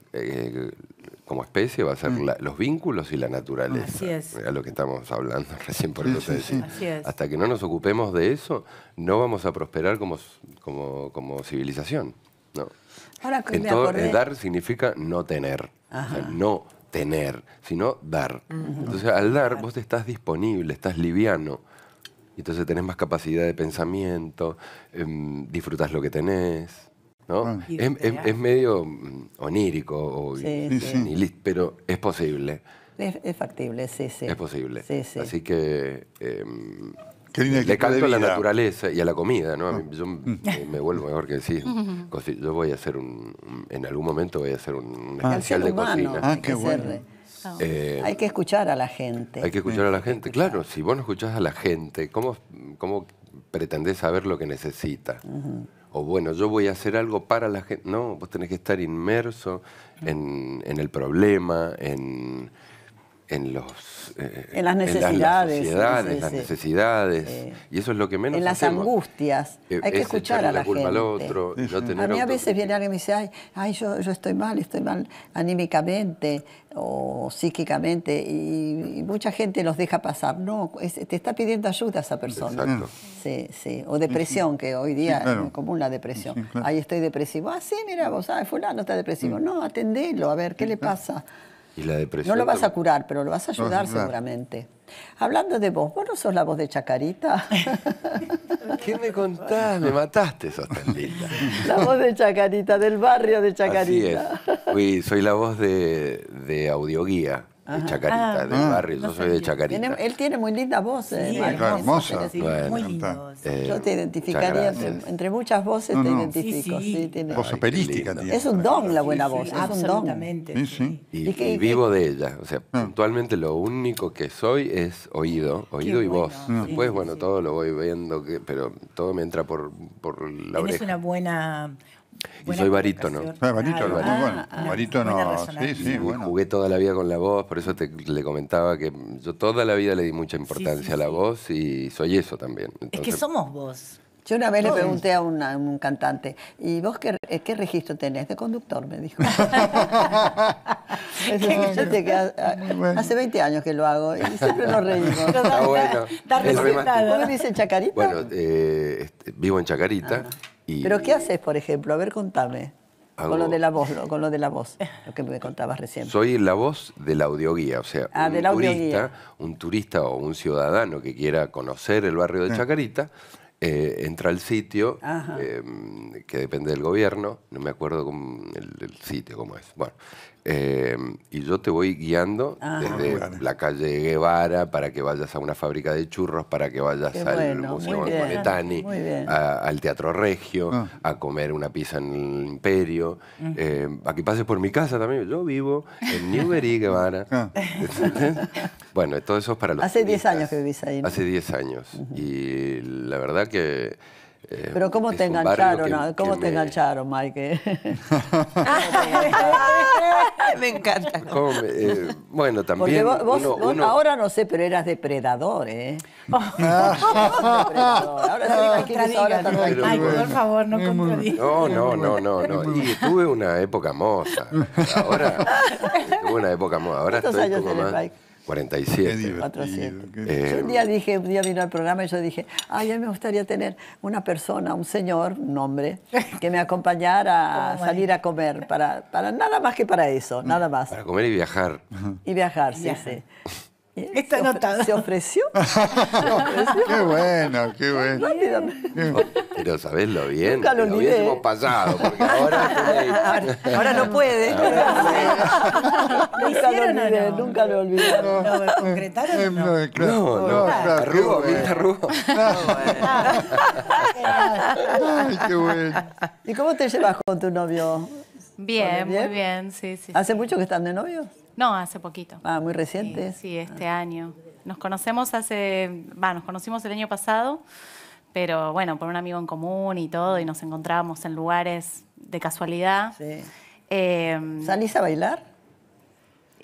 como especie va a ser mm. los vínculos y la naturaleza. es. lo que estamos hablando recién por Hasta que no nos ocupemos de eso, no vamos a prosperar como, como, como civilización. No. Entonces, dar significa no tener, no tener, sino dar. Entonces, al dar, vos estás disponible, estás liviano. Entonces tenés más capacidad de pensamiento, em, disfrutas lo que tenés. ¿no? Ah. Es, medio mm, onírico pero es posible. Es, factible, sí, sí. Es posible. Así que em, le canto a la naturaleza y a la comida, ¿no? Ah. Yo me, vuelvo mejor que decir. [LAUGHS] Yo voy a hacer un, en algún momento voy a hacer un ah. especial de cocina. Ah, qué hay que escuchar a la gente. Hay que escuchar a la gente, claro. Si vos no escuchás a la gente, ¿cómo, cómo pretendés saber lo que necesita? O bueno, yo voy a hacer algo para la gente. No, vos tenés que estar inmerso en el problema, en, en los eh, en las necesidades, en las, necesidades y eso es lo que menos en las angustias eh, hay que escuchar a la, gente. a mí a veces viene alguien y me dice ay, yo, yo estoy mal estoy mal anímicamente o psíquicamente y, mucha gente los deja pasar no te está pidiendo ayuda a esa persona sí sí o depresión que hoy día es común la depresión ahí estoy depresivo ah sí mira vos ah, fulano está depresivo no atendelo a ver qué le pasa la depresión. No lo vas a curar, pero lo vas a ayudar seguramente. Hablando de vos, vos no sos la voz de Chacarita. [LAUGHS] ¿Qué me contás? Me mataste, sos tan linda. La voz de Chacarita, del barrio de Chacarita. Sí, soy la voz de, de audioguía. Ah, de Chacarita, del barrio, yo no soy de Chacarita. él tiene muy linda voz, sí, eh, es hermosa. muy linda eh, yo te identificaría, entre, muchas voces te identifico. Sí, tiene, voz operística Es un don la buena voz, es un don. Y, ¿Y, y vivo de ella. O sea, ah. puntualmente lo único que soy es oído, oído y voz. Después, bueno, todo lo voy viendo, pero todo me entra por, por la Tienes una buena y soy barítono. Ah, barítono, ah, ah, sí, sí, bueno. Jugué toda la vida con la voz, por eso te, le comentaba que yo toda la vida le di mucha importancia a la voz y soy eso también. es que somos vos. Yo una vez le pregunté a, un cantante, ¿y vos eh, qué, registro tenés? De conductor, me dijo. [LAUGHS] Hace 20 años que lo hago y [LAUGHS] siempre lo reímos. Está bueno. Chacarita? Bueno, eh, este, vivo en Chacarita. ¿Pero qué haces, por ejemplo? A ver, contame. Con lo de la voz, lo, con lo de la voz, lo que me contabas recién. Soy la voz de la audioguía, o sea, ah, un, Turista, un turista o un ciudadano que quiera conocer el barrio de ah. Chacarita, eh, entra al sitio, eh, que depende del gobierno, no me acuerdo con el, el, sitio cómo es. Bueno, Em, y yo te voy guiando ah. desde ah, la calle Guevara para que vayas a una fábrica de churros, para que vayas al Museo Monetani, al Teatro Regio, ah. a comer una pizza en el Imperio, em, a que pases por mi casa también. Yo vivo en Newbery, [LAUGHS] Guevara. bueno, todo eso es para los... Hace 10 años que vivís ahí. Hace 10 años. Y la verdad que eh, pero ¿cómo te engancharon? Ah, ¿Cómo te engancharon, Mike? [LAUGHS] [LAUGHS] me encanta. Eh, bueno, también. vos, ahora no sé, pero eras depredador, ¿eh? [LAUGHS] Ahora sí, no, ahora no, Mike, por favor, no contradigas. No, no, no, no, no. Y tuve una época moza. Ahora tuve una época moza. Ahora estoy como más... 47. Eh, un día dije, un día vino al programa y yo dije, ay, a me gustaría tener una persona, un señor, un hombre, que me acompañara a [LAUGHS] salir a comer, para, para nada más que para eso, mm. nada más. Para comer y viajar. Y viajar, sí, sí. Eh, Esta se [LAUGHS] ¿Se ofreció? qué bueno, qué bueno. Pero sabés lo bien. Nunca lo, pasado, porque ahora... [LAUGHS] no puede. nunca, lo olvidé, no? nunca lo olvidaron. No, concretaron? No, no, Ay, qué bueno. ¿Y cómo te llevas con tu novio? Bien, bien? muy bien, sí, sí. ¿Hace mucho que están de novios? No, hace poquito. Ah, muy reciente. Sí, este ah. año. Nos conocemos hace, va, nos conocimos el año pasado, pero bueno, por un amigo en común y todo, y nos encontrábamos en lugares de casualidad. Em, ¿Salís a bailar?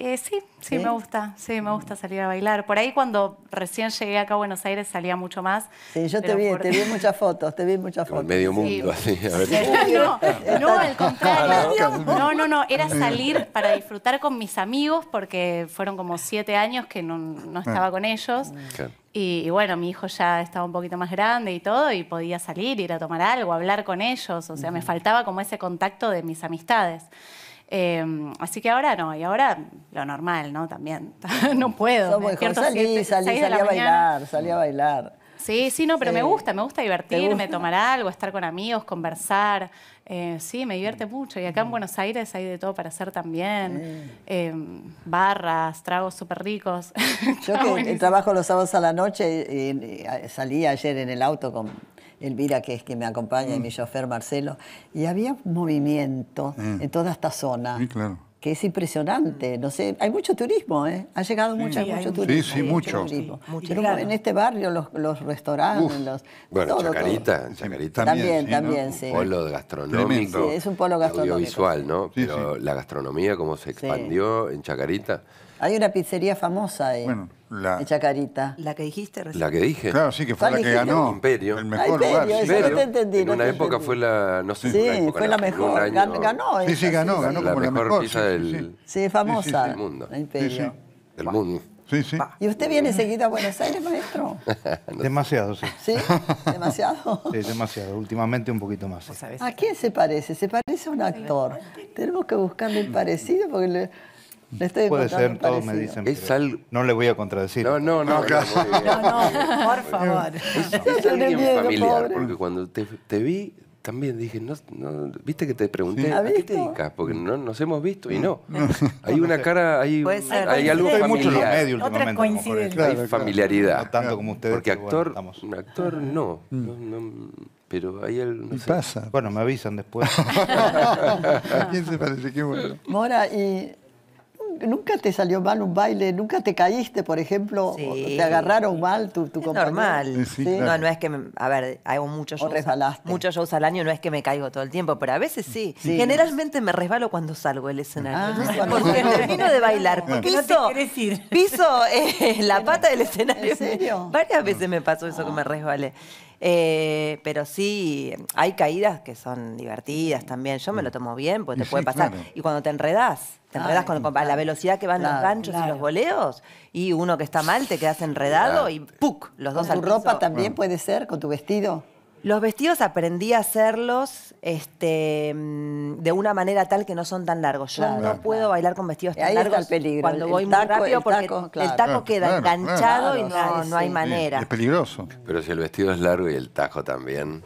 Eh, sí, sí, me gusta, sí, me gusta salir a bailar. Por ahí cuando recién llegué acá a Buenos Aires salía mucho más. Sí, yo te vi, te vi [LAUGHS] muchas fotos, te vi muchas fotos. medio mundo, así, a ver. [LAUGHS] No, no, al contrario. Ah, no, no, no, era salir para disfrutar con mis amigos porque fueron como siete años que no, estaba ah. con ellos. y, bueno, mi hijo ya estaba un poquito más grande y todo, y podía salir, ir a tomar algo, hablar con ellos. O sea, me faltaba como ese contacto de mis amistades. Em, así que ahora no, y ahora lo normal, ¿no? También, [LAUGHS] no puedo. salí, salí, a bailar, salí a bailar. Sí, sí, no, pero me gusta, me gusta divertirme, tomar algo, estar con amigos, conversar. Eh, sí, me divierte mm. mucho. Y acá en Buenos Aires hay de todo para hacer también. Em, barras, tragos súper ricos. [LAUGHS] Yo que trabajo los sábados a la noche, y, eh, salí ayer en el auto con Elvira, que es quien me acompaña, y mm. mi chofer Marcelo, y había movimiento en toda esta zona. Que es impresionante, no sé, hay mucho turismo, ¿eh? Ha llegado mucho, turismo, sí, mucho. Sí, mucho. en este barrio, los, los restaurantes, los. Bueno, todo, Chacarita, Chacarita también, también, sí. Polo gastronómico. es un polo gastronómico. Audiovisual, ¿no? Pero la gastronomía, cómo se expandió en Chacarita. Hay una pizzería famosa ahí. Bueno. La... Chacarita. La que dijiste recién. La que dije. Claro, sí, que fue la que ganó. el Imperio. El mejor lugar. Imperio, no te en una época fue la... No sé, sí, fue la, mejor. ganó, Sí, sí, ganó. Ganó como la mejor. pizza del... Sí, famosa. Del mundo. Imperio. Del mundo. Sí, sí. ¿Y usted viene seguido a Buenos Aires, maestro? [LAUGHS] demasiado, sí. ¿Sí? ¿Demasiado? [LAUGHS] sí, demasiado. Últimamente un poquito más. ¿A quién se parece? Se parece a un actor. Tenemos que buscarle el parecido porque... Le... Puede ser, todos me dicen. No le voy a contradecir. No, no, no. [LAUGHS] claro. no, no por favor. Es, es alguien familiar, porque cuando te, te vi también dije, no, viste que te pregunté, ¿a qué te dedicas? Porque no nos hemos visto y mm. [LAUGHS] no. Hay una [LAUGHS] cara, hay, hay algo familiar. Hay mucho los medios últimamente. Claro, hay familiaridad. no tanto como ustedes. Porque actor, un actor mm. no, no, pero ahí el, pasa. Bueno, me avisan después. ¿Quién se parece? Qué bueno. Mora, y ¿Nunca te salió mal un baile? ¿Nunca te caíste, por ejemplo? ¿Te agarraron mal tu, tu compañero? normal. Eh, no, no es que, a ver, hago muchos shows, muchos shows al año, no es que me caigo todo el tiempo, pero a veces sí. Generalmente me resbalo cuando salgo del escenario. Ah, porque termino de bailar. Piso, no piso eh, la pata del escenario. ¿En serio? Varias veces me pasó eso que me ah. resbalé. Eh, pero sí, hay caídas que son divertidas también. Yo me lo tomo bien, porque te puede pasar. Y cuando te enredás, te enredas con la velocidad que van los ganchos y los boleos y uno que está mal te quedas enredado y ¡puc! Los dos tu ropa también mm. puede ser? ¿Con tu vestido? Los vestidos aprendí a hacerlos este, mm, de una manera tal que no son tan largos. Yo no puedo bailar con vestidos tan largos está peligro. cuando voy muy rápido el el taco queda enganchado y no, no, hay manera. es peligroso. Pero si el vestido es largo y el taco también.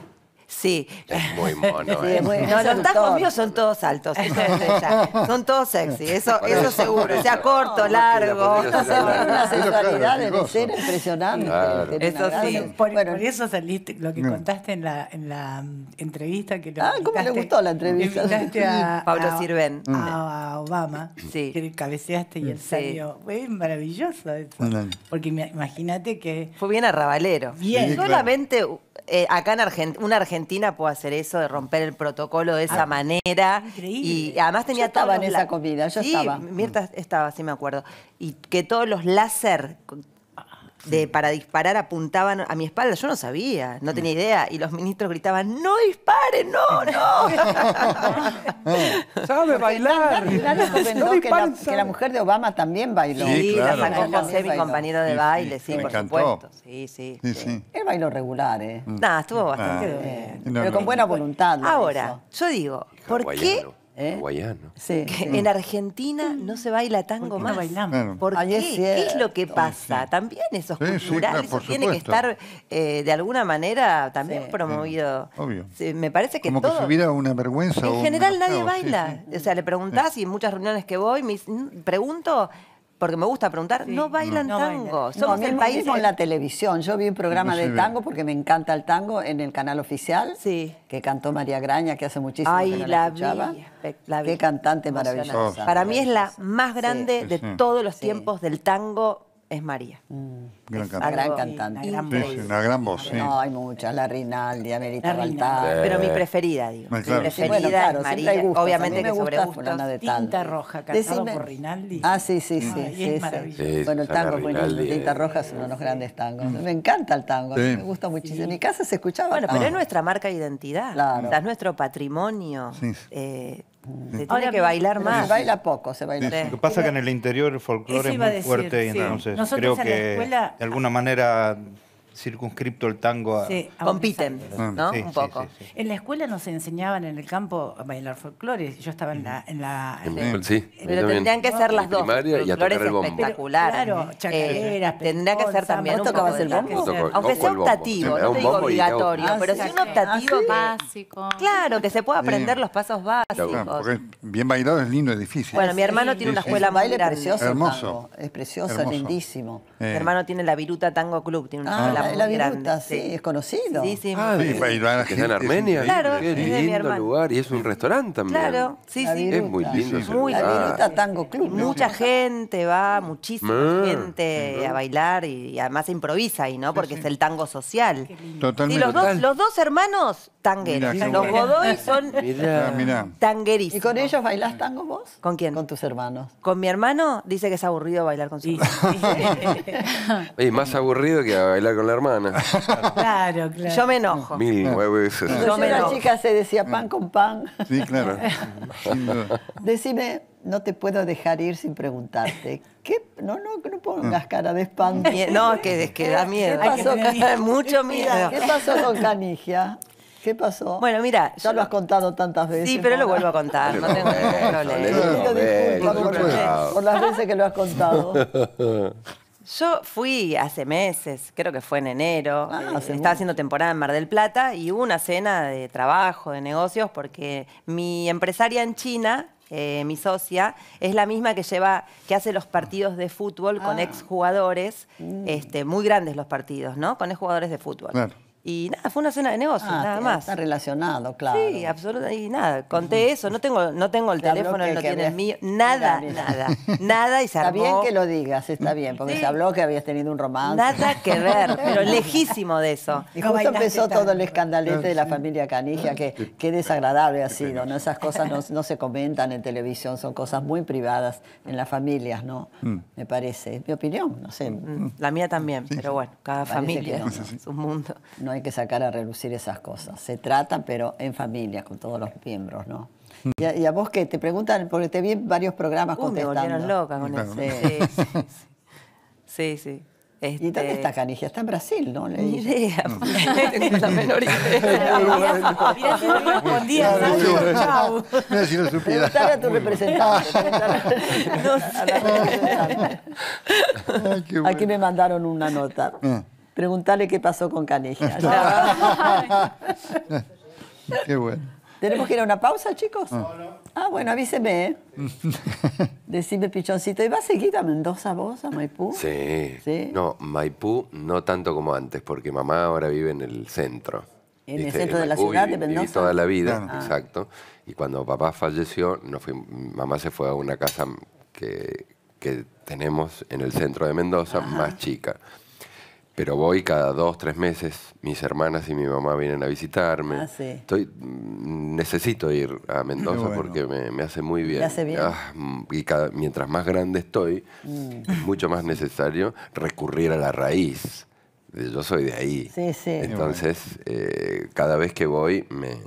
Sí. Es muy mono. ¿eh? no, los tacos míos son todos altos. [LAUGHS] son todos sexy, eso, eso seguro. sea corto, largo. Son una sensualidad de ser impresionante. Eso sí. Por, bueno, eso saliste, lo que contaste en la, en la mm, entrevista. Que ah, ¿cómo le gustó la entrevista? Invitaste a, [LAUGHS] Pablo Sirven. A, Obama, sí. que cabeceaste y él sí. salió. Es maravilloso eso. Porque imagínate que... Fue bien arrabalero. Bien. Solamente... Eh, acá en Argentina, una Argentina puede hacer eso de romper el protocolo de esa ah. manera. Increíble. Y además tenía todo estaba en esa comida, yo estaba. Mirta estaba, sí me acuerdo. Y que todos los láser, de, para disparar apuntaban a mi espalda. Yo no sabía, no mm. tenía idea. Y los ministros gritaban, no disparen, no, no. [LAUGHS] sabe bailar. que, la, mujer de Obama también bailó. Sí, la sacó José, mi compañero de baile, sí, por supuesto. Sí, sí. Él bailó regular, ¿eh? Nah, estuvo bastante bien. Pero con buena voluntad. Ahora, yo digo, ¿por qué ¿Eh? En Argentina no se baila tango más. ¿Por qué? Es ¿Qué es lo que pasa? También esos culturales que estar eh, de alguna manera también promovido. Obvio. me parece que Como que hubiera una vergüenza. En general nadie baila. O sea, le preguntás y en muchas reuniones que voy, me mm, pregunto porque me gusta preguntar, no bailan tango. No, Somos el país con la televisión. Yo vi un programa de tango porque me encanta el tango en el canal oficial sí. que cantó María Graña, que hace muchísimo Ay, la, Vi, Qué cantante maravillosa. Para mí es la más grande de todos los tiempos del tango es María. Mm, gran es, gran cantante. Una gran voz. Una gran voz, sí. No, hay muchas. La Rinaldi, Amerita Baltar. Pero mi preferida, digo. Mi preferida es María. Obviamente que sobre gustos. De tinta roja, cantado por Rinaldi. Ah, sí, sí, sí. sí es bueno, el tango de Tinta eh. roja es uno de los grandes tangos. Mm. Me encanta el tango. Me gusta muchísimo. En mi casa se escuchaba. Bueno, pero es nuestra marca de identidad. Claro. Es nuestro patrimonio. sí. Eh, se tiene que bailar más. baila poco, se baila. lo que pasa es que en el interior el folclore es muy fuerte, y entonces creo que de alguna manera circunscripto el tango a... Sí, compiten, ah, ¿no? un poco. en la escuela nos enseñaban en el campo a bailar folclores. Yo estaba en la... En la pero tendrían que ser las dos. Folclores espectacular. Claro, eh, chacareras, Tendría que ser también un poco el bombo. Aunque sea optativo, no te digo obligatorio, ah, pero sí un optativo ah, Básico. Claro, que se pueda aprender los pasos básicos. bien bailado es lindo, es difícil. Bueno, mi hermano tiene una escuela baile precioso. Hermoso. Es precioso, lindísimo. Eh. Mi hermano tiene la Viruta Tango Club, tiene una escuela la viruta, sí, es conocido. Sí, sí, ah, sí, y la que en Armenia. Claro, qué lindo lugar. Y es un restaurante también. Claro, sí, sí. Es muy lindo. muy la viruta Tango Club. Mucha gente va, muchísima ah, gente a bailar y, además improvisa ahí, ¿no? Porque es el tango social. Totalmente. Y los, dos, los dos hermanos tangueros. los Godoy son [LAUGHS] mirá. tanguerísimos. Ah, ¿Y con ellos bailás tango vos? ¿Con quién? Con tus hermanos. Con mi hermano dice que es aburrido bailar con su hermano. [LAUGHS] más aburrido que bailar con la hermana. [LAUGHS] Claro, claro. Yo me enojo. Mil nueve veces. Yo la chica se decía pan con pan. Sí, claro. Decime, no te puedo dejar ir sin preguntarte. ¿Qué? No, no, no pongas ah. cara de espanto. [LAUGHS] No, que, que da miedo. ¿Qué pasó? mucho miedo. ¿Qué pasó con [LAUGHS] Canigia? ¿Qué pasó? Bueno, mira. Ya lo has contado tantas veces. Sí, pero lo vuelvo a contar. No tengo problema. Por las veces que lo has contado. Yo fui hace meses, creo que fue en enero. Ah, eh, estaba haciendo temporada en Mar del Plata y hubo una cena de trabajo, de negocios, porque mi empresaria en China, eh, mi socia, es la misma que lleva, que hace los partidos de fútbol con ah. exjugadores, uh. este, muy grandes los partidos, ¿no? Con exjugadores de fútbol. Y nada, fue una cena de negocios, ah, nada más. Está relacionado, claro. Sí, absolutamente. Y nada, conté eso. No tengo, no tengo el teléfono, no tiene el mío. Nada, nada. Nada y se Está bien que lo digas, está mm, bien, porque se habló que habías tenido un romance. Nada que ver, [LAUGHS] pero lejísimo de eso. Y justo empezó todo el escandalete de la familia Canigia, ah, que qué desagradable ha sido, ¿no? Esas cosas no, se comentan en televisión, son cosas muy privadas en las familias, ¿no? Mm. Me parece. Mi opinión, no sé. Mm, la mía también, pero bueno, cada familia mundo hay que sacar a relucir esas cosas. Se trata, pero en familia, con todos los miembros, ¿no? Mm. Y a, vos que te preguntan, porque te vi en varios programas contestando. con Sí, sí. ¿Y dónde este, está Canigia? Está en Brasil, ¿no? idea. No Aquí me mandaron una nota. Ah. Preguntarle qué pasó con Canilla. [LAUGHS] ¿Tenemos que ir a una pausa, chicos? Ah, ah bueno, avíseme. ¿eh? [LAUGHS] Decime, pichoncito, ¿y vas a seguir a Mendoza vos, a Maipú? Sí. No, Maipú no tanto como antes, porque mamá ahora vive en el centro. En el centro de la ciudad de Mendoza. toda la vida, exacto. Y cuando papá falleció, no mamá se fue a una casa que, que tenemos en el centro de Mendoza, más chica. Pero voy cada dos, tres meses, mis hermanas y mi mamá vienen a visitarme. Ah, estoy, mm, necesito ir a Mendoza porque me, hace muy bien. Ah, mm, y cada, mientras más grande estoy, mm. es mucho más necesario recurrir a la raíz. Yo soy de ahí. Entonces, eh, cada vez que voy, me,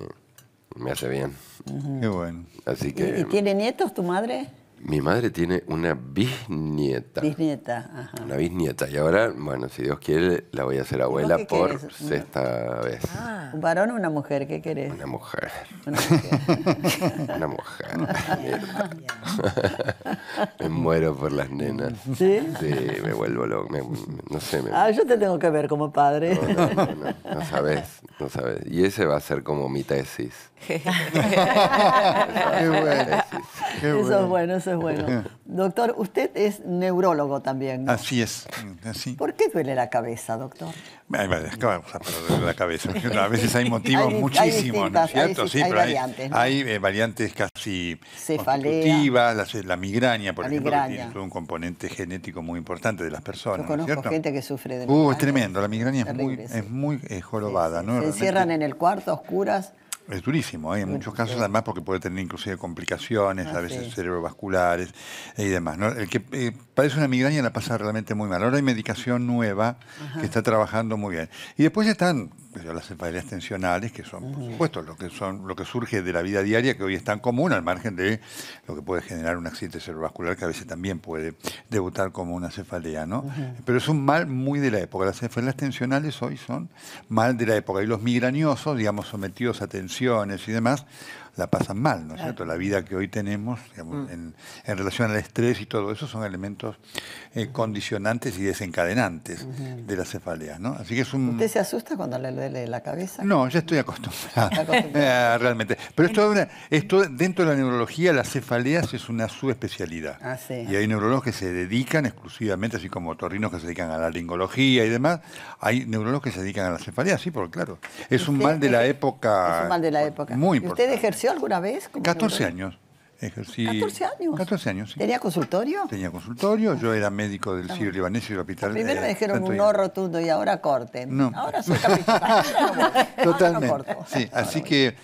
hace bien. Qué bueno. Así que, ¿Y tiene nietos tu madre? Mi madre tiene una bisnieta. Bisnieta, ajá. Una bisnieta. Y ahora, bueno, si Dios quiere, la voy a hacer abuela por sexta vez. Ah, ¿Un varón o una mujer? ¿Qué querés? Una mujer. Una mujer. [LAUGHS] una mujer. me muero por las nenas. ¿Sí? Sí, me vuelvo loco. no sé. Ah, yo te tengo que ver como padre. No, sabés no sabes, no sabes. Y ese va a ser como mi tesis. Eso es bueno, eso es bueno. [LAUGHS] Doctor, usted es neurólogo también. ¿no? Así es. Eh, ¿Por qué duele la cabeza, doctor? Hay varias para la cabeza. [LAUGHS] A veces hay motivos muchísimos, ¿no es cierto? Hay, sí, pero variantes, hay, eh, variantes casi Cefalea, eh, la, migraña, por ejemplo, migraña. tiene un componente genético muy importante de las personas. Yo conozco gente que sufre de migraña. Uh, es tremendo, la migraña es, muy, es muy, jorobada. ¿no? Se encierran en el cuarto oscuras es durísimo, ¿eh? en muchos casos además porque puede tener inclusive complicaciones, ah, a veces cerebrovasculares eh, y demás. ¿no? El que eh, parece una migraña y la pasa realmente muy mal. Ahora hay medicación nueva que está trabajando muy bien. Y después están pues, las cefaleas tensionales, que son, por supuesto, lo que, son, lo que surge de la vida diaria, que hoy es tan común, al margen de lo que puede generar un accidente cerebrovascular, que a veces también puede debutar como una cefalea, ¿no? Pero es un mal muy de la época. Las cefaleas tensionales hoy son mal de la época. Y los migrañosos, digamos, sometidos a tensiones y demás, la pasan mal, ¿no es cierto? La vida que hoy tenemos mm. en, en, relación al estrés y todo eso son elementos eh, condicionantes y desencadenantes de las cefaleas. ¿no? Así que es un... ¿Usted se asusta cuando le duele la cabeza? No, ya estoy acostumbrada, [LAUGHS] ah, realmente. Pero esto, esto, dentro de la neurología, las cefaleas es una subespecialidad. Ah, y hay neurólogos que se dedican exclusivamente, así como torrinos que se dedican a la lingología y demás, hay neurólogos que se dedican a la cefaleas, sí, por claro, es un mal de la época. Es un mal de la época. Muy ¿Usted ejerció alguna vez? Como 14 años. Ejercí 14 años. 14 ¿Tenía consultorio? Tenía consultorio, yo era médico del CIO libanés y el hospital. Primero me dijeron un no rotundo y ahora corten. Ahora soy Totalmente. así que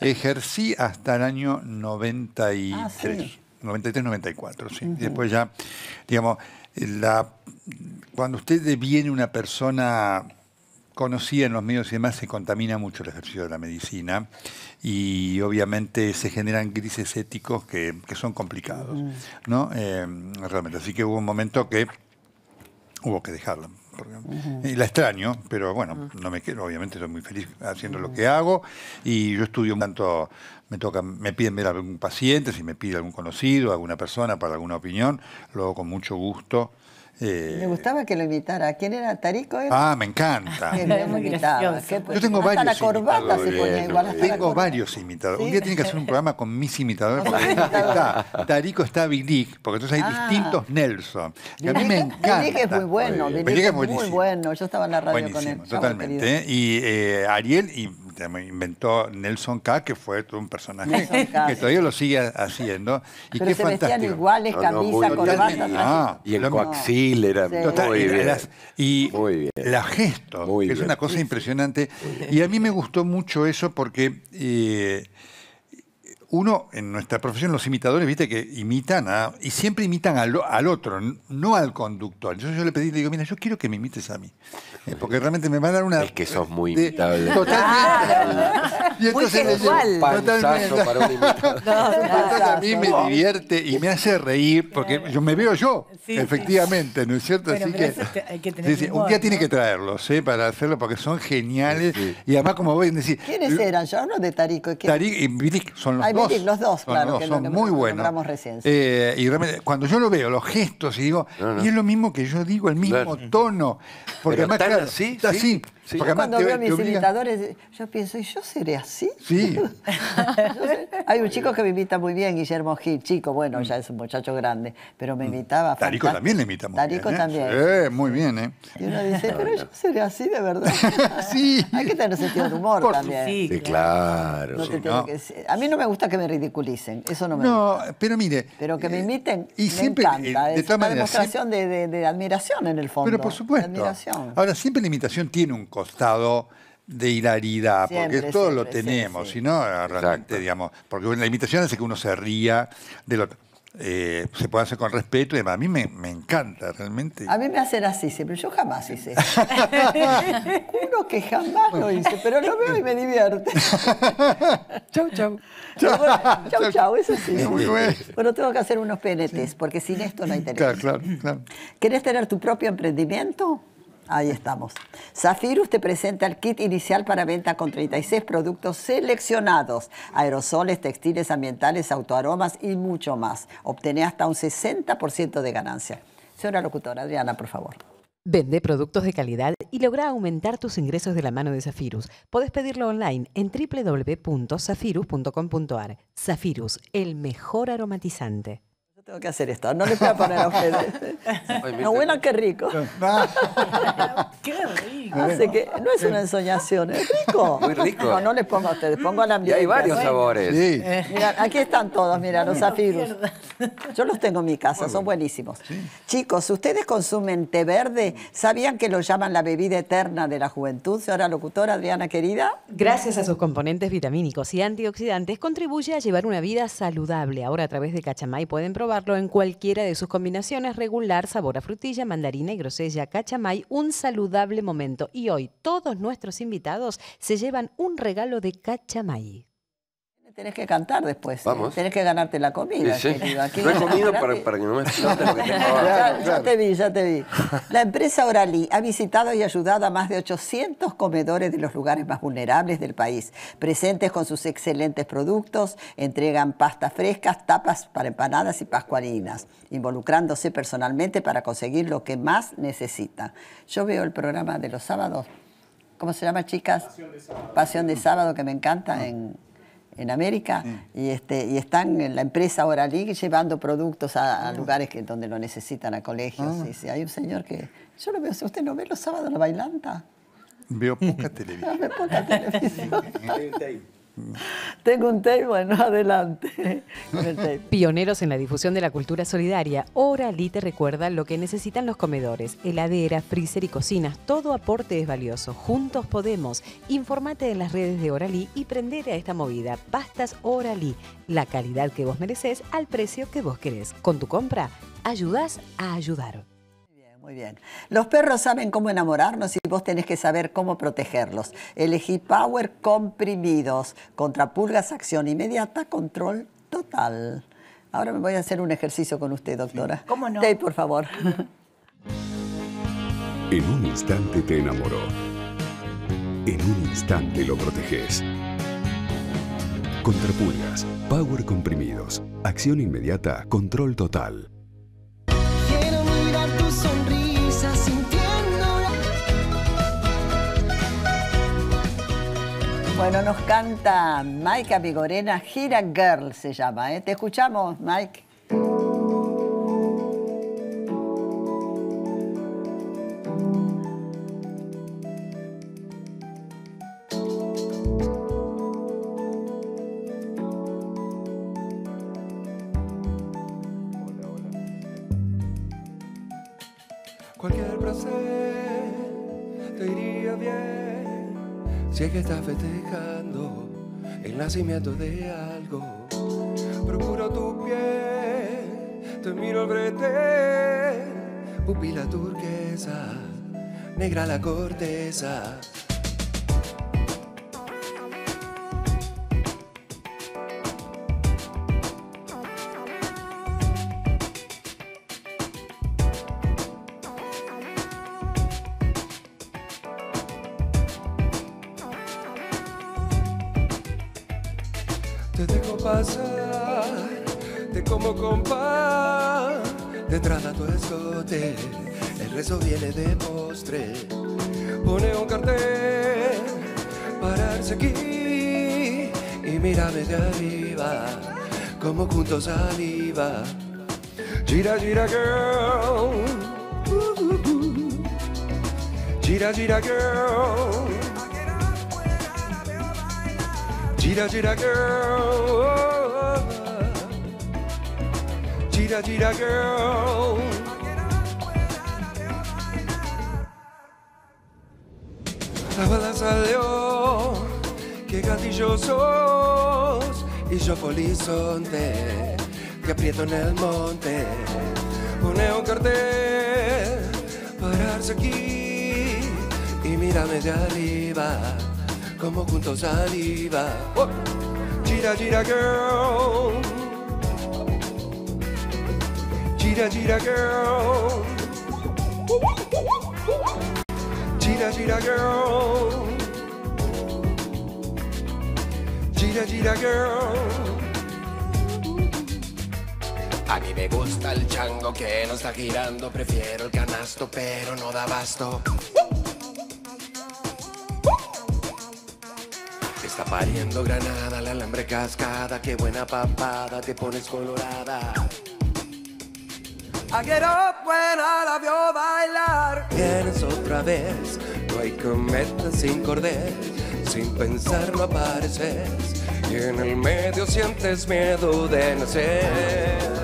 ejercí hasta el año 93. 93, 94, sí. Después ya, digamos, la, cuando usted viene una persona conocida en los medios y demás, se contamina mucho el ejercicio de la medicina y obviamente se generan grises éticos que, son complicados, eh, realmente. Así que hubo un momento que hubo que dejarla. y la extraño, pero bueno, no me quiero, obviamente estoy muy feliz haciendo lo que hago y yo estudio un tanto, me toca, me piden ver a algún paciente, si me pide algún conocido, alguna persona para alguna opinión, Luego con mucho gusto eh, me gustaba que lo invitara. ¿Quién era? ¿Tarico era? ¿eh? Ah, me encanta. Yo tengo varios la corbata se ponía igual. tengo varios imitadores. Un día tiene que hacer un programa con mis imitadores. Porque está, Tarico está Bilic, porque entonces hay ah. distintos Nelson. Que a mí me encanta. Bilic es muy bueno. Bilic es muy bueno. Yo estaba en la radio con él. Totalmente. ¿eh? y Ariel y inventó Nelson K, que fue un personaje que todavía lo sigue haciendo. Y Pero qué se vestían iguales, camisa, no, corbata. Ah, y el coaxil era muy, bien. y la gesto, que es una cosa impresionante. Y a mí me gustó mucho eso porque... Eh, uno, en nuestra profesión, los imitadores, viste que imitan a, y siempre imitan al, otro, no al conductor. Yo, yo le pedí, le digo, mira, yo quiero que me imites a mí, eh, porque realmente me va a dar una... Es que sos muy imitable. Totalmente. [LAUGHS] y entonces muy igual. Totalmente. Para un imitador. a mí me divierte y me hace reír, porque yo me veo yo, efectivamente, ¿no es cierto? Así que, un día tiene que traerlos, ¿eh? Para hacerlo, porque son geniales. Y además, como voy a decir... ¿Quiénes eran? Yo hablo de Tarico. Tarico y son los Sí, Los dos, claro. son muy buenos. Eh, y realmente, cuando yo lo veo, los gestos, y digo, y es lo mismo que yo digo, el mismo tono. Porque además, así, está así cuando veo a mis imitadores, yo pienso, ¿y yo seré así? Sí. [LAUGHS] Hay un chico que me imita muy bien, Guillermo Gil, chico, bueno, mm. ya es un muchacho grande, pero me mm. imitaba. Tarico también le imita mucho. Tarico ¿eh? también. ¿eh? muy bien, ¿eh? Y uno dice, pero yo seré así de verdad. [LAUGHS] sí. Hay que tener sentido de humor Por... también. Sí, claro. A mí no me gusta que me ridiculicen, eso no me no, gusta. No, pero mire. Pero que me eh, imiten, y me siempre, encanta. Eh, es una demostración de, de, admiración en el fondo. Pero por supuesto. Ahora, siempre la imitación tiene un costo estado de hilaridad, porque esto lo tenemos, sino ah, realmente, digamos, porque la imitación es que uno se ría de lo eh, se puede hacer con respeto y demás. A mí me, me, encanta realmente. A mí me hacen así siempre, yo jamás hice [LAUGHS] uno que jamás lo hice, pero lo veo y me divierte. [LAUGHS] chau, chau. Chau, chau, eso sí. bueno. tengo que hacer unos PNTs, porque sin esto no hay interés. Claro, claro, claro. ¿Querés tener tu propio emprendimiento? Ahí estamos. Zafirus te presenta el kit inicial para venta con 36 productos seleccionados, aerosoles, textiles ambientales, autoaromas y mucho más. Obtené hasta un 60% de ganancia. Señora locutora, Adriana, por favor. Vende productos de calidad y logra aumentar tus ingresos de la mano de Zafirus. Podés pedirlo online en www.zafirus.com.ar. Zafirus, el mejor aromatizante tengo que hacer esto, no les voy a poner a ustedes. [LAUGHS] no, bueno, qué rico. [LAUGHS] qué rico. no es una ensoñación, es rico. Muy rico. No, no les pongo a ustedes, pongo al ambiente. Y hay varios sabores. aquí están todos, mira, los zafiros. Yo los tengo en mi casa, son buenísimos. Chicos, ¿ustedes consumen té verde? ¿Sabían que lo llaman la bebida eterna de la juventud? Señora locutora Adriana querida. Gracias a sus componentes vitamínicos y antioxidantes, contribuye a llevar una vida saludable. Ahora a través de Cachamay pueden probar en cualquiera de sus combinaciones, regular, sabor a frutilla, mandarina y grosella, cachamay, un saludable momento. Y hoy todos nuestros invitados se llevan un regalo de cachamay. Tenés que cantar después. Eh. Vamos. Tenés que ganarte la comida. no he comido para, que no me [LAUGHS] Ya, te vi, ya te vi. La empresa Oralí ha visitado y ayudado a más de 800 comedores de los lugares más vulnerables del país. Presentes con sus excelentes productos, entregan pastas frescas, tapas para empanadas y pascualinas, involucrándose personalmente para conseguir lo que más necesita. Yo veo el programa de los sábados. ¿Cómo se llama, chicas? Pasión de sábado, Pasión de sábado que me encanta en en América mm. y, este, y están en la empresa Oralí llevando productos a, lugares que, donde lo necesitan, a colegios. Y ah. si Hay un señor que, yo lo veo, ¿usted no ve los sábados la bailanta? Veo poca televisión. [LAUGHS] veo poca televisión. Tengo un té, bueno, [LAUGHS] adelante. [LAUGHS] Pioneros en la difusión de la cultura solidaria, Oralí te recuerda lo que necesitan los comedores, heladera, freezer y cocinas. Todo aporte es valioso. Juntos podemos. Informate en las redes de Oralí y prendete a esta movida. Pastas Oralí, la calidad que vos mereces al precio que vos querés. Con tu compra, ayudás a ayudar. Muy bien. Los perros saben cómo enamorarnos y vos tenés que saber cómo protegerlos. Elegí Power comprimidos contra pulgas, acción inmediata, control total. Ahora me voy a hacer un ejercicio con usted, doctora. ¿Cómo no? Dave, por favor. [LAUGHS] En un instante te enamoró. En un instante lo proteges. Contra pulgas, Power comprimidos, acción inmediata, control total. Bueno, nos canta Mike Vigorena, Gira Girl se llama. ¿eh? Te escuchamos, Mike. Cualquier placer te iría bien. Si es que estás festejando el nacimiento de algo, procuro tu piel, te miro al brete, pupila turquesa, negra la corteza. Te dejo pasar, te como compa Detrás de tu esote, el rezo viene de postre. Pone un cartel, pararse aquí y mírame de arriba, como juntos saliva. Gira, gira, girl. Uh, uh, uh. Gira, gira, girl. Gira gira girl. gira gira girl. La bala salió, qué gatillo sos, y yo polizonte, que aprieto en el monte, pone un cartel, pararse aquí, y mírame de arriba, como juntos arriba. Oh. Gira, gira, girl. Gira, gira, girl. Gira, gira, girl. Gira, gira, girl. A mí me gusta el chango que no está girando, prefiero el canasto, pero no da basto. Pariendo granada, la alambre cascada, qué buena papada, te pones colorada. I buena up vio bailar. Vienes otra vez, no hay cometa sin cordel, sin pensar no apareces. Y en el medio sientes miedo de nacer.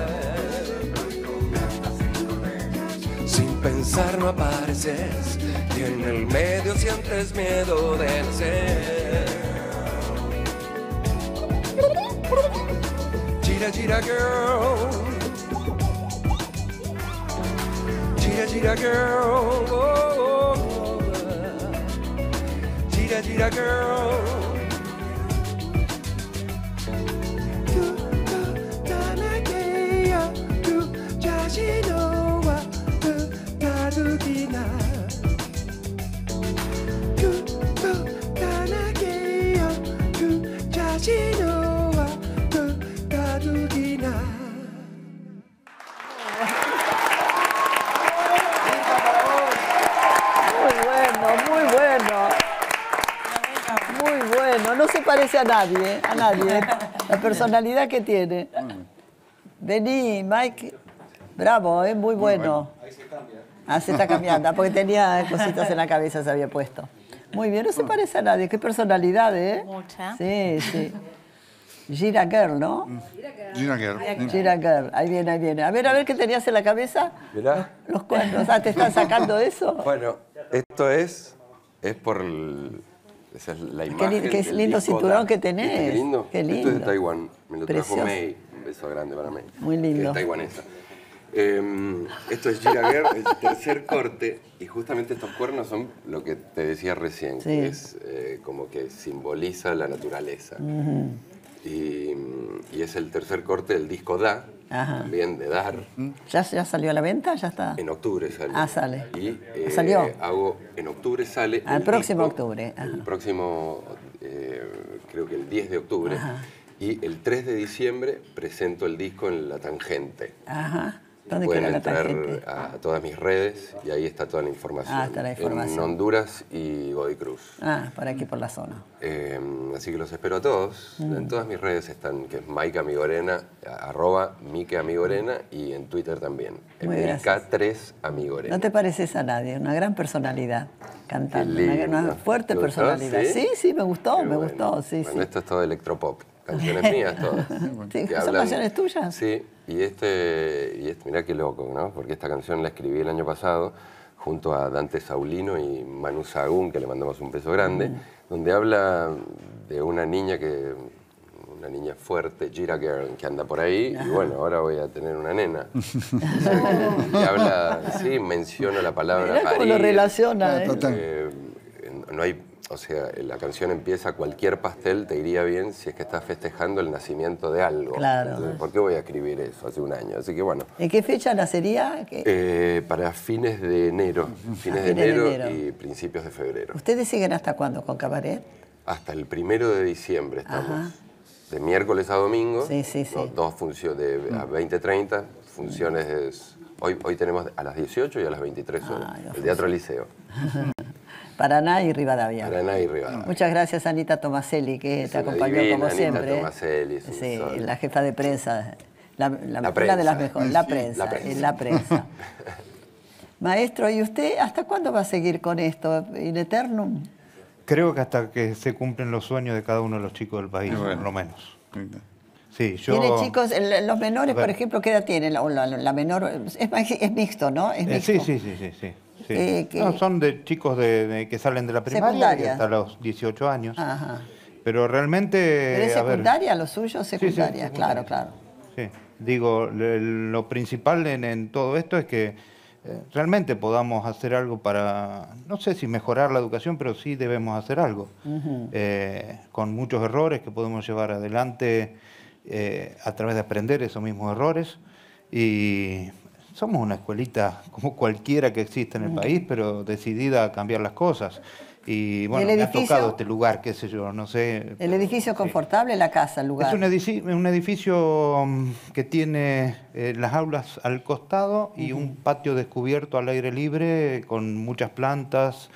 pensar no apareces y en el medio sientes miedo de nacer. Jira Jira girl. Jira Jira girl. Oh, oh, oh. Jira Jira girl. parece a nadie, ¿eh? a nadie. La personalidad que tiene. Vení, Mike. Bravo, es ¿eh? muy, bueno. Ahí se cambia. Ah, se está cambiando, ah, porque tenía cositas en la cabeza, se había puesto. Muy bien, no se parece a nadie. Qué personalidad, ¿eh? Mucha. Sí, sí. Gira Girl, ¿no? Gira Girl. Gira Girl. Ahí viene, ahí viene. A ver, a ver qué tenías en la cabeza. ¿Verdad? Los, cuantos. cuernos. Ah, ¿te están sacando eso? Bueno, esto es, es por el, esa es la imagen. Qué, este qué lindo cinturón que tenés. Qué lindo. Esto es de Taiwán. Me lo trajo May. Un beso grande para May. Muy lindo. es taiwanesa. Em, esto es Gira el tercer corte, y justamente estos cuernos son lo que te decía recién, que es eh, como que simboliza la naturaleza y, es el tercer corte del disco Da, también de Dar. ¿Ya, salió a la venta? ¿Ya está? En octubre sale. Ah, sale. Eh, ¿Salió? hago, en octubre sale. Al ah, próximo octubre. Ajá. El próximo, eh, creo que el 10 de octubre. Y el 3 de diciembre presento el disco en La Tangente. Ajá pueden entrar a todas mis redes y ahí está toda la información. Ah, está la información. En Honduras y Cruz. Ah, por aquí por la zona. Em, así que los espero a todos. Mm. En todas mis redes están, que es Mike Amigorena, arroba Mike Amigorena y en Twitter también. K3 Amigorena. No te pareces a nadie, una gran personalidad cantante, una, fuerte personalidad. ¿Sí? sí, me gustó, me gustó. Sí, bueno, Esto es todo electropop canciones mías [LAUGHS] todas. ¿Son canciones tuyas? Sí, y este, y este, mirá qué loco, ¿no? Porque esta canción la escribí el año pasado junto a Dante Saulino y Manu Sagún, que le mandamos un beso grande, mm. donde habla de una niña que una niña fuerte, Gira Girl, que anda por ahí, y bueno, ahora voy a tener una nena. [LAUGHS] y habla, sí, menciona la palabra lo relaciona, ah, eh. no hay o sea, la canción empieza, cualquier pastel te iría bien si es que estás festejando el nacimiento de algo. Claro. ¿Por qué voy a escribir eso hace un año? Así que bueno. ¿En qué fecha nacería? Eh, para fines de enero, [LAUGHS] ah, fines, de, enero y principios de febrero. ¿Ustedes siguen hasta cuándo con Cabaret? Hasta el primero de diciembre estamos. De miércoles a domingo. Sí, sí, sí. dos funciones, de a funciones... Hoy, hoy tenemos a las 18 y a las 23 horas. el Teatro Liceo. [LAUGHS] Paraná y Rivadavia. Paraná y Rivadavia. Muchas gracias Anita Tomaselli, que te acompañó como siempre. sí, la jefa de prensa. La, la, de las mejores, la prensa. La prensa. Eh, [LAUGHS] Maestro, ¿y usted hasta cuándo va a seguir con esto? ¿In eternum? Creo que hasta que se cumplen los sueños de cada uno de los chicos del país, ah, por lo menos. Sí, yo... ¿Tiene chicos, los menores, por ejemplo, qué edad tienen? La, menor, es, mixto, ¿no? Eh, sí, sí, sí. sí. Eh, no, son de chicos que salen de la primaria hasta los 18 años. Pero realmente... ¿Pero es secundaria, lo suyo secundaria, claro, claro. Sí. Digo, lo principal en, todo esto es que eh, realmente podamos hacer algo para, no sé si mejorar la educación, pero sí debemos hacer algo, eh, con muchos errores que podemos llevar adelante a través de aprender esos mismos errores y somos una escuelita [LAUGHS] como cualquiera que existe en el país, pero decidida a cambiar las cosas. Y bueno, me ha tocado este lugar, qué sé yo, no sé. ¿El edificio es confortable, la casa, el lugar? Es un edificio, mm, que tiene eh, las aulas al costado y un patio descubierto al aire libre con muchas plantas,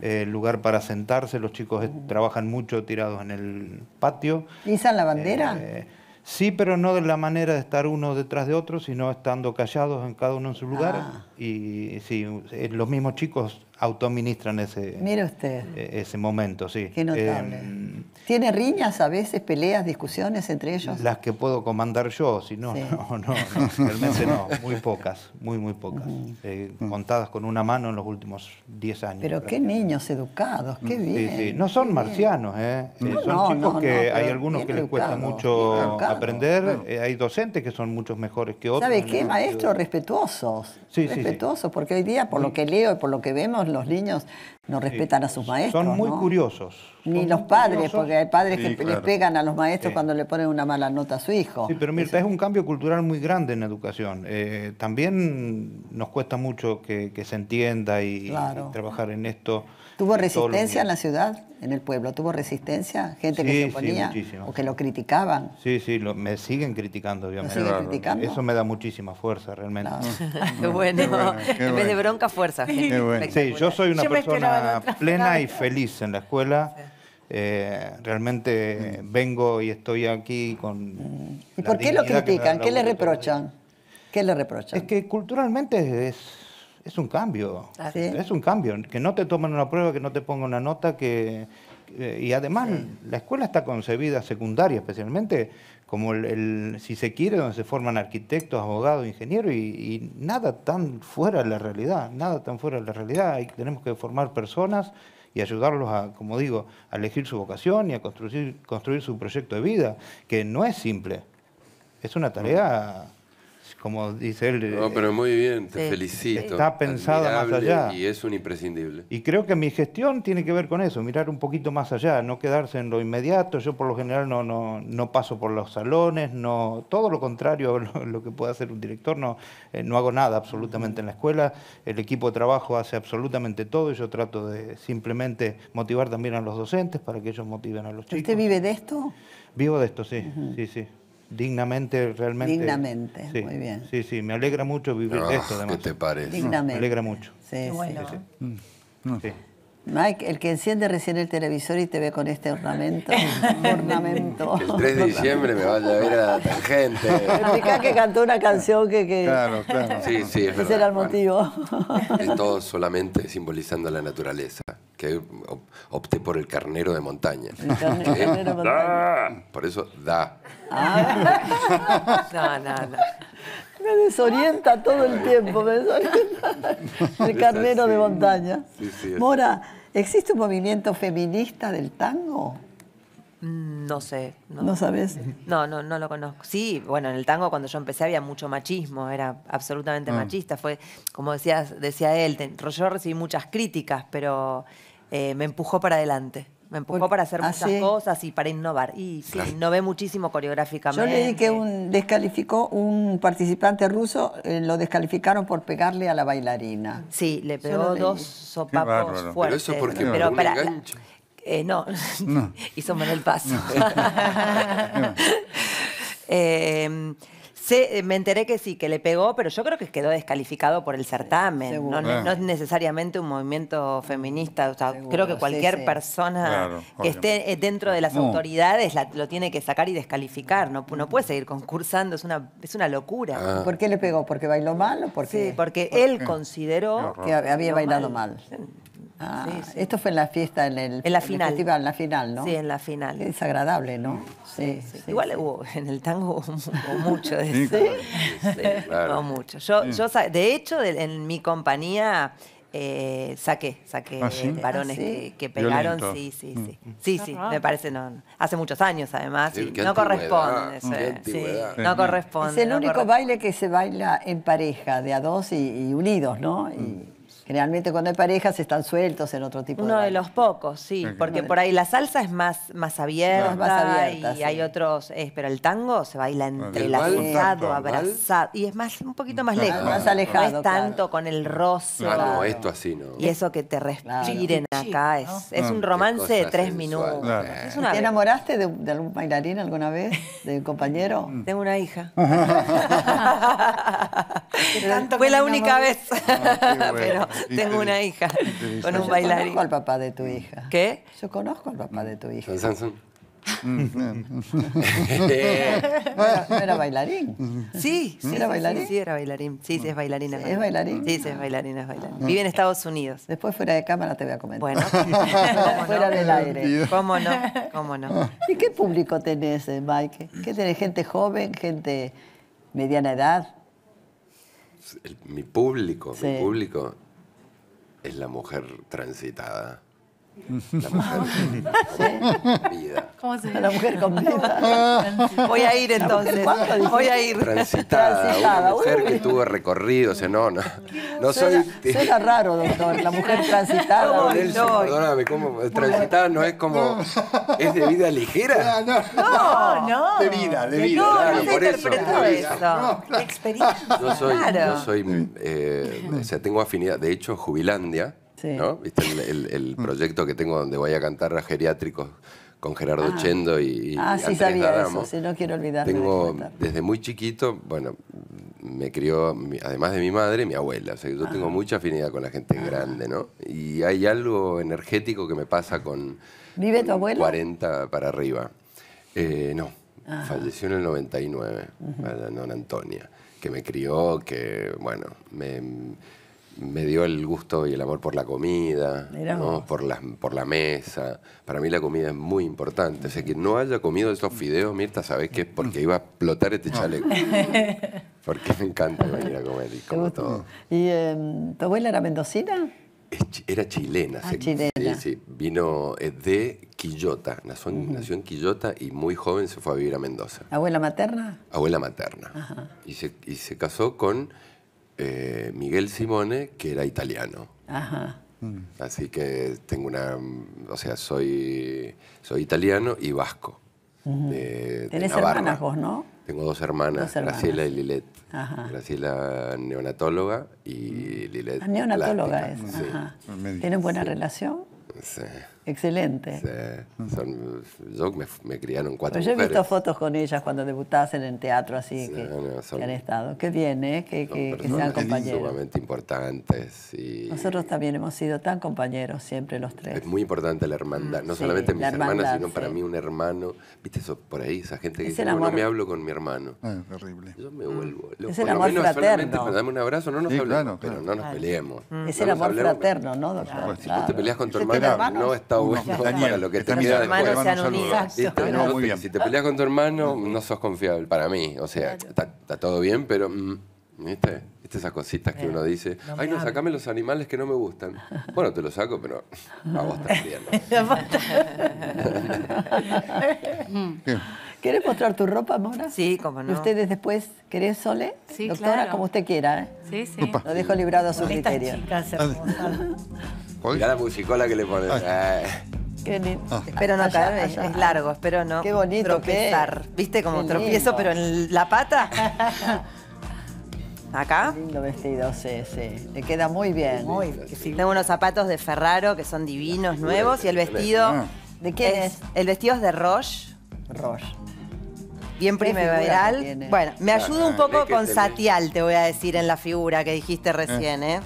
eh, lugar para sentarse, los chicos trabajan mucho tirados en el patio. pisan la bandera? Eh, Sí, pero no de la manera de estar uno detrás de otro, sino estando callados en cada uno en su lugar. Ah y sí, eh, los mismos chicos Autoministran ese, e, ese momento, sí. Qué notable. Em, ¿Tiene riñas a veces, peleas, discusiones entre ellos? Las que puedo comandar yo, si no, no, no, realmente no, muy pocas, muy, muy pocas. Eh, contadas con una mano en los últimos 10 años. Pero qué niños educados, qué bien. No son marcianos, ¿eh? eh son chicos que hay algunos que les cuesta mucho aprender, hay docentes que son muchos mejores que otros. ¿Sabe qué, maestros respetuosos? Sí, sí, porque hoy día, por lo que leo y por lo que vemos, los niños no respetan a sus maestros. Son muy curiosos. Ni los padres, porque hay padres que les pegan a los maestros cuando le ponen una mala nota a su hijo. Sí, pero Mirta, es un cambio cultural muy grande en educación. Eh, también nos cuesta mucho que, se entienda y trabajar en esto. ¿Tuvo resistencia en la ciudad, en el pueblo? ¿Tuvo resistencia? ¿Gente que se oponía o que lo criticaban? Sí, sí, me siguen criticando, obviamente. Siguen criticando? Eso me da muchísima fuerza, realmente. [LAUGHS] qué, bueno. en vez de bronca, fuerza. Sí, yo soy una persona plena y feliz en la escuela. Eh, realmente mm. vengo y estoy aquí con... Mm. ¿Y por qué lo critican? ¿Qué le reprochan? ¿Qué le reprochan? Es que culturalmente es es un cambio. Es un cambio. Que no te tomen una prueba, que no te pongan una nota, que... Y además la escuela está concebida secundaria especialmente como el, si se quiere, donde se forman arquitectos, abogados, ingenieros y, nada tan fuera de la realidad, nada tan fuera de la realidad. tenemos que formar personas y ayudarlos a, como digo, a elegir su vocación y a construir, construir su proyecto de vida, que no es simple, es una tarea como dice él. No, eh, pero muy bien, felicito. Está pensada más allá. Y es un imprescindible. Y creo que mi gestión tiene que ver con eso, mirar un poquito más allá, no quedarse en lo inmediato. Yo por lo general no, no, paso por los salones, no, todo lo contrario a lo, [LAUGHS] que puede hacer un director, no, eh, no hago nada absolutamente en la escuela. El equipo de trabajo hace absolutamente todo y yo trato de simplemente motivar también a los docentes para que ellos motiven a los chicos. ¿Usted vive de esto? Vivo de esto, sí, sí, sí. Dignamente, realmente. Dignamente, muy bien. Sí, sí, me alegra mucho vivir ah, esto, además. ¿Qué te parece? Dignamente. Me alegra mucho. Sí, bueno. sí. Mm. Mm el que enciende recién el televisor y te ve con este ornamento. [LAUGHS] El 3 de diciembre me vaya a ver a la tangente. Explica que cantó una canción que. Claro, claro. [LAUGHS] Sí, sí, es Ese era el motivo. Es todo solamente simbolizando la naturaleza. Que opté por el carnero de montaña. Por eso da. Ah. [LAUGHS] No, no, no. Me desorienta todo el tiempo, me desorienta. El carnero de montaña. Mora, ¿Existe un movimiento feminista del tango? No sé. No. sabes? No, no, no lo conozco. Sí, bueno, en el tango cuando yo empecé había mucho machismo, era absolutamente ah. machista. Fue, como decía, decía él, yo recibí muchas críticas, pero eh, me empujó para adelante me empujó para hacer ah, muchas cosas y para innovar. Y sí, innové muchísimo coreográficamente. Yo le dije que un, descalificó un participante ruso, eh, lo descalificaron por pegarle a la bailarina. Sí, le pegó dos sopapos fuertes. Pero eso porque eh, no, [LAUGHS] hizo mal el paso. [LAUGHS] Em, Sí, eh, me enteré que sí, que le pegó, pero yo creo que quedó descalificado por el certamen. No, ah. es necesariamente un movimiento feminista. creo que cualquier persona que esté eh, dentro de las autoridades lo tiene que sacar y descalificar. No, no puede seguir concursando, es una, es una locura. Ah. ¿Por qué le pegó? ¿Porque bailó mal o porque...? Sí, porque él consideró... Que había bailado mal. Ah, esto fue en la fiesta, en el, en la final. en la final, ¿no? Sí, en la final. desagradable ¿no? Sí, sí Igual en el tango hubo mucho de eso. mucho. Yo, de hecho, en mi compañía saqué, saqué varones que, pegaron, sí, sí, sí. Sí, sí, me parece, no, hace muchos años además, sí, no corresponde. no corresponde. Es el único baile que se baila en pareja, de a dos y, unidos, ¿no? Y, mm. Generalmente cuando hay parejas están sueltos en otro tipo de. Uno de los pocos, sí, porque por ahí la salsa es más, más abierta, y hay otros, pero el tango se baila entre entrelazado, abrazado y es más un poquito más lejos, más alejado, no es tanto con el rostro no, esto así no. Y eso que te respiren acá es, es un ah, romance de tres minutos. ¿Te enamoraste de, algún bailarín alguna vez, de un compañero? Tengo [LAUGHS] una hija. [LAUGHS] Fue la única vez. Ah, [LAUGHS] pero [LAUGHS] Tengo una hija [LAUGHS] con un bailarín. Yo conozco al papá de tu hija. ¿Qué? Yo conozco al papá de tu hija. Samsung. [LAUGHS] no, era, no era bailarín. Sí, sí, ¿Era bailarín? Sí, sí, era bailarín. Sí, sí, es bailarina. ¿Es bailarín? Sí, sí, es bailarina, es bailarín. Ah. Vive en Estados Unidos. Después fuera de cámara te voy a comentar. Bueno, fuera del aire. ¿Cómo no? ¿Cómo no? ¿Y qué público tenés, eh, Mike? ¿Qué tenés? ¿Gente joven? ¿Gente mediana edad? mi público, mi público es la mujer transitada? La mujer [LAUGHS] vida. ¿Cómo se llama [LAUGHS] La mujer con Voy a ir entonces. Voy a ir. Transitada. transitada. mujer que tuvo recorrido, o no, no. no soy. Suena raro, doctor, la mujer transitada. No, perdóname, ¿cómo? Transitada no es como. ¿Es de vida ligera? No, no. no. De vida, de vida. No, claro, no por eso. eso. Experiencia. No soy, no soy eh, o sea, tengo afinidad. De hecho, Jubilandia ¿no? ¿Viste el, [LAUGHS] mm. proyecto que tengo donde voy a cantar a geriátricos con Gerardo ah. Chendo y, Ah, sí sabía eso, no quiero olvidarme. desde muy chiquito, bueno, me crió, además de mi madre, mi abuela. O sea, yo tengo ah. mucha afinidad con la gente ah. grande, ¿no? Y hay algo energético que me pasa con... ¿Vive tu abuelo? 40 para arriba. Eh, no, falleció en el 99, don Antonia, que me crió, que, bueno, me me dio el gusto y el amor por la comida, por, la, mesa. Para mí la comida es muy importante. O sea, que no haya comido esos fideos, Mirta, sabes qué? porque iba a explotar este chaleco. [LAUGHS] porque me encanta venir a comer y como todo. ¿Y eh, tu abuela era mendocina? Era chilena, ah, chilena. Sí, sí. vino eh, de Quillota, nació, en Quillota y muy joven se fue a vivir a Mendoza. ¿Abuela materna? Abuela materna. y se casó con eh, Miguel Simone, que era italiano. Ajá. Mm. Así que tengo una, o sea, soy, soy italiano y vasco. Tienes hermanas vos, ¿no? Tengo dos hermanas, Graciela y Lilet. Ajá. Graciela neonatóloga y mm. Lilet. Ah, neonatóloga es. Ajá. ¿Tienen buena relación? Sí. Excelente. Sí, son, yo me, criaron cuatro Pero yo he visto fotos con ellas cuando debutasen en teatro, así que, han estado. Qué bien, ¿eh? Que, sean compañeros. sumamente importantes. Nosotros también hemos sido tan compañeros siempre los tres. Es muy importante la hermandad, no solamente mis hermanas, sino para mí un hermano. ¿Viste eso por ahí? Esa gente que dice, no, me hablo con mi hermano. Ah, es terrible. Yo me vuelvo. Mm. es el amor fraterno. dame un abrazo, no nos pero no nos peleemos. Es el amor fraterno, ¿no, doctor? Pues si tú te peleas con tu hermano, no está si te peleas con tu hermano, no sos confiable, para mí. O sea, está, todo bien, pero... Mm, ¿Viste? esas cositas que eh, uno dice? Ay, no, sacame los animales que no me gustan. Bueno, te los saco, pero a vos también. [LAUGHS] [LAUGHS] ¿Quieres mostrar tu ropa, Mora? Sí, como no. ¿Y ustedes después querés, Sole? Sí, Doctora, como usted quiera, ¿eh? Sí, sí. Lo dejo librado a su criterio. Mirá la musicola que le pones. Qué lindo. Ah. Espero no es largo, espero no Qué bonito, tropezar. ¿Viste como tropiezo, pero en la pata? [LAUGHS] ¿Acá? lindo vestido, sí, sí. Le queda muy bien. Tengo unos zapatos de Ferraro que son divinos, nuevos, y el vestido... ¿De qué es? El vestido es de Roche. Roche bien primaveral. Bueno, me ayuda un poco con Satial, te voy a decir, en la figura que dijiste eh. recién, ¿eh?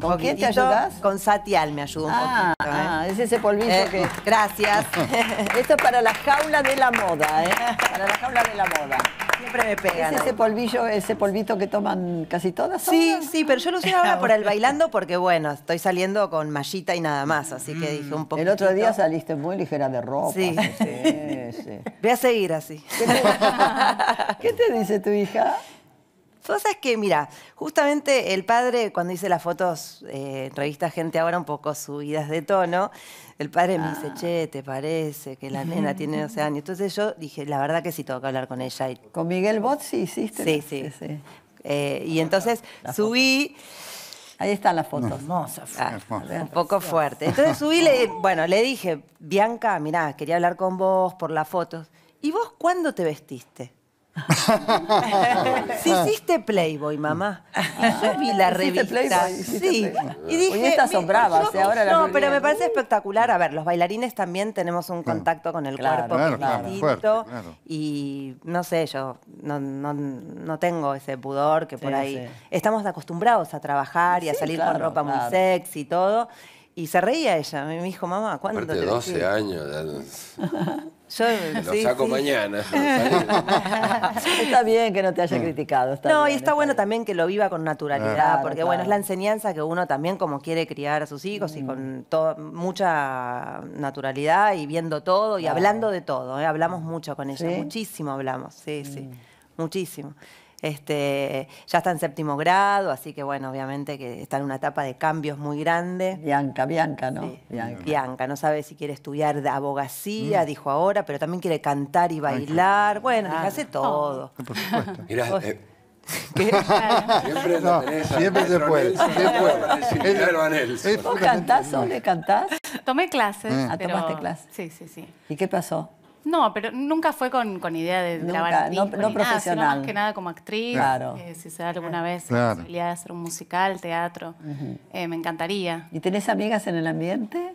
¿Con quién te ayudas? Con Satial me ayuda un ah, poquito. ¿eh? Ah, es ese polvillo eh, que... Gracias. [LAUGHS] Esto es para la jaula de la moda, ¿eh? Para la jaula de la moda. Siempre me pegan. ¿Es ese polvillo, ese polvito que toman casi todas? Sí, sí, pero yo lo usé [LAUGHS] ahora por el bailando porque, bueno, estoy saliendo con mallita y nada más, así que dije un poco. Mm, el otro día saliste muy ligera de ropa. Sí. sí, sí. [LAUGHS] Voy a seguir así. ¿Qué te dice tu hija? Vos que, mira, justamente el padre, cuando hice las fotos, entrevista eh, revista Gente Ahora, un poco subidas de tono, el padre me dice, ah. che, ¿te parece que la nena tiene 12 [LAUGHS] años? Entonces yo dije, la verdad que sí tengo que hablar con ella. Y... ¿Con Miguel Bot sí hiciste? Sí, sí. sí. Eh, y entonces subí... Ahí están las fotos. Hermosas. Ah, un poco fuerte. Entonces subí, [LAUGHS] bueno, le dije, Bianca, mirá, quería hablar con vos por las fotos. ¿Y vos cuándo te vestiste? si [LAUGHS] hiciste Playboy, mamá. Y ah. yo la revista. sí. Y dije. estas ¿eh? No, pero me parece espectacular. A ver, los bailarines también tenemos un contacto con el cuerpo claro, y no sé, yo no, tengo ese pudor que por ahí. Estamos acostumbrados a trabajar y a salir con ropa muy sexy y todo. Y se reía ella, me dijo, mamá, ¿cuándo? de 12 años. lo saco mañana. [LAUGHS] está bien que no te haya mm. criticado. no, y está, bueno también que lo viva con naturalidad, porque bueno, es la enseñanza que uno también como quiere criar a sus hijos y mm. con mucha naturalidad y viendo todo y hablando de todo. ¿eh? Hablamos mucho con ella, muchísimo hablamos, sí, sí, mm. muchísimo. Este, ya está en séptimo grado, así que bueno, obviamente que está en una etapa de cambios muy grande. Bianca, Bianca, ¿no? Bianca. Bianca. no sabe si quiere estudiar abogacía, mm. dijo ahora, pero también quiere cantar y bailar. bueno, hace todo. Ah, por supuesto. Mirá, eh, [LAUGHS] siempre no, siempre se puede. Siempre ¿Vos cantás, ¿Le ¿Cantás? Tomé clases. Ah, tomaste clases. Sí, sí, sí. ¿Y qué pasó? No, pero nunca fue con, idea de grabar disco, no, profesional. más que nada como actriz. Claro. Eh, si se da alguna vez la posibilidad de hacer un musical, teatro, eh, me encantaría. ¿Y tenés amigas en el ambiente?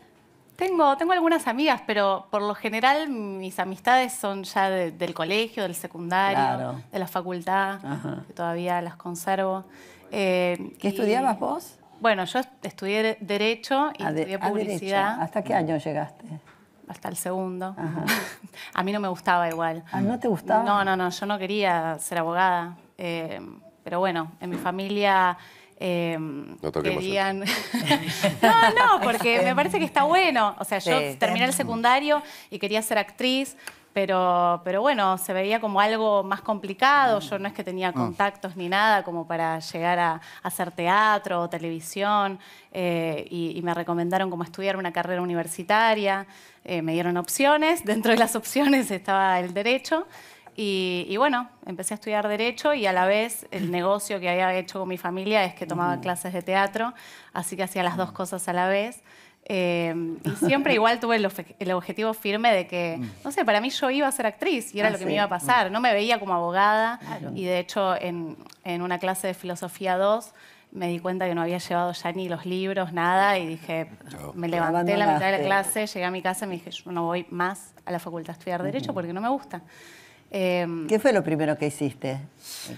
Tengo, tengo algunas amigas, pero por lo general mis amistades son ya del colegio, del secundario, de la facultad, que todavía las conservo. Eh, ¿Qué estudiabas vos? Bueno, yo estudié Derecho y ah, estudié ah, Publicidad. ¿Hasta qué año llegaste? hasta el segundo. [LAUGHS] a mí no me gustaba igual. ¿A ¿Ah, no te gustaba? No, no, no, yo no quería ser abogada. Eh, pero bueno, en mi familia... Eh, no querían... [LAUGHS] no, no, porque me este, parece que está bueno. O sea, yo terminé el secundario y quería ser actriz, pero, bueno, se veía como algo más complicado. Yo no es que tenía ah. contactos ni nada como para llegar a, hacer teatro o televisión. Eh, y, me recomendaron como estudiar una carrera universitaria. Eh, me dieron opciones. [LAUGHS] Dentro de las opciones estaba el derecho. y, bueno, empecé a estudiar Derecho y a la vez el negocio que había hecho con mi familia es que tomaba clases de teatro, así que hacía las dos cosas a la vez. Em, y siempre [LAUGHS] igual tuve el, objetivo firme de que, mm. no sé, para mí yo iba a ser actriz y era ah, lo que me iba a pasar. Mm. No me veía como abogada y de hecho en, en, una clase de filosofía 2 me di cuenta que no había llevado ya ni los libros, nada, y dije, me levanté la mitad de la clase, llegué a mi casa y me dije, yo no voy más a la facultad a estudiar Derecho porque no me gusta. Em, ¿Qué fue lo primero que hiciste?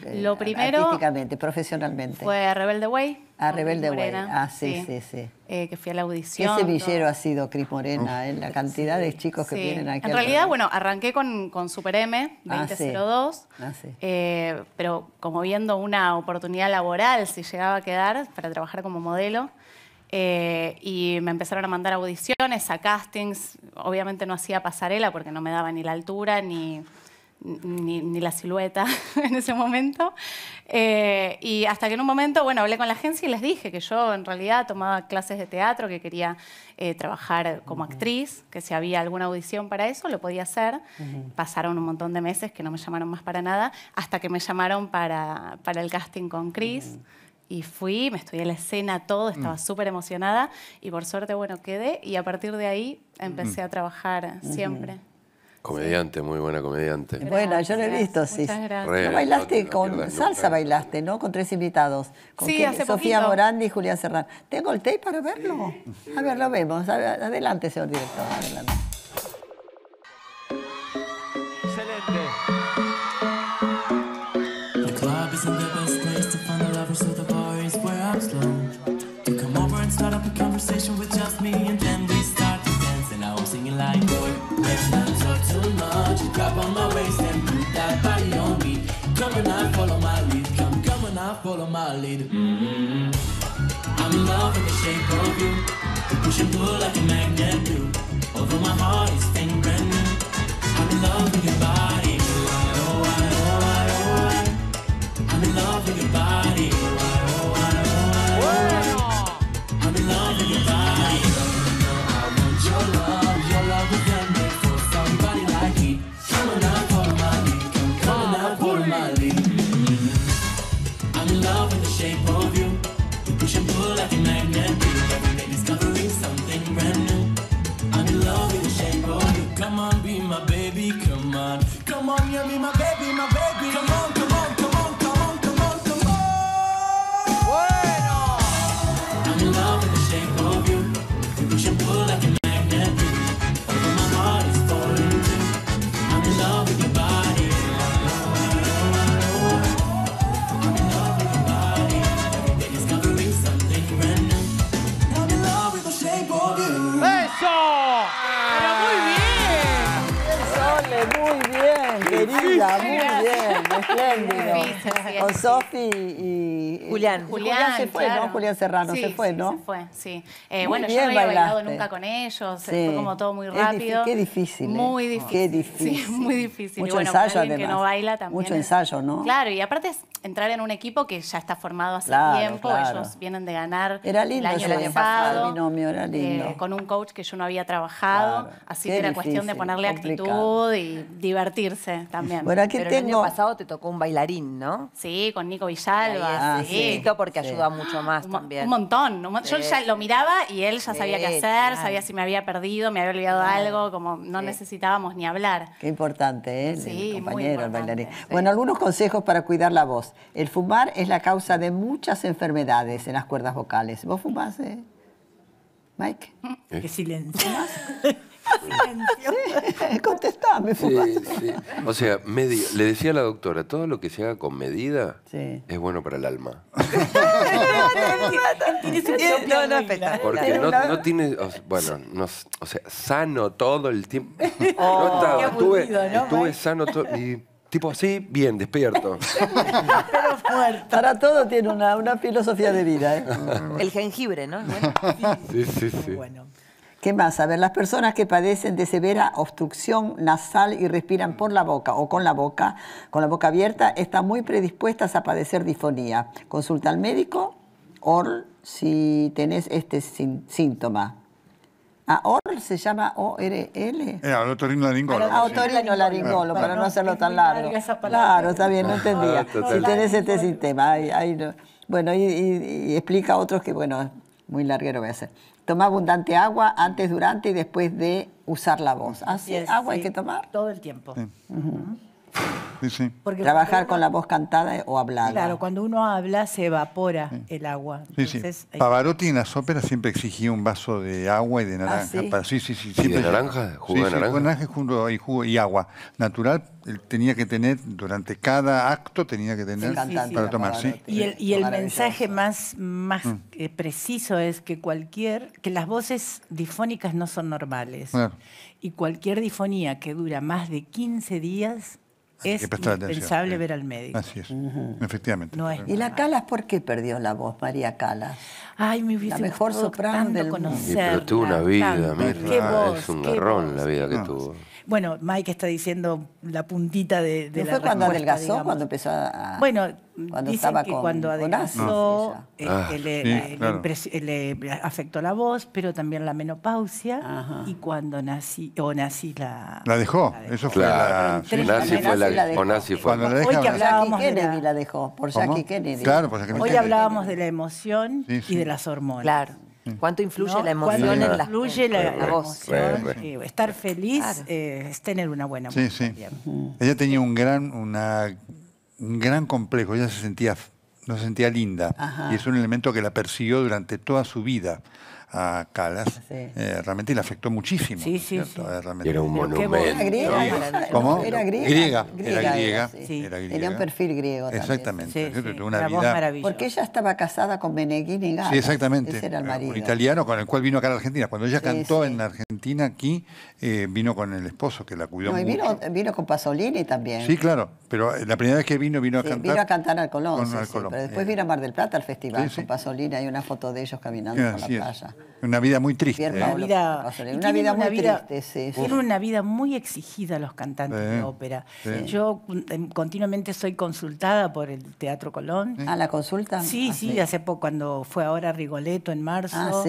Eh, lo primero. profesionalmente. Fue Rebelde Way. A Rebelde Way. Ah, ah sí, sí, sí. Eh, que fui a la audición. Qué semillero ha sido Cris Morena, en la cantidad de chicos que vienen aquí. En realidad, bueno, arranqué con, Super M, 2002. Ah, ah eh, pero como viendo una oportunidad laboral, si llegaba a quedar, para trabajar como modelo. y me empezaron a mandar audiciones, a castings. Obviamente no hacía pasarela porque no me daba ni la altura ni, ni, la silueta [LAUGHS] en ese momento. Eh, y hasta que en un momento, bueno, hablé con la agencia y les dije que yo en realidad tomaba clases de teatro, que quería eh, trabajar como actriz, que si había alguna audición para eso, lo podía hacer. Pasaron un montón de meses que no me llamaron más para nada, hasta que me llamaron para, el casting con Chris. Y fui, me estudié la escena, todo, estaba mm. súper emocionada y por suerte, bueno, quedé y a partir de ahí empecé a trabajar siempre. Comediante, muy buena comediante. Bueno, yo lo he visto, sí. Muchas bailaste con salsa, bailaste, ¿no? Con tres invitados. Con Sofía Morandi y Julián Serrano. ¿Tengo el tape para verlo? a ver, lo vemos. Adelante, señor director. Adelante. solid. Mm-hmm. I'm in love with the shape of you. Push and pull like a magnet do. Although my heart is staying brand new, I'm in love with your body. Ô, é Sophie assim. e Eh, Julián. Julián, se fue, ¿no? Julián Serrano se fue, sí, ¿no? Se fue, sí. Eh, bueno, yo no había bailado nunca con ellos, fue como todo muy rápido. qué difícil. ¿eh? [LAUGHS] Muy difícil. Qué difícil. Sí, muy difícil. Mucho y bueno, ensayo, que no baila también. Mucho ensayo, ¿no? Claro, y aparte es entrar en un equipo que ya está formado hace tiempo, ellos vienen de ganar era lindo el año, pasado Mi pasado, binomio, era eh, lindo. con un coach que yo no había trabajado, así que era cuestión de ponerle actitud y divertirse también. Bueno, aquí Pero el año pasado te tocó un bailarín, ¿no? Sí, con Nico Villalba porque ayuda mucho más también. Un montón. Yo ya lo miraba y él ya sabía qué hacer, sabía si me había perdido, me había olvidado algo, como no necesitábamos ni hablar. Qué importante, ¿eh? Sí, compañero, el bailarín. Bueno, algunos consejos para cuidar la voz. El fumar es la causa de muchas enfermedades en las cuerdas vocales. ¿Vos fumás, eh? Mike? Qué silencio. [LAUGHS] Silencio. contestame, sí, [LAUGHS] sí. O sea, medio, le decía la doctora, todo lo que se haga con medida es bueno para el alma. [LAUGHS] no, eh, Porque no, tiene, bueno, o sea, sano todo el tiempo. [LAUGHS] no oh, estaba, estuve, sano y tipo así, bien, despierto. Pero Para todo tiene una, filosofía de vida. ¿eh? El jengibre, ¿no? sí, sí, sí. Bueno. ¿Qué más? A ver, las personas que padecen de severa obstrucción nasal y respiran por la boca o con la boca, con la boca abierta, están muy predispuestas a padecer difonía. Consulta al médico, ORL, si tenés este síntoma. ¿A ORL se llama O-R-L. Eh, otorrinolaringólogo. Ah, otorrinolaringólogo, para no, hacerlo tan largo. Claro, está bien, no ah, entendía. si tenés este sistema, Bueno, y, explica a otros que, bueno, muy larguero voy a hacer. Toma abundante agua antes, durante y después de usar la voz. ¿Así? es. ¿Agua hay que tomar? Todo el tiempo. Porque Trabajar con la voz cantada o hablada. Claro, cuando uno habla se evapora el agua. Pavarotti en las óperas siempre exigía un vaso de agua y de ah, naranja. sí? sí, sí, ¿Y de naranja? ¿Jugo de naranja? y, agua. Natural tenía que tener, durante cada acto tenía que tener para tomar. Y el, mensaje más, más mm. eh, preciso es que cualquier, que las voces difónicas no son normales. Y cualquier difonía que dura más de 15 días es impensable ver al médico. Así es, efectivamente. ¿Y la Calas por qué perdió la voz, María Calas? Ay, mi mejor soprano del pero tuvo una vida, mira, ah, es un garrón la vida que tuvo. Bueno, Mike está diciendo la puntita de, de ¿No la fue cuando adelgazó, cuando empezó a... Bueno, cuando que cuando adelgazó eh, ah, le, afectó la voz, pero también la menopausia y cuando nací, o nací la... ¿La dejó? Eso fue la... la... fue la... la o fue Hoy que hablábamos Kennedy la... dejó, por Jackie Kennedy. Hoy hablábamos de la emoción y de las hormonas. Claro. Mm. ¿Cuánto influye la emoción en la, influye la, la, la voz? Emoción, estar feliz eh, es tener una buena emoción. Ella tenía un gran, un gran complejo, ella se sentía, no se sentía linda. Y es un elemento que la persiguió durante toda su vida a Calas, eh, realmente le afectó muchísimo. Eh, era un monumento. Era griega. ¿Cómo? Era griega. era griega. Era griega. Tenía un perfil griego Exactamente. Una vida... Porque ella estaba casada con Beneghini Gala. Sí, exactamente. era el eh, marido. Un italiano con el cual vino acá a Argentina. Cuando ella cantó en la Argentina aquí, eh, vino con el esposo que la cuidó vino, con Pasolini también. Sí, claro. Pero eh, la primera vez que vino, vino a cantar. Vino a cantar al Colón. Pero después vino a Mar del Plata al festival con Pasolini. Hay una foto de ellos caminando por la playa. Una vida muy triste. ¿eh? Una vida, una muy una vida, triste, una vida muy exigida los cantantes de ópera. Yo em, continuamente soy consultada por el Teatro Colón. ¿A ah, la consulta? Ah, sí, sí, hace poco, cuando fue ahora Rigoletto en marzo, ah,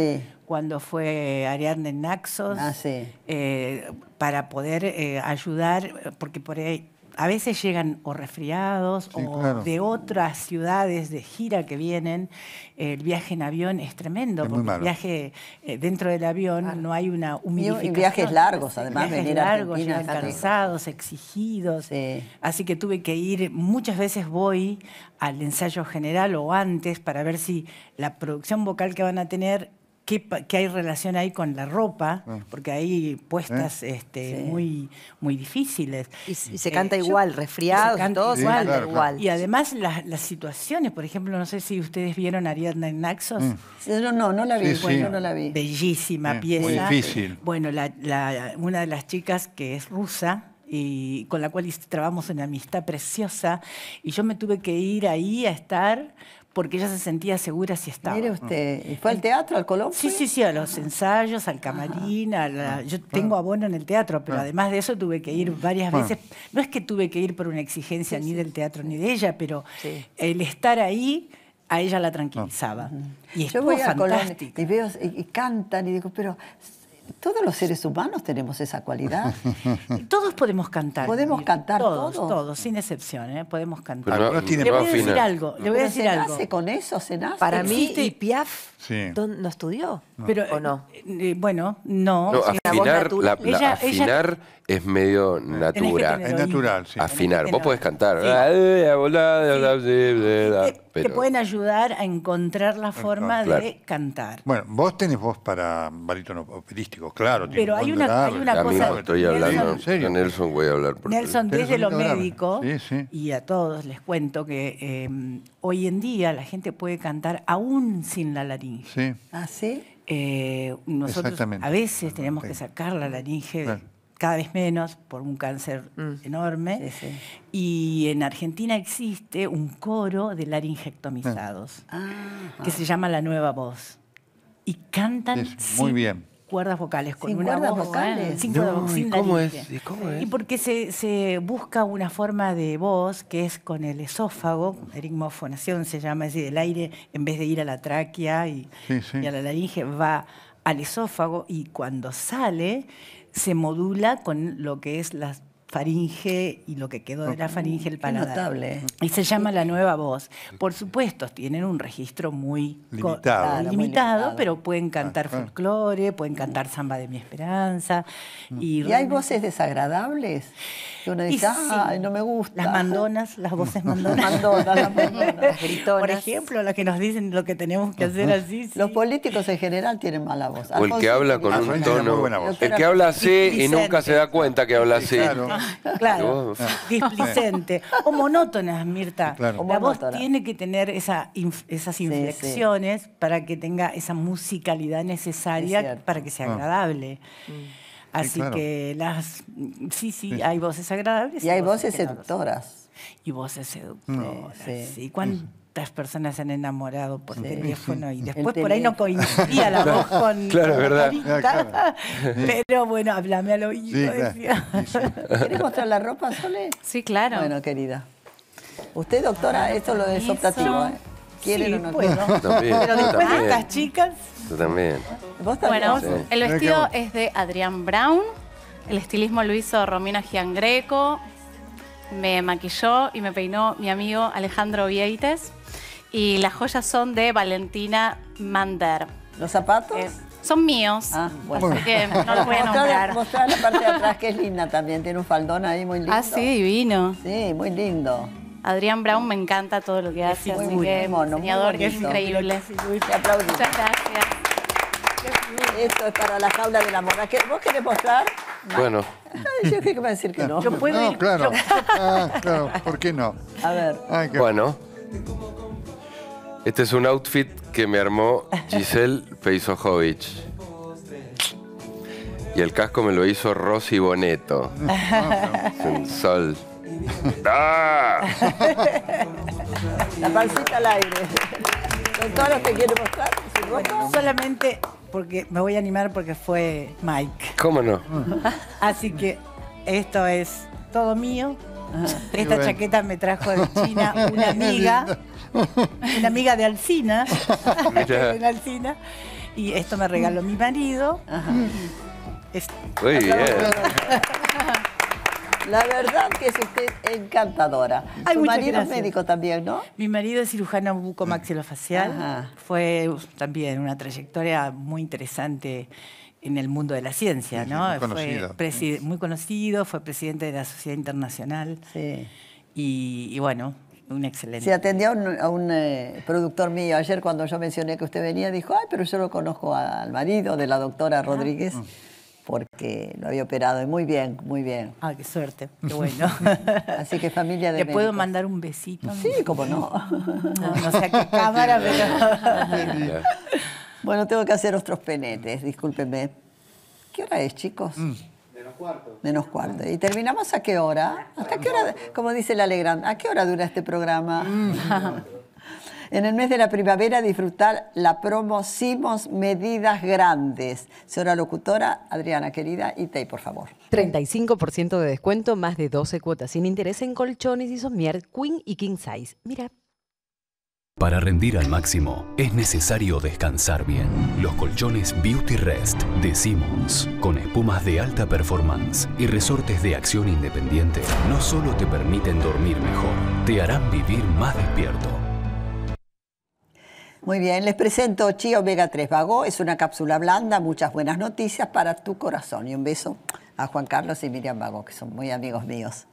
cuando fue Ariadne en Naxos, eh, para poder eh, ayudar, porque por ahí a veces llegan o resfriados o de otras ciudades de gira que vienen. El viaje en avión es tremendo, porque el viaje eh, dentro del avión no hay una humidificación. Y viajes largos, además. Viajes largos, cansados, exigidos. Así que tuve que ir, muchas veces voy al ensayo general o antes para ver si la producción vocal que van a tener qué, hay relación ahí con la ropa, ah. porque hay puestas ¿Eh? este, muy, muy difíciles. Y, se canta eh, igual, resfriados, todo igual, igual. Y además las, situaciones, por ejemplo, no sé si ustedes vieron Ariadna en Naxos. Mm. No, no, la vi, Bellísima eh, pieza. Muy difícil. Bueno, una de las chicas que es rusa, y con la cual trabamos una amistad preciosa. Y yo me tuve que ir ahí a estar porque ella se sentía segura si estaba. usted, ¿fue al teatro, al Colón? Sí, sí, sí, a los ensayos, al camarín, ah, yo ah. tengo abono en el teatro, pero ah. además de eso tuve que ir varias veces. No es que tuve que ir por una exigencia ni del teatro ni de ella, pero el estar ahí a ella la tranquilizaba. Y yo voy a Colón y, veo, y cantan y digo, pero todos los seres humanos tenemos esa cualidad. [LAUGHS] todos podemos cantar. Podemos cantar todos. Todos, todos sin excepción, ¿eh? podemos cantar. Pero no, le voy a decir algo, le hace se con eso, se nace. Para mí, y Piaf lo estudió, Pero, ¿o no? Eh, eh, bueno, no. no afinar, la, afinar es medio natural. Es natural, sí. Afinar. Vos podés cantar. Te, pueden ayudar a encontrar la forma de cantar. Bueno, vos tenés voz para barítono operístico, claro. Pero hay una, hay una cosa... estoy hablando, ¿En serio? Nelson voy a hablar. Por Nelson, desde lo médico, y a todos les cuento que eh, hoy en día la gente puede cantar aún sin la laringe. Sí. ¿Ah, sí? Eh, nosotros a veces tenemos que sacar la laringe cada vez menos por un cáncer mm. enorme. Y en Argentina existe un coro de laringectomizados ah. ah. que se llama La Nueva Voz. Y cantan muy bien. cuerdas vocales, cuerdas vocales. ¿y cómo, es? ¿Y porque se, busca una forma de voz que es con el esófago, erigmofonación se llama, es del aire en vez de ir a la tráquea y a la laringe va al esófago y cuando sale se modula con lo que es la faringe y lo que quedó de la faringe, el paladar. Notable. Y se llama la nueva voz. Por supuesto, tienen un registro muy ah, limitado, pero pueden cantar ah, ah. folclore, pueden cantar samba de mi esperanza. Mm. ¿Y hay voces desagradables? Y dice, no me gusta. Las mandonas, las voces [LAUGHS] mandonas. [LAUGHS] Por ejemplo, las que nos dicen lo que tenemos que hacer así. Los políticos en general tienen mala voz. O el que habla con un tono. El que habla así y nunca se da cuenta que habla así. Claro. [LAUGHS] Ah. Displicente. O monótonas, Mirta. La voz tiene que tener esas inflexiones para que tenga esa musicalidad necesaria para que sea ah. agradable. Mm. Así que las. Mm, sí, sí, hay voces agradables. Y, hay voces, seductoras. Y voces seductoras. Sí. ¿Cuántas personas se han enamorado por teléfono? Y después por ahí no coincidía la [LAUGHS] voz con. Claro, verdad. Pero bueno, háblame al oído. Decía. ¿Quieres mostrar la ropa, Sole? Sí, claro. Bueno, querida. Usted, doctora, esto lo es optativo. ¿eh? ¿Quieren o no? Puedo. Pero después de estas chicas. Este, también. Bueno, el vestido es de Adrián Brown. El estilismo lo hizo Romina Greco Me maquilló y me peinó mi amigo Alejandro Vieites. Y las joyas son de Valentina Mander. ¿Los zapatos? Eh, son míos, ah, así que no los voy a nombrar. Mostrar la parte de atrás que es linda también, tiene un faldón ahí muy lindo. Ah, sí, divino. Sí, muy lindo. Adrián Brown me encanta todo lo que hace, muy así muy que es increíble. Te Muchas gracias. Esto es para la jaula de la mona. ¿Vos querés mostrar? Bueno. Yo creo que va a decir que no. Yo puedo no, claro. Ah, claro. ¿Por qué no? A ver. Bueno. Este es un outfit que me armó Giselle Peisojovic. Y el casco me lo hizo Rosy Boneto. Ah, es [LAUGHS] ¡Ah! La pancita al aire. Con que quiere mostrar su solamente porque me voy a animar porque fue Mike. ¿Cómo no? Así que esto es todo mío. Esta chaqueta me trajo de China [LAUGHS] una amiga, una amiga [LAUGHS] de Alcina, y esto me regaló mi marido. Muy bien. La verdad que es usted encantadora. Su marido es médico también, ¿no? Mi marido es cirujano bucomaxilofacial. Fue también una trayectoria muy interesante en el mundo de la ciencia, ¿no? conocido. Fue mm. muy conocido, fue presidente de la Sociedad Internacional. Sí. Y, bueno, un excelente. Se atendía a un, eh, productor mío ayer cuando yo mencioné que usted venía, dijo, ay, pero yo lo conozco al marido de la doctora ah. Rodríguez. Mm porque lo había operado. Y muy bien, muy bien. Ah, qué suerte, qué [LAUGHS] bueno. Así que familia de puedo mandar un besito? Sí, cómo no. No, sé qué cámara, [LAUGHS] pero... bueno, tengo que hacer otros penetes, discúlpenme. ¿Qué hora es, chicos? Menos mm. cuarto. Menos cuarto. ¿Y terminamos a qué hora? ¿Hasta qué hora? Como dice la Legrand, ¿a qué hora dura este programa? Mm. [LAUGHS] En el mes de la primavera disfrutar la promo Simons Medidas Grandes. Señora locutora, Adriana querida, y Tay, por favor. 35% de descuento, más de 12 cuotas sin interés en colchones y somier Queen y King Size. Mira. Para rendir al máximo es necesario descansar bien. Los colchones Beauty Rest de Simmons, con espumas de alta performance y resortes de acción independiente, no solo te permiten dormir mejor, te harán vivir más despierto muy bien, les presento Chi Omega 3 Vago. Es una cápsula blanda, muchas buenas noticias para tu corazón. Y un beso a Juan Carlos y Miriam Vago, que son muy amigos míos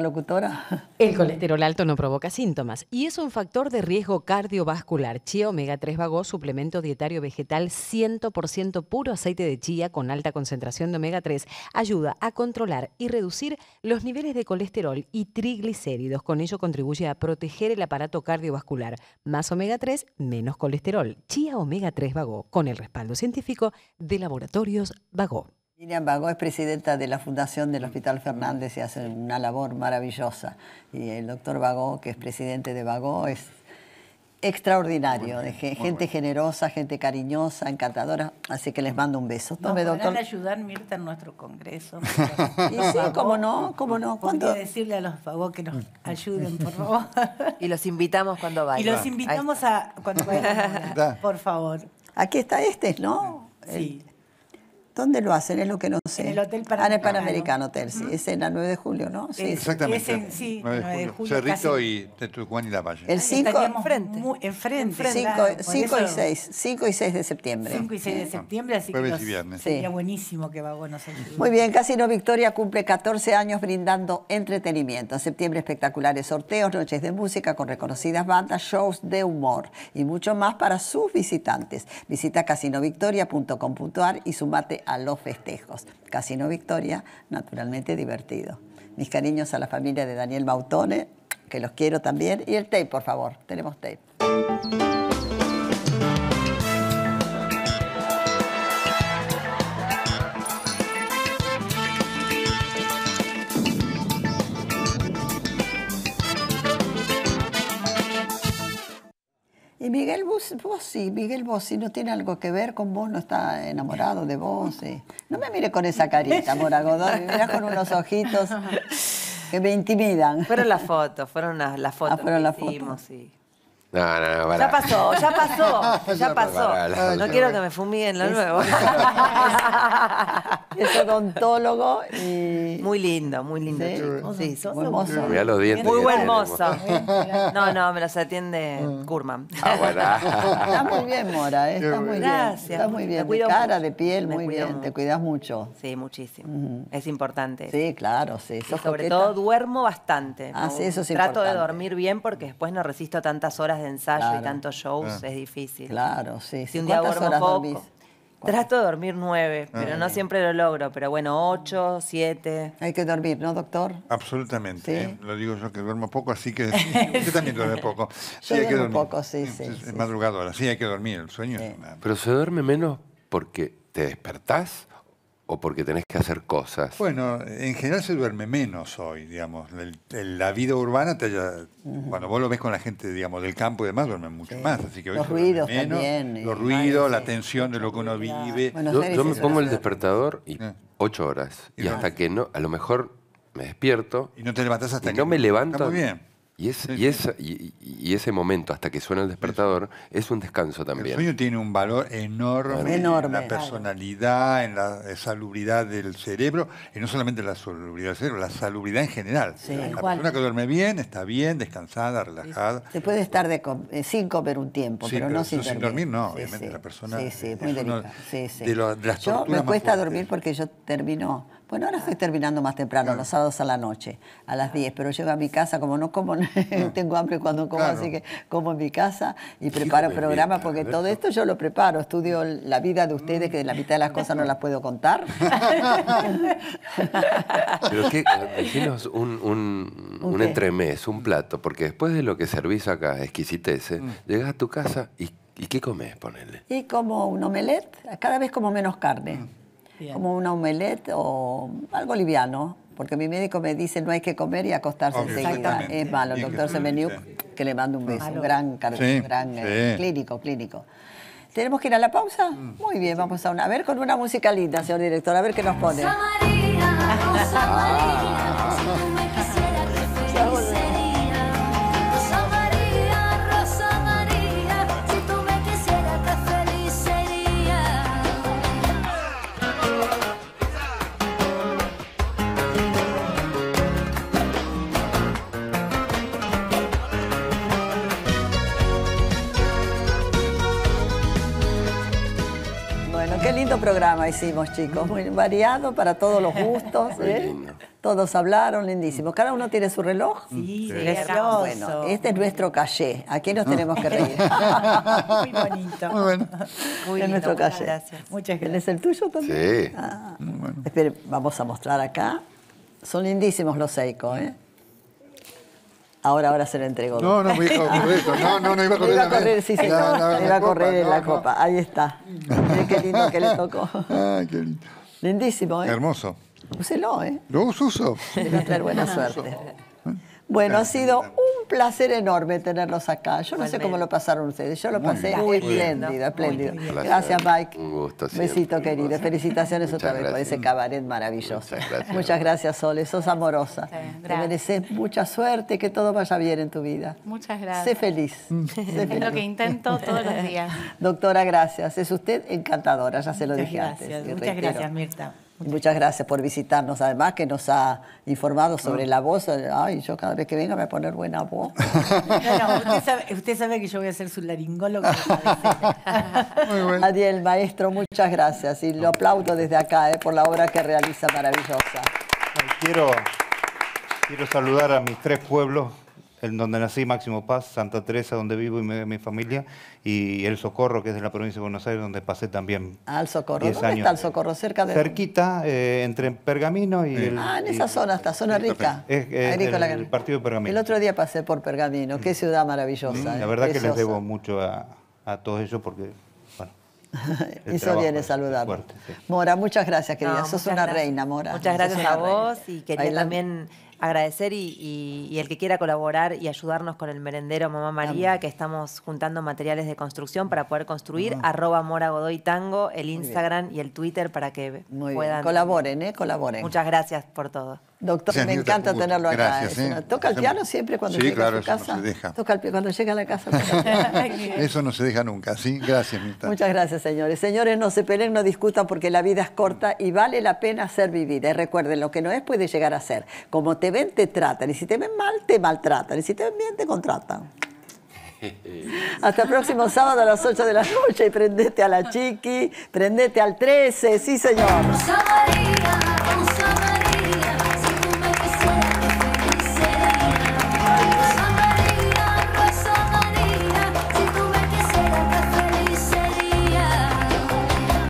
locutora? [LAUGHS] El colesterol alto no provoca síntomas y es un factor de riesgo cardiovascular. Chía Omega 3 Vago, suplemento dietario vegetal 100% puro aceite de chía con alta concentración de omega 3, ayuda a controlar y reducir los niveles de colesterol y triglicéridos. Con ello contribuye a proteger el aparato cardiovascular. Más omega 3, menos colesterol. Chía Omega 3 Vago, con el respaldo científico de Laboratorios Vago. Miriam Bagó es presidenta de la Fundación del Hospital Fernández y hace una labor maravillosa. Y el doctor Bagó, que es presidente de Bagó, es extraordinario, gente generosa, gente cariñosa, encantadora. Así que les mando un beso. Tome, doctor. ayudar, Mirta, en nuestro congreso. [LAUGHS] y sí, cómo no, cómo no. ¿Cuándo? decirle a los Bagó que nos ayuden, por favor. y los invitamos cuando vayan. Y los invitamos a cuando vayan, [LAUGHS] por favor. Aquí está este, ¿no? Sí. ¿Dónde lo hacen? Es lo que no sé. En el Hotel Panamericano. Ah, en el Panamericano Hotel, sí. Es en el 9 de julio, ¿no? Sí, Exactamente. Es en, sí, 9 de julio. Cerrito y y La Valle. El 5 enfrente. enfrente. 5, y 6. 5 y 6 de septiembre. 5 y 6 de septiembre, así Jueves que y viernes. sería buenísimo que va a Buenos Muy bien, Casino Victoria cumple 14 años brindando entretenimiento. En septiembre espectaculares sorteos, noches de música con reconocidas bandas, shows de humor y mucho más para sus visitantes. Visita casinovictoria.com.ar y sumate a a los festejos. Casino Victoria, naturalmente divertido. Mis cariños a la familia de Daniel Mautone, que los quiero también. Y el tape, por favor. Tenemos tape. Y Miguel Bossi, vos sí, Miguel Bossi no tiene algo que ver con vos, no está enamorado de vos. Eh. No me mire con esa carita, Mora Godoy, con unos ojitos [LAUGHS] que me intimidan. Fueron las fotos, fueron las, fotos ah, que las Sí. Ya pasó, ya [LAUGHS] pasó, ya pasó. No quiero que me en lo nuevo. [LAUGHS] es odontólogo y... Muy lindo, muy lindo ¿Sí? muy hermoso. Muy buen mozo. No, no, me los atiende ah. Kurman. Ah, bueno. [LAUGHS] Está muy bien, Mora, ¿eh? está muy Gracias. bien. muy bien. De cara, de piel, muy bien. Te cuidas mucho. Sí, muchísimo. Es importante. Sí, claro, sí. Sobre todo duermo bastante. Ah, sí, eso es Trato de dormir bien porque después no resisto tantas horas de ensayo y tantos shows ah. es difícil. Claro, sí. Si un día duermo poco, trato de dormir nueve, ah, pero no siempre lo logro. Pero bueno, ocho, siete. Hay que dormir, ¿no, doctor? Absolutamente. ¿eh? Lo digo yo que duermo poco, así que [LAUGHS] [LAUGHS] yo también duermo poco. Sí, hay que dormir. poco, sí, sí. Es sí, madrugadora, sí. hay que dormir, el sueño. Pero se duerme menos porque te despertás o porque tenés que hacer cosas? Bueno, en general se duerme menos hoy, digamos. la vida urbana, te cuando vos lo ves con la gente, digamos, del campo y demás, duermen mucho más. Así que los ruidos también. Los eh, ruidos, la tensión de lo que uno vive. yo, me pongo el despertador y eh. ocho horas. Y, hasta que no, a lo mejor me despierto. Y no te levantás hasta que... no me levanto. muy bien. Y, y, ese momento, hasta que suena el despertador, es un descanso también. El sueño tiene un valor enorme, en la personalidad, en la salubridad del cerebro, y no solamente la salubridad del cerebro, la salubridad en general. la persona que duerme bien, está bien, descansada, relajada. Se puede estar de eh, sin comer un tiempo, pero, no sin dormir. Sin dormir no, obviamente la persona... Sí, sí, muy delicada. De, Yo me cuesta dormir porque yo termino bueno, ahora estoy terminando más temprano, los sábados a la noche, a las 10, pero llego a mi casa, como no como, [LAUGHS] ah. tengo hambre cuando como, así que como en mi casa y preparo el programas, porque todo esto yo lo preparo, estudio la vida de ustedes, que la mitad de las cosas no las puedo contar. [LAUGHS] pero que, decinos un, un, ¿Un, un entremés, un plato, porque después de lo que servís acá, exquisitece, mm. llegas a tu casa y, y ¿qué comes, ponele? Y como un omelette, cada vez como menos carne. Mm como una omelette o algo liviano, porque mi médico me dice no hay que comer y acostarse Es malo, doctor Semeniuk, que le mando un beso, un gran, un gran eh, clínico, clínico. ¿Tenemos que ir a la pausa? Mm. Muy bien, vamos a una. A ver, con una musicalita, señor director, a ver qué nos pone. programa hicimos, chicos. Muy variado, para todos los gustos. ¿eh? Todos hablaron, lindísimos, Cada uno tiene su reloj. Sí, este es nuestro calle. Aquí nos tenemos que reír. [LAUGHS] Muy bonito. Muy bueno. es nuestro calle. Muchas gracias. ¿Es el tuyo también? Sí. Ah. vamos a mostrar acá. Son lindísimos los Seiko ¿eh? Ahora, ahora se lo entregó. No, no, me iba a No, no, no iba a correr. Iba a correr, sí, sí. iba a correr en la copa. Ahí está. qué lindo que le tocó. Ay, qué lindo. Lindísimo, ¿eh? Hermoso. Úselo, ¿eh? Lo uso. Debe tener buena suerte. Bueno, ha sido un placer enorme tenerlos acá. Yo no sé cómo lo pasaron ustedes, yo lo pasé espléndido, espléndido. Gracias, Mike. Un gusto. Siempre. Besito, querido. Felicitaciones otra vez por ese cabaret maravilloso. Muchas gracias, muchas gracias Sole. Sos amorosa. Te mereces mucha suerte, que todo vaya bien en tu vida. Muchas gracias. [LAUGHS] Sé feliz. Es lo que intento todos los [LAUGHS] días. Doctora, gracias. Es usted encantadora, ya se lo dije antes. Muchas gracias, Mirta. Muchas gracias por visitarnos, además que nos ha informado sobre la voz. Ay, yo cada vez que venga me voy a poner buena voz. [LAUGHS] No, usted, sabe, que yo voy a ser su laringólogo. Muy bueno. Adiel, maestro, muchas gracias. Y lo aplaudo desde acá eh, por la obra que realiza maravillosa. Quiero, quiero saludar a mis tres pueblos en donde nací, Máximo Paz, Santa Teresa, donde vivo y mi, familia, y El Socorro, que es de la provincia de Buenos Aires, donde pasé también. al Socorro. ¿Dónde está El Socorro? Cerca de... Cerquita, eh, entre Pergamino y... ah, en esa zona está, zona rica. Es, el, partido de Pergamino. El otro día pasé por Pergamino, qué ciudad maravillosa. Eh, la verdad que les debo mucho a, todos ellos porque... [LAUGHS] Eso viene saludado. Mora, muchas gracias, querida. Sos una reina, Mora. Muchas gracias a vos y quería también agradecer y, el que quiera colaborar y ayudarnos con el merendero Mamá María, que estamos juntando materiales de construcción para poder construir, arroba Mora Godoy Tango, el Instagram y el Twitter para que puedan... Colaboren, ¿eh? Colaboren. Muchas gracias por todo. Doctor, me encanta tenerlo acá. ¿eh? ¿Toca el piano siempre cuando llega a casa? Toca cuando llega a la casa. [LAUGHS] eso no se deja nunca, ¿sí? Gracias, Mita. Muchas gracias, señores. Señores, no se peleen, no discutan porque la vida es corta y vale la pena ser vivida. Y ¿eh? recuerden, lo que no es puede llegar a ser. Como te ven, te tratan. Y si te ven mal, te maltratan. Y si te ven bien, te contratan. [LAUGHS] Hasta el próximo sábado a las 8 de la noche y prendete a la chiqui, prendete al 13, sí señor.